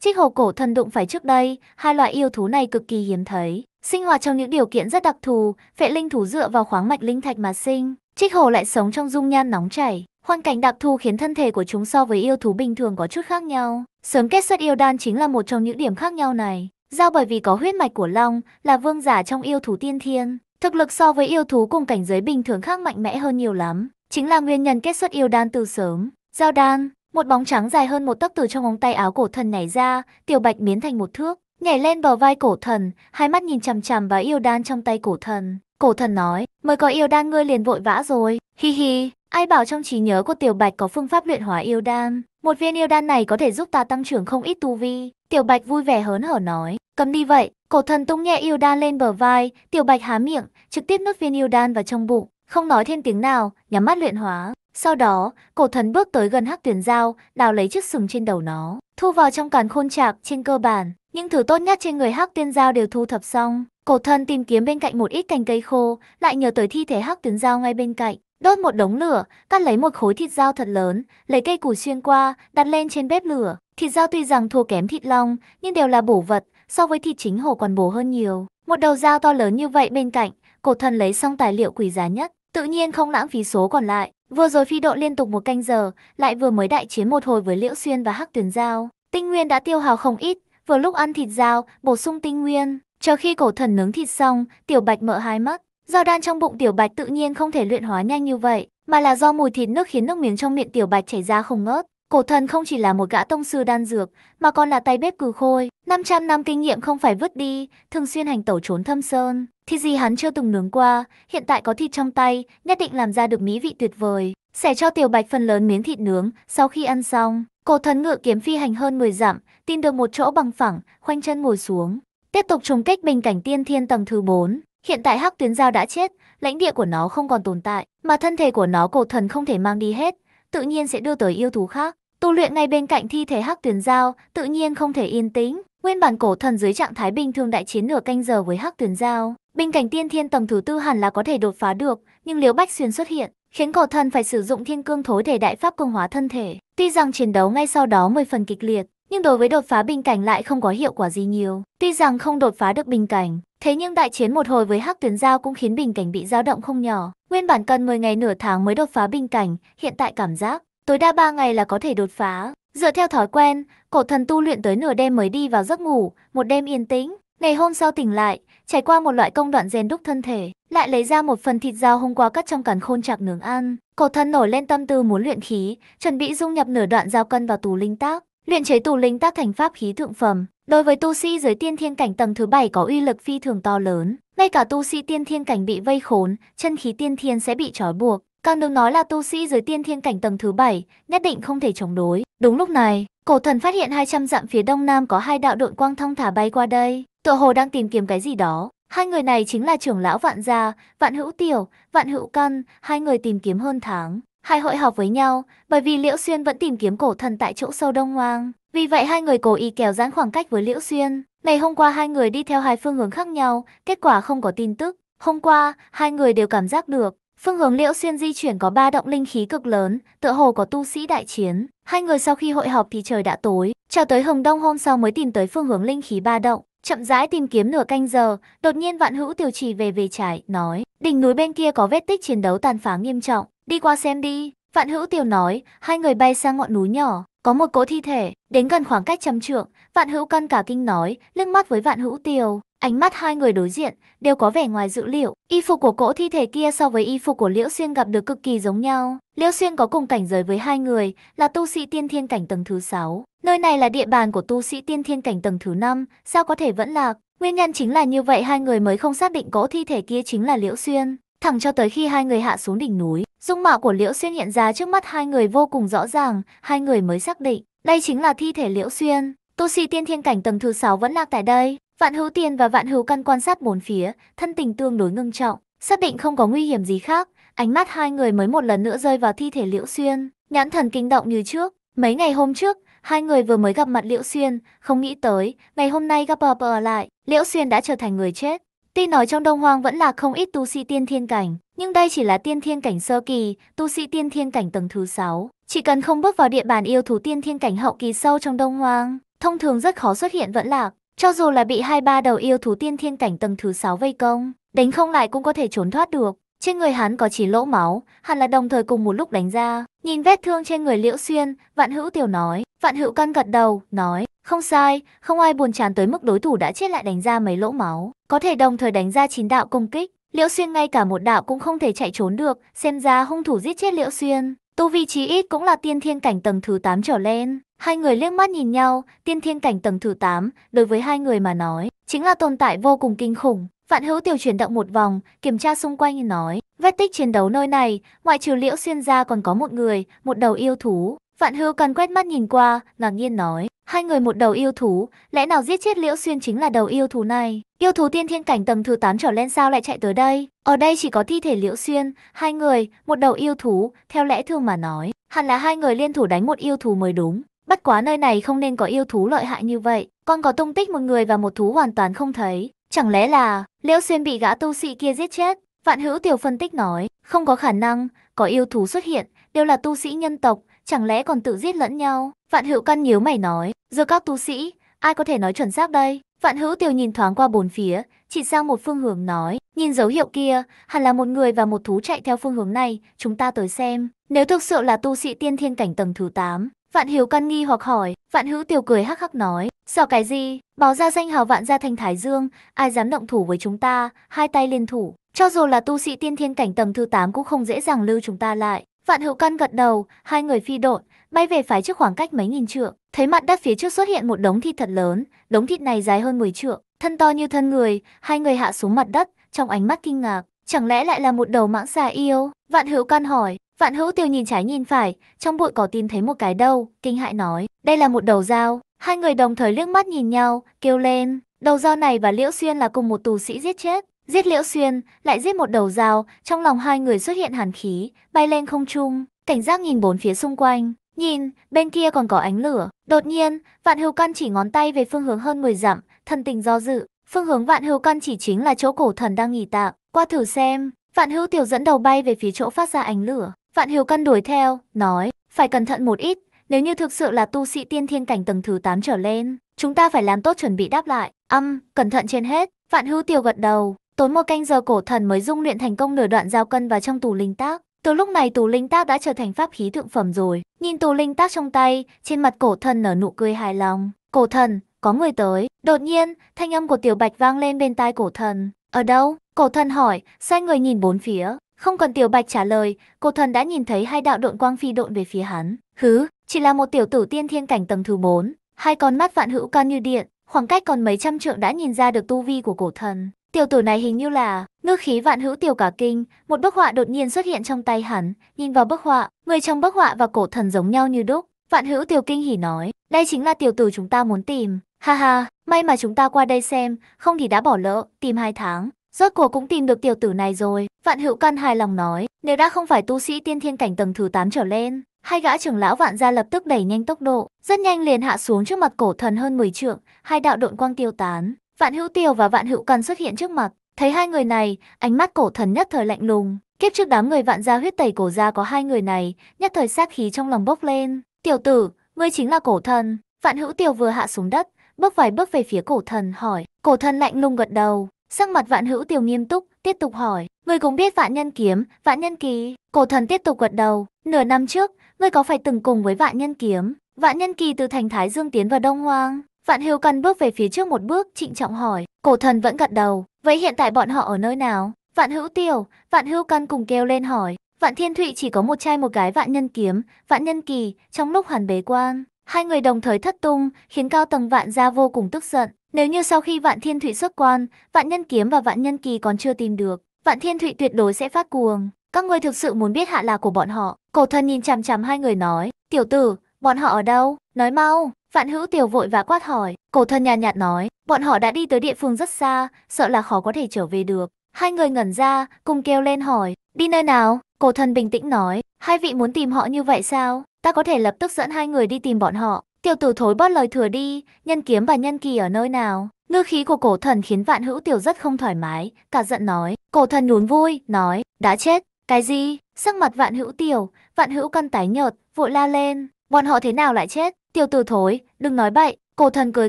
trích hồ cổ thần đụng phải trước đây, hai loại yêu thú này cực kỳ hiếm thấy. Sinh hoạt trong những điều kiện rất đặc thù, phệ linh thú dựa vào khoáng mạch linh thạch mà sinh, trích hồ lại sống trong dung nhan nóng chảy. Hoàn cảnh đặc thù khiến thân thể của chúng so với yêu thú bình thường có chút khác nhau. Sớm kết xuất yêu đan chính là một trong những điểm khác nhau này. Giao bởi vì có huyết mạch của Long, là vương giả trong yêu thú tiên thiên, Thực lực so với yêu thú cùng cảnh giới bình thường khác mạnh mẽ hơn nhiều lắm, chính là nguyên nhân kết xuất yêu đan từ sớm. Giao đan, một bóng trắng dài hơn một tấc từ trong ống tay áo cổ thần nhảy ra, tiểu bạch biến thành một thước, nhảy lên bờ vai cổ thần, hai mắt nhìn chằm chằm vào yêu đan trong tay cổ thần. Cổ thần nói, mới có yêu đan ngươi liền vội vã rồi, hi hi, Ai bảo trong trí nhớ của Tiểu Bạch có phương pháp luyện hóa yêu đan, một viên yêu đan này có thể giúp ta tăng trưởng không ít tu vi. Tiểu Bạch vui vẻ hớn hở nói, cầm đi vậy. Cổ thần tung nhẹ yêu đan lên bờ vai, Tiểu Bạch há miệng, trực tiếp nuốt viên yêu đan vào trong bụng, không nói thêm tiếng nào, nhắm mắt luyện hóa. Sau đó, cổ thần bước tới gần hắc tuyển dao, đào lấy chiếc sừng trên đầu nó, thu vào trong càn khôn trạc trên cơ bản. Những thứ tốt nhất trên người hắc tuyên dao đều thu thập xong. Cổ thần tìm kiếm bên cạnh một ít cành cây khô, lại nhờ tới thi thể hắc tuyến dao ngay bên cạnh. Đốt một đống lửa, cắt lấy một khối thịt dao thật lớn, lấy cây củ xuyên qua, đặt lên trên bếp lửa. Thịt dao tuy rằng thua kém thịt long, nhưng đều là bổ vật, so với thịt chính hồ còn bổ hơn nhiều. Một đầu dao to lớn như vậy bên cạnh, cổ thần lấy xong tài liệu quý giá nhất, tự nhiên không lãng phí số còn lại. Vừa rồi phi độ liên tục một canh giờ, lại vừa mới đại chiến một hồi với Liễu Xuyên và Hắc Tuyền dao, Tinh nguyên đã tiêu hào không ít, vừa lúc ăn thịt dao, bổ sung tinh nguyên. Chờ khi cổ thần nướng thịt xong, tiểu bạch mở hai mắt, Giao đan trong bụng tiểu bạch tự nhiên không thể luyện hóa nhanh như vậy, mà là do mùi thịt nước khiến nước miếng trong miệng tiểu bạch chảy ra không ngớt. Cổ thần không chỉ là một gã tông sư đan dược, mà còn là tay bếp cừ khôi, 500 năm kinh nghiệm không phải vứt đi, thường xuyên hành tẩu trốn thâm sơn. thì gì hắn chưa từng nướng qua, hiện tại có thịt trong tay, nhất định làm ra được mỹ vị tuyệt vời. Sẽ cho tiểu bạch phần lớn miếng thịt nướng, sau khi ăn xong, cổ thần ngựa kiếm phi hành hơn 10 dặm, tìm được một chỗ bằng phẳng, khoanh chân ngồi xuống. Tiếp tục trùng kích bình cảnh tiên thiên tầng thứ 4. Hiện tại hắc tuyến giao đã chết, lãnh địa của nó không còn tồn tại, mà thân thể của nó cổ thần không thể mang đi hết, tự nhiên sẽ đưa tới yêu thú khác. Tu luyện ngay bên cạnh thi thể hắc tuyến giao, tự nhiên không thể yên tĩnh. Nguyên bản cổ thần dưới trạng thái bình thường đại chiến nửa canh giờ với hắc tuyến giao, bên cạnh tiên thiên tầng thứ tư hẳn là có thể đột phá được, nhưng Liễu Bách xuyên xuất hiện, khiến cổ thần phải sử dụng thiên cương thối Thể đại pháp cường hóa thân thể. Tuy rằng chiến đấu ngay sau đó mười phần kịch liệt, nhưng đối với đột phá bình cảnh lại không có hiệu quả gì nhiều. Tuy rằng không đột phá được bình cảnh, Thế nhưng đại chiến một hồi với Hắc Tuyến Giao cũng khiến bình cảnh bị dao động không nhỏ. Nguyên bản cần 10 ngày nửa tháng mới đột phá bình cảnh, hiện tại cảm giác tối đa 3 ngày là có thể đột phá. Dựa theo thói quen, cổ thần tu luyện tới nửa đêm mới đi vào giấc ngủ, một đêm yên tĩnh. Ngày hôm sau tỉnh lại, trải qua một loại công đoạn rèn đúc thân thể, lại lấy ra một phần thịt dao hôm qua cắt trong càn khôn chạc nướng ăn. Cổ thần nổi lên tâm tư muốn luyện khí, chuẩn bị dung nhập nửa đoạn dao cân vào tù linh tác. Luyện chế tù linh tác thành pháp khí thượng phẩm, đối với tu sĩ dưới tiên thiên cảnh tầng thứ bảy có uy lực phi thường to lớn, ngay cả tu sĩ tiên thiên cảnh bị vây khốn, chân khí tiên thiên sẽ bị trói buộc, càng đừng nói là tu sĩ dưới tiên thiên cảnh tầng thứ bảy nhất định không thể chống đối. Đúng lúc này, cổ thần phát hiện 200 dặm phía đông nam có hai đạo đội quang thông thả bay qua đây, tựa hồ đang tìm kiếm cái gì đó. Hai người này chính là trưởng lão Vạn Gia, Vạn Hữu Tiểu, Vạn Hữu Căn, hai người tìm kiếm hơn tháng, Hai hội họp với nhau, bởi vì Liễu Xuyên vẫn tìm kiếm cổ thần tại chỗ sâu Đông Hoang. Vì vậy hai người cố ý kéo giãn khoảng cách với Liễu Xuyên. Ngày hôm qua hai người đi theo hai phương hướng khác nhau, kết quả không có tin tức. Hôm qua, hai người đều cảm giác được, phương hướng Liễu Xuyên di chuyển có ba động linh khí cực lớn, tựa hồ có tu sĩ đại chiến. Hai người sau khi hội họp thì trời đã tối, cho tới hừng đông hôm sau mới tìm tới phương hướng linh khí ba động. Chậm rãi tìm kiếm nửa canh giờ, đột nhiên Vạn Hữu Tiểu Trì về về trái, nói, đỉnh núi bên kia có vết tích chiến đấu tàn phá nghiêm trọng, đi qua xem đi. Vạn hữu tiểu nói, hai người bay sang ngọn núi nhỏ, có một cỗ thi thể, đến gần khoảng cách trăm trượng, vạn hữu căn cả kinh nói, liếc mắt với vạn hữu tiểu. Ánh mắt hai người đối diện, đều có vẻ ngoài dự liệu, y phục của cỗ thi thể kia so với y phục của Liễu Xuyên gặp được cực kỳ giống nhau. Liễu Xuyên có cùng cảnh giới với hai người, là tu sĩ tiên thiên cảnh tầng thứ 6. Nơi này là địa bàn của tu sĩ tiên thiên cảnh tầng thứ 5, sao có thể vẫn lạc. Nguyên nhân chính là như vậy hai người mới không xác định cỗ thi thể kia chính là Liễu Xuyên. Thẳng cho tới khi hai người hạ xuống đỉnh núi, Dung mạo của Liễu Xuyên hiện ra trước mắt hai người vô cùng rõ ràng, hai người mới xác định. Đây chính là thi thể Liễu Xuyên. Tu sĩ tiên thiên cảnh tầng thứ 6 vẫn lạc tại đây. Vạn hữu tiền và vạn hữu căn quan sát bốn phía, thân tình tương đối ngưng trọng. Xác định không có nguy hiểm gì khác, ánh mắt hai người mới một lần nữa rơi vào thi thể Liễu Xuyên. Nhãn thần kinh động như trước. Mấy ngày hôm trước, hai người vừa mới gặp mặt Liễu Xuyên, không nghĩ tới, ngày hôm nay gặp bờ bờ lại, Liễu Xuyên đã trở thành người chết. Tuy nói trong Đông Hoang vẫn là không ít tu sĩ tiên thiên cảnh, nhưng đây chỉ là tiên thiên cảnh sơ kỳ, tu sĩ tiên thiên cảnh tầng thứ 6. Chỉ cần không bước vào địa bàn yêu thú tiên thiên cảnh hậu kỳ sâu trong Đông Hoang, thông thường rất khó xuất hiện vẫn lạc. Cho dù là bị hai ba đầu yêu thú tiên thiên cảnh tầng thứ 6 vây công, đánh không lại cũng có thể trốn thoát được. Trên người hắn có chỉ lỗ máu, hẳn là đồng thời cùng một lúc đánh ra. Nhìn vết thương trên người Liễu Xuyên, Vạn Hữu Tiểu nói, Vạn hữu căn gật đầu, nói, không sai, không ai buồn chán tới mức đối thủ đã chết lại đánh ra mấy lỗ máu, có thể đồng thời đánh ra chín đạo công kích. Liễu Xuyên ngay cả một đạo cũng không thể chạy trốn được, xem ra hung thủ giết chết Liễu Xuyên. Tu vi chí ít cũng là tiên thiên cảnh tầng thứ 8 trở lên. Hai người liếc mắt nhìn nhau, tiên thiên cảnh tầng thứ 8, đối với hai người mà nói, chính là tồn tại vô cùng kinh khủng. Vạn hữu tiểu chuyển động một vòng, kiểm tra xung quanh nói, vết tích chiến đấu nơi này, ngoại trừ liễu xuyên ra còn có một người, một đầu yêu thú, Vạn hưu cần quét mắt nhìn qua, ngạc nhiên nói. Hai người một đầu yêu thú, lẽ nào giết chết Liễu Xuyên chính là đầu yêu thú này? Yêu thú tiên thiên cảnh tầng thứ 8 trở lên sao lại chạy tới đây? Ở đây chỉ có thi thể Liễu Xuyên, hai người, một đầu yêu thú, theo lẽ thường mà nói. Hẳn là hai người liên thủ đánh một yêu thú mới đúng. Bất quá nơi này không nên có yêu thú lợi hại như vậy. Còn có tung tích một người và một thú hoàn toàn không thấy. Chẳng lẽ là Liễu Xuyên bị gã tu sĩ kia giết chết? Vạn hữu tiểu phân tích nói, không có khả năng, có yêu thú xuất hiện, đều là tu sĩ nhân tộc, chẳng lẽ còn tự giết lẫn nhau? Vạn hữu căn nhíu mày nói, giờ các tu sĩ, ai có thể nói chuẩn xác đây? Vạn hữu tiêu nhìn thoáng qua bốn phía, chỉ sang một phương hướng nói, nhìn dấu hiệu kia, hẳn là một người và một thú chạy theo phương hướng này, chúng ta tới xem. Nếu thực sự là tu sĩ tiên thiên cảnh tầng thứ 8, Vạn Hiếu căn nghi hoặc hỏi, Vạn Hữu tiêu cười hắc hắc nói, sợ cái gì, báo ra danh hào Vạn gia thanh Thái Dương, ai dám động thủ với chúng ta, hai tay liên thủ, cho dù là tu sĩ tiên thiên cảnh tầng thứ 8 cũng không dễ dàng lưu chúng ta lại. Vạn hữu căn gật đầu, hai người phi độn, bay về phái trước khoảng cách mấy nghìn trượng. Thấy mặt đất phía trước xuất hiện một đống thịt thật lớn, đống thịt này dài hơn 10 trượng, thân to như thân người, hai người hạ xuống mặt đất, trong ánh mắt kinh ngạc. Chẳng lẽ lại là một đầu mãng xà yêu? Vạn hữu căn hỏi, vạn hữu tiêu nhìn trái nhìn phải, trong bụi cỏ tìm thấy một cái đâu, kinh hại nói, đây là một đầu dao. Hai người đồng thời liếc mắt nhìn nhau, kêu lên, đầu dao này và Liễu Xuyên là cùng một tù sĩ giết chết. Giết Liễu Xuyên, lại giết một đầu dao, trong lòng hai người xuất hiện hàn khí, bay lên không trung, cảnh giác nhìn bốn phía xung quanh. Nhìn, bên kia còn có ánh lửa. Đột nhiên, Vạn Hưu Căn chỉ ngón tay về phương hướng hơn 10 dặm, thần tình do dự. Phương hướng Vạn Hưu Căn chỉ chính là chỗ cổ thần đang nghỉ tạm. Qua thử xem, Vạn Hưu Tiểu dẫn đầu bay về phía chỗ phát ra ánh lửa. Vạn Hưu Căn đuổi theo, nói, phải cẩn thận một ít, nếu như thực sự là tu sĩ tiên thiên cảnh tầng thứ 8 trở lên, chúng ta phải làm tốt chuẩn bị đáp lại. Âm, cẩn thận trên hết. Vạn Hưu Tiểu gật đầu, Tối một canh giờ cổ thần mới dung luyện thành công nửa đoạn giao cân vào trong tù linh tác. Từ lúc này tù linh tác đã trở thành pháp khí thượng phẩm rồi. Nhìn tù linh tác trong tay, trên mặt cổ thần nở nụ cười hài lòng. Cổ thần, có người tới. Đột nhiên, thanh âm của tiểu bạch vang lên bên tai cổ thần. Ở đâu? Cổ thần hỏi, xoay người nhìn bốn phía. Không cần tiểu bạch trả lời, cổ thần đã nhìn thấy hai đạo độn quang phi độn về phía hắn. Hứ, chỉ là một tiểu tử tiên thiên cảnh tầng thứ 4. Hai con mắt vạn hữu can như điện, khoảng cách còn mấy trăm trượng đã nhìn ra được tu vi của cổ thần. Tiểu tử này hình như là Ngư khí vạn hữu tiểu cả kinh, một bức họa đột nhiên xuất hiện trong tay hắn, nhìn vào bức họa, người trong bức họa và cổ thần giống nhau như đúc, vạn hữu tiểu kinh hỉ nói, đây chính là tiểu tử chúng ta muốn tìm, ha ha, may mà chúng ta qua đây xem, không thì đã bỏ lỡ, tìm hai tháng. Rốt cuộc cũng tìm được tiểu tử này rồi, vạn hữu căn hài lòng nói, nếu đã không phải tu sĩ tiên thiên cảnh tầng thứ 8 trở lên, hai gã trưởng lão vạn gia lập tức đẩy nhanh tốc độ, rất nhanh liền hạ xuống trước mặt cổ thần hơn 10 trượng, hai đạo độn quang tiêu tán, Vạn Hữu Tiêu và Vạn Hữu Cần xuất hiện trước mặt. Thấy hai người này, ánh mắt cổ thần nhất thời lạnh lùng. Kiếp trước đám người vạn gia huyết tẩy cổ gia có hai người này, nhất thời sát khí trong lòng bốc lên. Tiểu tử, ngươi chính là cổ thần. Vạn Hữu Tiêu vừa hạ xuống đất, bước vài bước về phía cổ thần hỏi. Cổ thần lạnh lùng gật đầu, sắc mặt Vạn Hữu Tiêu nghiêm túc, tiếp tục hỏi. Ngươi cũng biết vạn nhân kiếm, vạn nhân kỳ. Cổ thần tiếp tục gật đầu. Nửa năm trước, ngươi có phải từng cùng với vạn nhân kiếm? Vạn nhân kỳ từ thành Thái Dương tiến vào Đông Hoang, Vạn Hưu Căn bước về phía trước một bước, trịnh trọng hỏi, cổ thần vẫn gật đầu, vậy hiện tại bọn họ ở nơi nào? Vạn Hữu Tiểu, Vạn hưu Căn cùng kêu lên hỏi, Vạn Thiên Thụy chỉ có một trai một gái Vạn Nhân Kiếm, Vạn Nhân Kỳ, trong lúc hoàn bế quan, hai người đồng thời thất tung, khiến cao tầng Vạn gia vô cùng tức giận. Nếu như sau khi Vạn Thiên Thụy xuất quan, Vạn Nhân Kiếm và Vạn Nhân Kỳ còn chưa tìm được, Vạn Thiên Thụy tuyệt đối sẽ phát cuồng. Các ngươi thực sự muốn biết hạ lạc của bọn họ? Cổ thần nhìn chằm chằm hai người nói, tiểu tử, Bọn họ ở đâu? Nói mau. Vạn hữu tiểu vội và quát hỏi. Cổ thân nhàn nhạt nói. Bọn họ đã đi tới địa phương rất xa, sợ là khó có thể trở về được. Hai người ngẩn ra, cùng kêu lên hỏi. Đi nơi nào? Cổ thân bình tĩnh nói. Hai vị muốn tìm họ như vậy sao? Ta có thể lập tức dẫn hai người đi tìm bọn họ. Tiểu tử thối bớt lời thừa đi, nhân kiếm và nhân kỳ ở nơi nào? Ngư khí của cổ thần khiến vạn hữu tiểu rất không thoải mái, cả giận nói. Cổ thần nhún vui, nói, đã chết, cái gì? Sắc mặt vạn hữu tiểu, vạn hữu căn tái nhợt, vội la lên. Bọn họ thế nào lại chết? Tiểu tử thối, đừng nói bậy. Cổ thần cười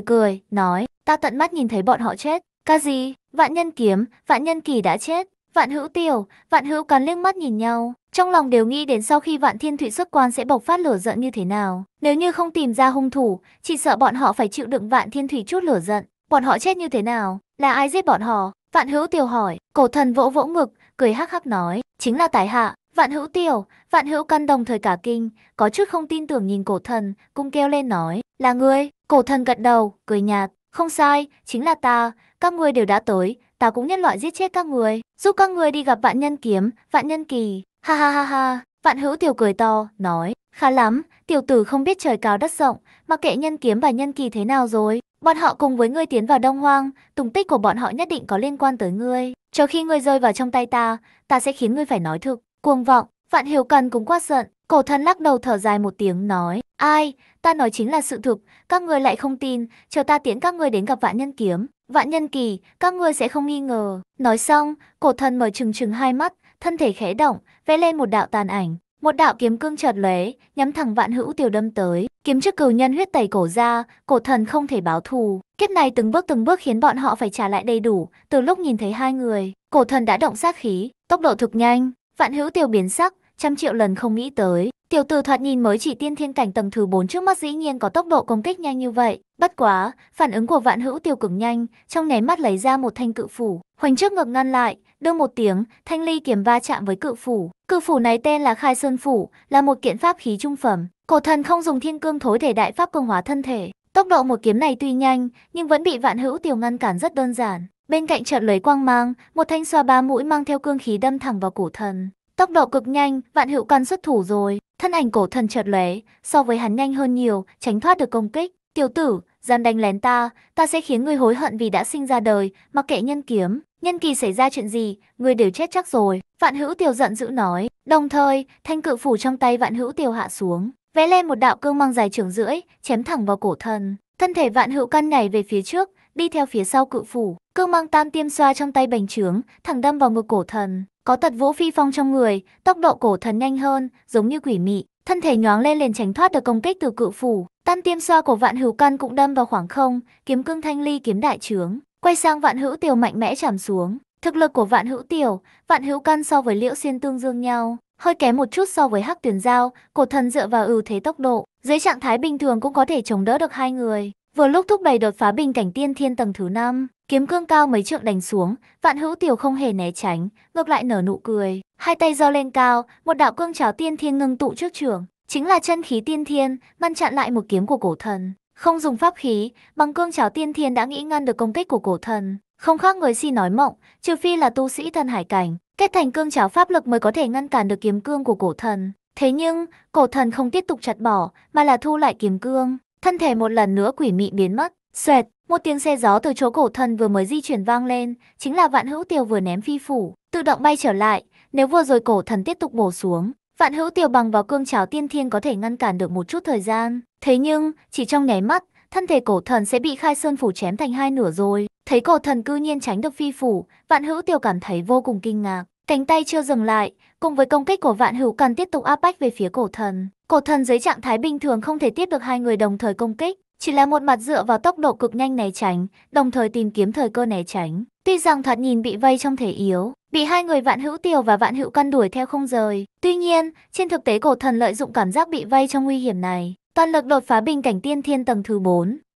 cười, nói, ta tận mắt nhìn thấy bọn họ chết. Ca gì? Vạn nhân kiếm, vạn nhân kỳ đã chết. Vạn hữu tiểu, vạn hữu cắn liếc mắt nhìn nhau. Trong lòng đều nghĩ đến sau khi vạn thiên thủy xuất quan sẽ bộc phát lửa giận như thế nào. Nếu như không tìm ra hung thủ, chỉ sợ bọn họ phải chịu đựng vạn thiên thủy chút lửa giận. Bọn họ chết như thế nào? Là ai giết bọn họ? Vạn hữu tiểu hỏi, cổ thần vỗ vỗ ngực, cười hắc hắc nói, chính là tài hạ, Vạn hữu tiểu, vạn hữu căn đồng thời cả kinh, có chút không tin tưởng nhìn cổ thần, cung kêu lên nói, là ngươi, cổ thần gật đầu, cười nhạt, không sai, chính là ta, các ngươi đều đã tới, ta cũng nhân loại giết chết các ngươi, giúp các ngươi đi gặp vạn nhân kiếm, vạn nhân kỳ, ha ha ha ha, vạn hữu tiểu cười to, nói, khá lắm, tiểu tử không biết trời cao đất rộng, mà kệ nhân kiếm và nhân kỳ thế nào rồi, bọn họ cùng với ngươi tiến vào đông hoang, tùng tích của bọn họ nhất định có liên quan tới ngươi, cho khi ngươi rơi vào trong tay ta, ta sẽ khiến ngươi phải nói thực cuồng vọng, Vạn Hiểu Cần cũng quát giận, cổ thần lắc đầu thở dài một tiếng nói, ai, ta nói chính là sự thực, các người lại không tin, chờ ta tiễn các người đến gặp vạn nhân kiếm, vạn nhân kỳ, các người sẽ không nghi ngờ. Nói xong, cổ thần mở trừng trừng hai mắt, thân thể khẽ động, vẽ lên một đạo tàn ảnh. Một đạo kiếm cương chợt lóe, nhắm thẳng Vạn Hữu Tiểu đâm tới, kiếm trước cừu nhân huyết tẩy cổ ra, cổ thần không thể báo thù. Kiếp này từng bước từng bước khiến bọn họ phải trả lại đầy đủ, từ lúc nhìn thấy hai người, cổ thần đã động sát khí, tốc độ thực nhanh, Vạn hữu tiêu biến sắc, trăm triệu lần không nghĩ tới. Tiểu tử thoạt nhìn mới chỉ tiên thiên cảnh tầng thứ 4 trước mắt dĩ nhiên có tốc độ công kích nhanh như vậy. Bất quá, phản ứng của vạn hữu tiêu cực nhanh, trong nháy mắt lấy ra một thanh cự phủ, hoành trước ngực ngăn lại, đưa một tiếng, thanh ly kiếm va chạm với cự phủ. Cự phủ này tên là Khai Sơn Phủ, là một kiện pháp khí trung phẩm. Cổ thần không dùng thiên cương thối thể đại pháp cường hóa thân thể. Tốc độ một kiếm này tuy nhanh, nhưng vẫn bị vạn hữu tiêu ngăn cản rất đơn giản. Bên cạnh trận lấy quang mang, một thanh xoa ba mũi mang theo cương khí đâm thẳng vào cổ thần. Tốc độ cực nhanh, vạn hữu căn xuất thủ rồi, thân ảnh cổ thần chợt lóe, so với hắn nhanh hơn nhiều, tránh thoát được công kích. Tiểu tử, dám đánh lén ta, ta sẽ khiến ngươi hối hận vì đã sinh ra đời, mặc kệ nhân kiếm, nhân kỳ xảy ra chuyện gì, ngươi đều chết chắc rồi. Vạn hữu tiểu giận dữ nói, đồng thời, thanh cự phủ trong tay vạn hữu tiểu hạ xuống, vẽ lên một đạo cương mang dài trường rưỡi, chém thẳng vào cổ thần. Thân thể vạn hữu căn nhảy về phía trước, đi theo phía sau cự phủ, cương mang tam tiêm xoa trong tay bành trướng, thẳng đâm vào ngực cổ thần. Có tật vũ phi phong trong người, tốc độ cổ thần nhanh hơn, giống như quỷ mị, thân thể nhoáng lên liền tránh thoát được công kích từ cự phủ. Tam tiêm xoa của vạn hữu căn cũng đâm vào khoảng không, kiếm cương thanh ly kiếm đại trướng, quay sang vạn hữu tiểu mạnh mẽ chạm xuống. Thực lực của vạn hữu tiểu, vạn hữu căn so với liễu xuyên tương dương nhau, hơi kém một chút so với hắc tuyển giao, cổ thần dựa vào ưu thế tốc độ, dưới trạng thái bình thường cũng có thể chống đỡ được hai người. Vừa lúc thúc đẩy đột phá bình cảnh tiên thiên tầng thứ năm kiếm cương cao mấy trượng đánh xuống, Vạn Hữu Tiểu không hề né tránh, ngược lại nở nụ cười, hai tay giơ lên cao, một đạo cương trảo tiên thiên ngưng tụ trước trường, chính là chân khí tiên thiên, ngăn chặn lại một kiếm của cổ thần. Không dùng pháp khí, bằng cương trảo tiên thiên đã nghĩ ngăn được công kích của cổ thần, không khác người si nói mộng, trừ phi là tu sĩ thần hải cảnh, kết thành cương trảo pháp lực mới có thể ngăn cản được kiếm cương của cổ thần. Thế nhưng, cổ thần không tiếp tục chặt bỏ, mà là thu lại kiếm cương, Thân thể một lần nữa quỷ mị biến mất, xoẹt, một tiếng xe gió từ chỗ cổ thân vừa mới di chuyển vang lên, chính là vạn hữu tiêu vừa ném phi phủ, tự động bay trở lại, nếu vừa rồi cổ thần tiếp tục bổ xuống, vạn hữu tiêu bằng vào cương cháo tiên thiên có thể ngăn cản được một chút thời gian, thế nhưng, chỉ trong nháy mắt, thân thể cổ thần sẽ bị khai sơn phủ chém thành hai nửa rồi. Thấy cổ thần cư nhiên tránh được phi phủ, vạn hữu tiêu cảm thấy vô cùng kinh ngạc cánh tay chưa dừng lại, cùng với công kích của vạn hữu cần tiếp tục áp bách về phía cổ thần. Cổ thần dưới trạng thái bình thường không thể tiếp được hai người đồng thời công kích, chỉ là một mặt dựa vào tốc độ cực nhanh né tránh, đồng thời tìm kiếm thời cơ né tránh. Tuy rằng thoạt nhìn bị vây trong thể yếu, bị hai người vạn hữu tiều và vạn hữu căn đuổi theo không rời. Tuy nhiên, trên thực tế cổ thần lợi dụng cảm giác bị vây trong nguy hiểm này, toàn lực đột phá bình cảnh tiên thiên tầng thứ 4,